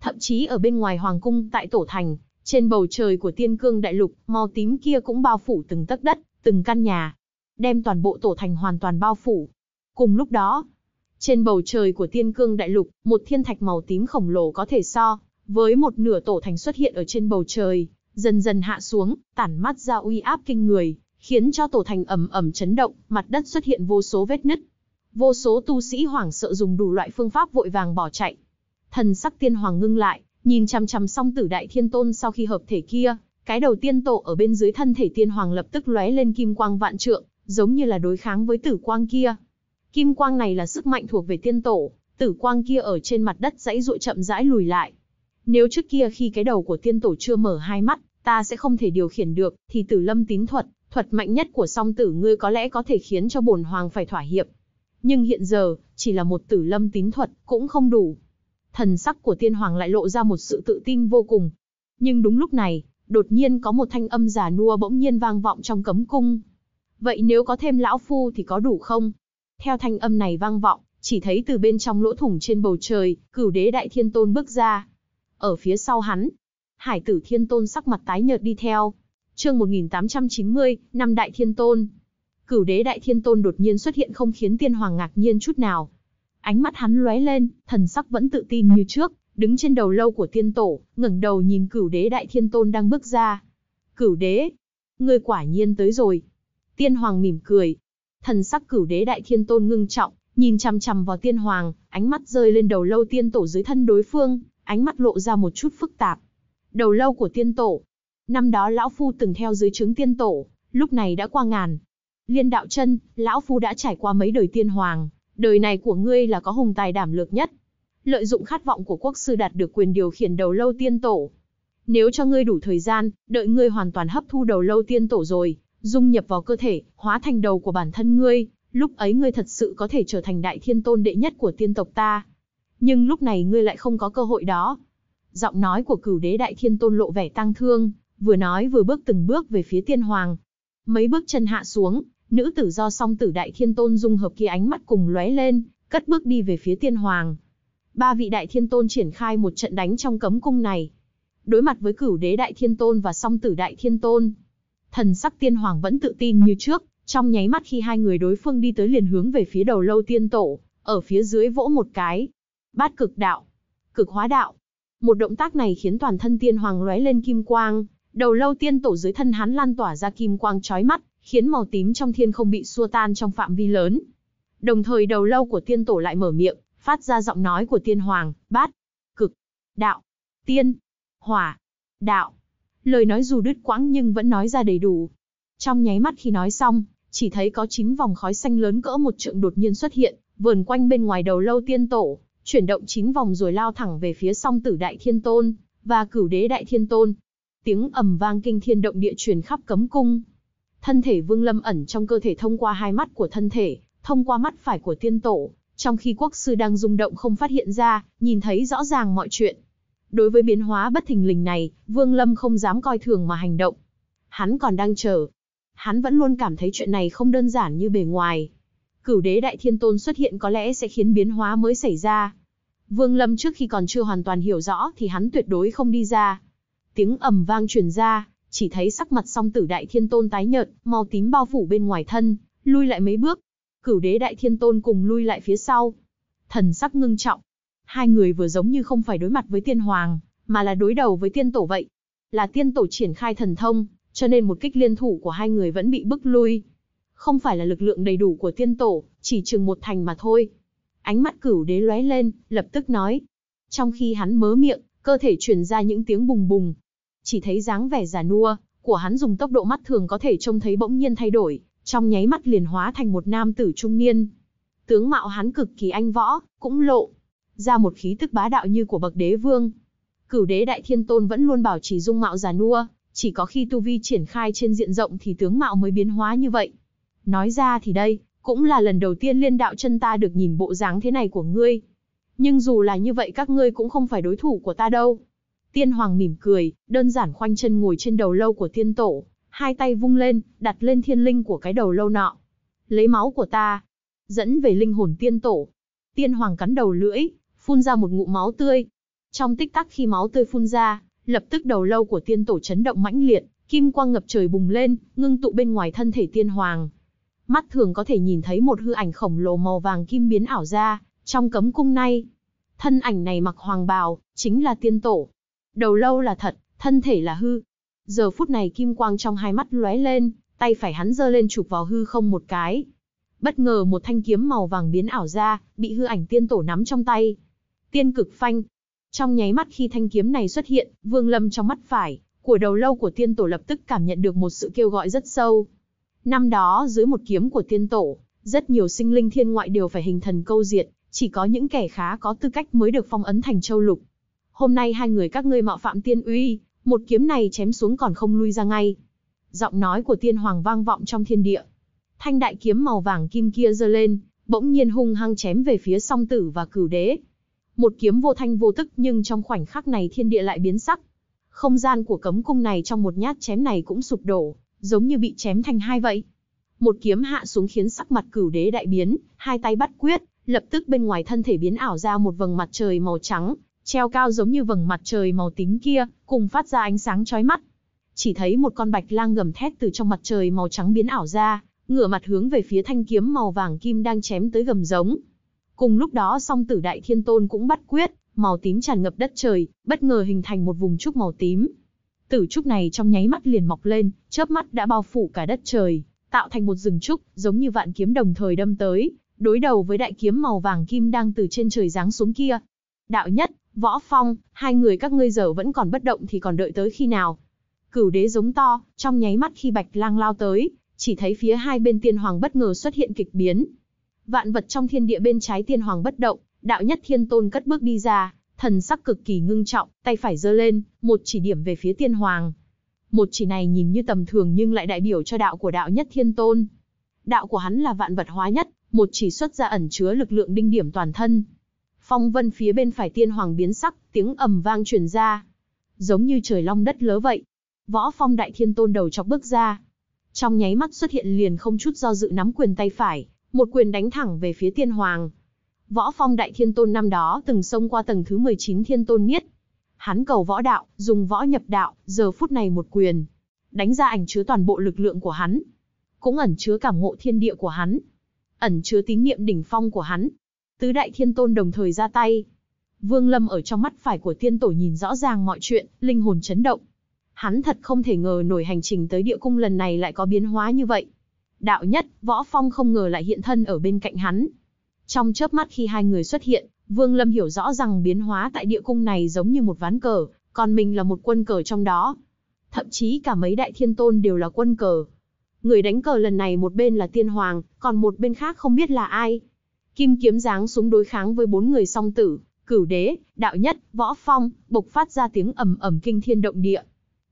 Thậm chí ở bên ngoài hoàng cung tại tổ thành, trên bầu trời của tiên cương đại lục, màu tím kia cũng bao phủ từng tấc đất, từng căn nhà, đem toàn bộ tổ thành hoàn toàn bao phủ. Cùng lúc đó, trên bầu trời của tiên cương đại lục, một thiên thạch màu tím khổng lồ có thể so, với một nửa tổ thành xuất hiện ở trên bầu trời, dần dần hạ xuống, tản mắt ra uy áp kinh người, khiến cho tổ thành ầm ầm chấn động, mặt đất xuất hiện vô số vết nứt. Vô số tu sĩ hoảng sợ dùng đủ loại phương pháp vội vàng bỏ chạy. Thần sắc tiên hoàng ngưng lại, Nhìn chằm chằm song tử đại thiên tôn sau khi hợp thể kia, cái đầu tiên tổ ở bên dưới thân thể tiên hoàng lập tức lóe lên kim quang vạn trượng, giống như là đối kháng với tử quang kia. Kim quang này là sức mạnh thuộc về tiên tổ, tử quang kia ở trên mặt đất dãy dụa chậm rãi lùi lại. Nếu trước kia khi cái đầu của tiên tổ chưa mở hai mắt, ta sẽ không thể điều khiển được, thì tử lâm tín thuật, thuật mạnh nhất của song tử ngươi có lẽ có thể khiến cho bổn hoàng phải thỏa hiệp. Nhưng hiện giờ, chỉ là một tử lâm tín thuật cũng không đủ, thần sắc của tiên hoàng lại lộ ra một sự tự tin vô cùng. Nhưng đúng lúc này, đột nhiên có một thanh âm giả nua bỗng nhiên vang vọng trong cấm cung. Vậy nếu có thêm lão phu thì có đủ không? Theo thanh âm này vang vọng, chỉ thấy từ bên trong lỗ thủng trên bầu trời, cửu đế đại thiên tôn bước ra. Ở phía sau hắn, hải tử thiên tôn sắc mặt tái nhợt đi theo. chương 1890, năm đại thiên tôn. Cửu đế đại thiên tôn đột nhiên xuất hiện không khiến tiên hoàng ngạc nhiên chút nào, Ánh mắt hắn lóe lên, thần sắc vẫn tự tin như trước, đứng trên đầu lâu của tiên tổ, ngẩng đầu nhìn cửu đế đại thiên tôn đang bước ra. Cửu đế, ngươi quả nhiên tới rồi. Tiên hoàng mỉm cười. Thần sắc cửu đế đại thiên tôn ngưng trọng, nhìn chằm chằm vào tiên hoàng, ánh mắt rơi lên đầu lâu tiên tổ dưới thân đối phương, ánh mắt lộ ra một chút phức tạp. Đầu lâu của tiên tổ. Năm đó lão phu từng theo dưới trướng tiên tổ, lúc này đã qua ngàn. Liên đạo chân, lão phu đã trải qua mấy đời tiên hoàng, đời này của ngươi là có hùng tài đảm lược nhất. Lợi dụng khát vọng của quốc sư đạt được quyền điều khiển đầu lâu tiên tổ. Nếu cho ngươi đủ thời gian, đợi ngươi hoàn toàn hấp thu đầu lâu tiên tổ rồi, dung nhập vào cơ thể, hóa thành đầu của bản thân ngươi, lúc ấy ngươi thật sự có thể trở thành đại thiên tôn đệ nhất của tiên tộc ta. Nhưng lúc này ngươi lại không có cơ hội đó. Giọng nói của cửu đế đại thiên tôn lộ vẻ tăng thương, vừa nói vừa bước từng bước về phía tiên hoàng. Mấy bước chân hạ xuống, Nữ tử do song tử đại thiên tôn dung hợp kia ánh mắt cùng lóe lên, cất bước đi về phía tiên hoàng. Ba vị đại thiên tôn triển khai một trận đánh trong cấm cung này. Đối mặt với cửu đế đại thiên tôn và song tử đại thiên tôn, thần sắc tiên hoàng vẫn tự tin như trước, trong nháy mắt khi hai người đối phương đi tới liền hướng về phía đầu lâu tiên tổ, ở phía dưới vỗ một cái. Bát cực đạo, cực hóa đạo. Một động tác này khiến toàn thân tiên hoàng lóe lên kim quang, đầu lâu tiên tổ dưới thân hắn lan tỏa ra kim quang chói mắt, khiến màu tím trong thiên không bị xua tan trong phạm vi lớn. Đồng thời đầu lâu của tiên tổ lại mở miệng, phát ra giọng nói của tiên hoàng, bát, cực, đạo, tiên, hỏa, đạo. Lời nói dù đứt quãng nhưng vẫn nói ra đầy đủ. Trong nháy mắt khi nói xong, chỉ thấy có chín vòng khói xanh lớn cỡ một trượng đột nhiên xuất hiện, vườn quanh bên ngoài đầu lâu tiên tổ, chuyển động chín vòng rồi lao thẳng về phía song tử đại thiên tôn, và cửu đế đại thiên tôn. Tiếng ầm vang kinh thiên động địa truyền khắp cấm cung, Thân thể Vương Lâm ẩn trong cơ thể thông qua hai mắt của thân thể, thông qua mắt phải của tiên tổ, trong khi quốc sư đang rung động không phát hiện ra, nhìn thấy rõ ràng mọi chuyện. Đối với biến hóa bất thình lình này, Vương Lâm không dám coi thường mà hành động. Hắn còn đang chờ. Hắn vẫn luôn cảm thấy chuyện này không đơn giản như bề ngoài. Cửu đế đại thiên tôn xuất hiện có lẽ sẽ khiến biến hóa mới xảy ra. Vương Lâm trước khi còn chưa hoàn toàn hiểu rõ thì hắn tuyệt đối không đi ra. Tiếng ầm vang truyền ra, chỉ thấy sắc mặt song tử đại thiên tôn tái nhợt, màu tím bao phủ bên ngoài thân, lui lại mấy bước. Cửu đế đại thiên tôn cùng lui lại phía sau. Thần sắc ngưng trọng. Hai người vừa giống như không phải đối mặt với tiên hoàng, mà là đối đầu với tiên tổ vậy. Là tiên tổ triển khai thần thông, cho nên một kích liên thủ của hai người vẫn bị bức lui. Không phải là lực lượng đầy đủ của tiên tổ, chỉ chừng một thành mà thôi. Ánh mắt cửu đế lóe lên, lập tức nói. Trong khi hắn mớ miệng, cơ thể truyền ra những tiếng bùng bùng, chỉ thấy dáng vẻ già nua của hắn dùng tốc độ mắt thường có thể trông thấy bỗng nhiên thay đổi, trong nháy mắt liền hóa thành một nam tử trung niên. Tướng mạo hắn cực kỳ anh võ, cũng lộ ra một khí tức bá đạo như của bậc đế vương. Cửu đế đại thiên tôn vẫn luôn bảo trì dung mạo già nua, chỉ có khi tu vi triển khai trên diện rộng thì tướng mạo mới biến hóa như vậy. Nói ra thì đây, cũng là lần đầu tiên liên đạo chân ta được nhìn bộ dáng thế này của ngươi. Nhưng dù là như vậy các ngươi cũng không phải đối thủ của ta đâu. Tiên hoàng mỉm cười, đơn giản khoanh chân ngồi trên đầu lâu của tiên tổ, hai tay vung lên, đặt lên thiên linh của cái đầu lâu nọ. Lấy máu của ta, dẫn về linh hồn tiên tổ. Tiên hoàng cắn đầu lưỡi, phun ra một ngụm máu tươi. Trong tích tắc khi máu tươi phun ra, lập tức đầu lâu của tiên tổ chấn động mãnh liệt, kim quang ngập trời bùng lên, ngưng tụ bên ngoài thân thể tiên hoàng. Mắt thường có thể nhìn thấy một hư ảnh khổng lồ màu vàng kim biến ảo ra, trong cấm cung này. Thân ảnh này mặc hoàng bào, chính là tiên tổ, đầu lâu là thật, thân thể là hư. Giờ phút này kim quang trong hai mắt lóe lên, tay phải hắn giơ lên chụp vào hư không một cái. Bất ngờ một thanh kiếm màu vàng biến ảo ra, bị hư ảnh tiên tổ nắm trong tay. Tiên cực phanh. Trong nháy mắt khi thanh kiếm này xuất hiện, Vương Lâm trong mắt phải của đầu lâu của tiên tổ lập tức cảm nhận được một sự kêu gọi rất sâu. Năm đó dưới một kiếm của tiên tổ, rất nhiều sinh linh thiên ngoại đều phải hình thần câu diệt, chỉ có những kẻ khá có tư cách mới được phong ấn thành châu lục hôm nay hai người các ngươi mạo phạm tiên uy, một kiếm này chém xuống còn không lui ra ngay. Giọng nói của tiên hoàng vang vọng trong thiên địa. Thanh đại kiếm màu vàng kim kia giơ lên, bỗng nhiên hung hăng chém về phía song tử và cửu đế. Một kiếm vô thanh vô tức nhưng trong khoảnh khắc này thiên địa lại biến sắc. Không gian của cấm cung này trong một nhát chém này cũng sụp đổ, giống như bị chém thành hai vậy. Một kiếm hạ xuống khiến sắc mặt cửu đế đại biến, hai tay bắt quyết, lập tức bên ngoài thân thể biến ảo ra một vầng mặt trời màu trắng, treo cao giống như vầng mặt trời màu tím kia, cùng phát ra ánh sáng chói mắt. Chỉ thấy một con bạch lang gầm thét từ trong mặt trời màu trắng biến ảo ra, ngửa mặt hướng về phía thanh kiếm màu vàng kim đang chém tới gầm giống. Cùng lúc đó song tử đại thiên tôn cũng bắt quyết, màu tím tràn ngập đất trời, bất ngờ hình thành một vùng trúc màu tím. Tử trúc này trong nháy mắt liền mọc lên, chớp mắt đã bao phủ cả đất trời, tạo thành một rừng trúc, giống như vạn kiếm đồng thời đâm tới, đối đầu với đại kiếm màu vàng kim đang từ trên trời giáng xuống kia. Đạo nhất, Võ Phong, hai người các ngươi giờ vẫn còn bất động thì còn đợi tới khi nào? Cửu đế giống to, trong nháy mắt khi bạch lang lao tới, chỉ thấy phía hai bên tiên hoàng bất ngờ xuất hiện kịch biến. Vạn vật trong thiên địa bên trái tiên hoàng bất động, đạo nhất thiên tôn cất bước đi ra, thần sắc cực kỳ ngưng trọng, tay phải giơ lên, một chỉ điểm về phía tiên hoàng. Một chỉ này nhìn như tầm thường nhưng lại đại biểu cho đạo của đạo nhất thiên tôn. Đạo của hắn là vạn vật hóa nhất, một chỉ xuất ra ẩn chứa lực lượng đinh điểm toàn thân. Phong vân phía bên phải tiên hoàng biến sắc, tiếng ầm vang truyền ra. Giống như trời long đất lớ vậy. Võ phong đại thiên tôn đầu chọc bước ra. Trong nháy mắt xuất hiện liền không chút do dự nắm quyền tay phải, một quyền đánh thẳng về phía tiên hoàng. Võ phong đại thiên tôn năm đó từng xông qua tầng thứ 19 thiên tôn niết. Hắn cầu võ đạo, dùng võ nhập đạo, giờ phút này một quyền. Đánh ra ảnh chứa toàn bộ lực lượng của hắn. Cũng ẩn chứa cảm ngộ thiên địa của hắn. Ẩn chứa tín niệm đỉnh phong của hắn, tứ đại thiên tôn đồng thời ra tay. Vương Lâm ở trong mắt phải của tiên tổ nhìn rõ ràng mọi chuyện, linh hồn chấn động. Hắn thật không thể ngờ nổi hành trình tới địa cung lần này lại có biến hóa như vậy. Đạo nhất, Võ Phong không ngờ lại hiện thân ở bên cạnh hắn. Trong chớp mắt khi hai người xuất hiện, Vương Lâm hiểu rõ rằng biến hóa tại địa cung này giống như một ván cờ, còn mình là một quân cờ trong đó. Thậm chí cả mấy đại thiên tôn đều là quân cờ. Người đánh cờ lần này một bên là tiên hoàng, còn một bên khác không biết là ai. Kim kiếm giáng xuống đối kháng với bốn người song tử, cửu đế, đạo nhất, võ phong, bộc phát ra tiếng ầm ầm kinh thiên động địa.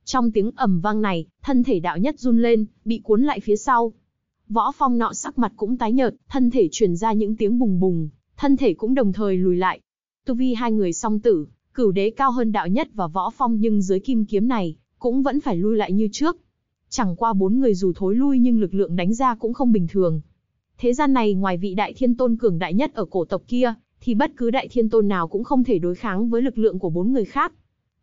Trong tiếng ầm vang này, thân thể đạo nhất run lên, bị cuốn lại phía sau. Võ phong nọ sắc mặt cũng tái nhợt, thân thể truyền ra những tiếng bùng bùng, thân thể cũng đồng thời lùi lại. Tu vi hai người song tử, cửu đế cao hơn đạo nhất và võ phong nhưng dưới kim kiếm này, cũng vẫn phải lui lại như trước. Chẳng qua bốn người dù thối lui nhưng lực lượng đánh ra cũng không bình thường, Thế gian này ngoài vị đại thiên tôn cường đại nhất ở cổ tộc kia, thì bất cứ đại thiên tôn nào cũng không thể đối kháng với lực lượng của bốn người khác.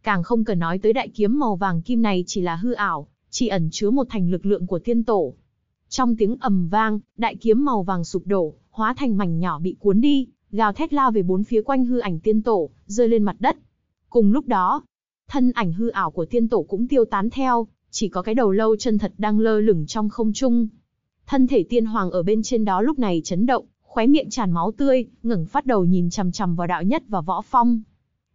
Càng không cần nói tới đại kiếm màu vàng kim này chỉ là hư ảo, chỉ ẩn chứa một thành lực lượng của tiên tổ. Trong tiếng ầm vang, đại kiếm màu vàng sụp đổ, hóa thành mảnh nhỏ bị cuốn đi, gào thét lao về bốn phía quanh hư ảnh tiên tổ, rơi lên mặt đất. Cùng lúc đó, thân ảnh hư ảo của tiên tổ cũng tiêu tán theo, chỉ có cái đầu lâu chân thật đang lơ lửng trong không trung, Thân thể tiên hoàng ở bên trên đó lúc này chấn động, khóe miệng tràn máu tươi, ngẩng phát đầu nhìn chằm chằm vào đạo nhất và võ phong.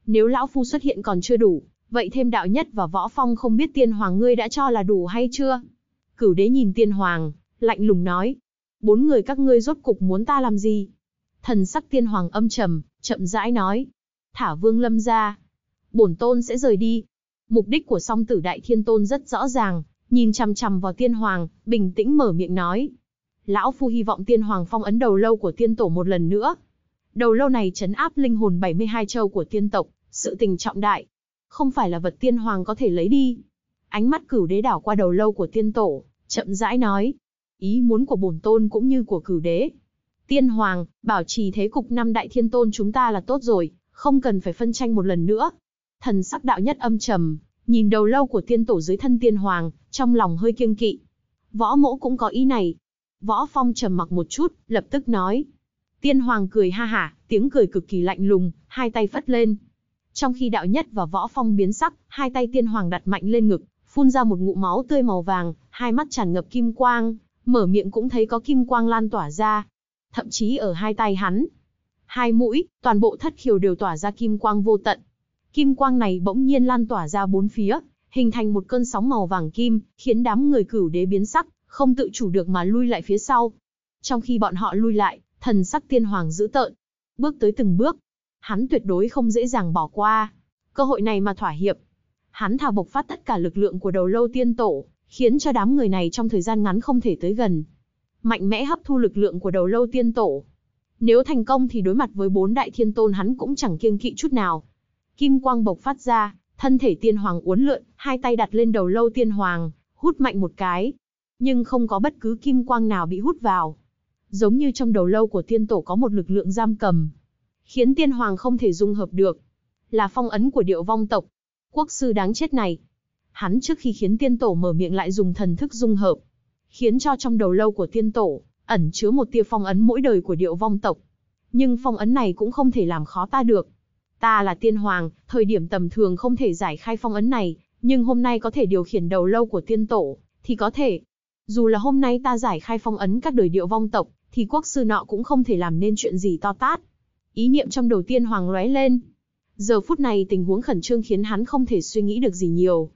Nếu lão phu xuất hiện còn chưa đủ, vậy thêm đạo nhất và võ phong không biết tiên hoàng ngươi đã cho là đủ hay chưa? Cửu đế nhìn tiên hoàng, lạnh lùng nói. Bốn người các ngươi rốt cục muốn ta làm gì? Thần sắc tiên hoàng âm trầm, chậm rãi nói. Thả vương lâm ra. Bổn tôn sẽ rời đi. Mục đích của song tử đại thiên tôn rất rõ ràng, nhìn chằm chằm vào tiên hoàng, bình tĩnh mở miệng nói. Lão Phu hy vọng tiên hoàng phong ấn đầu lâu của tiên tổ một lần nữa. Đầu lâu này chấn áp linh hồn 72 châu của tiên tộc, sự tình trọng đại. Không phải là vật tiên hoàng có thể lấy đi. Ánh mắt cửu đế đảo qua đầu lâu của tiên tổ, chậm rãi nói. Ý muốn của bổn tôn cũng như của cửu đế. Tiên hoàng, bảo trì thế cục năm đại thiên tôn chúng ta là tốt rồi, không cần phải phân tranh một lần nữa. Thần sắc đạo nhất âm trầm, nhìn đầu lâu của tiên tổ dưới thân tiên hoàng, trong lòng hơi kiêng kỵ. Võ mỗ cũng có ý này. Võ Phong trầm mặc một chút, lập tức nói. Tiên hoàng cười ha hả, tiếng cười cực kỳ lạnh lùng, hai tay phất lên. Trong khi đạo nhất và võ phong biến sắc, hai tay tiên hoàng đặt mạnh lên ngực, phun ra một ngụm máu tươi màu vàng, hai mắt tràn ngập kim quang, mở miệng cũng thấy có kim quang lan tỏa ra. Thậm chí ở hai tay hắn, hai mũi, toàn bộ thất khiều đều tỏa ra kim quang vô tận, Kim quang này bỗng nhiên lan tỏa ra bốn phía, hình thành một cơn sóng màu vàng kim, khiến đám người cửu đế biến sắc, không tự chủ được mà lui lại phía sau. Trong khi bọn họ lui lại, thần sắc tiên hoàng dữ tợn, bước tới từng bước. Hắn tuyệt đối không dễ dàng bỏ qua. Cơ hội này mà thỏa hiệp. Hắn thà bộc phát tất cả lực lượng của đầu lâu tiên tổ, khiến cho đám người này trong thời gian ngắn không thể tới gần. Mạnh mẽ hấp thu lực lượng của đầu lâu tiên tổ. Nếu thành công thì đối mặt với bốn đại thiên tôn hắn cũng chẳng kiêng kỵ chút nào, Kim quang bộc phát ra, thân thể tiên hoàng uốn lượn, hai tay đặt lên đầu lâu tiên hoàng, hút mạnh một cái. Nhưng không có bất cứ kim quang nào bị hút vào. Giống như trong đầu lâu của tiên tổ có một lực lượng giam cầm. Khiến tiên hoàng không thể dung hợp được. Là phong ấn của điệu vong tộc. Quốc sư đáng chết này. Hắn trước khi khiến tiên tổ mở miệng lại dùng thần thức dung hợp. Khiến cho trong đầu lâu của tiên tổ, ẩn chứa một tia phong ấn mỗi đời của điệu vong tộc. Nhưng phong ấn này cũng không thể làm khó ta được Ta là tiên hoàng, thời điểm tầm thường không thể giải khai phong ấn này, nhưng hôm nay có thể điều khiển đầu lâu của tiên tổ, thì có thể. Dù là hôm nay ta giải khai phong ấn các đời điệu vong tộc, thì quốc sư nọ cũng không thể làm nên chuyện gì to tát. Ý niệm trong đầu tiên hoàng lóe lên. Giờ phút này tình huống khẩn trương khiến hắn không thể suy nghĩ được gì nhiều.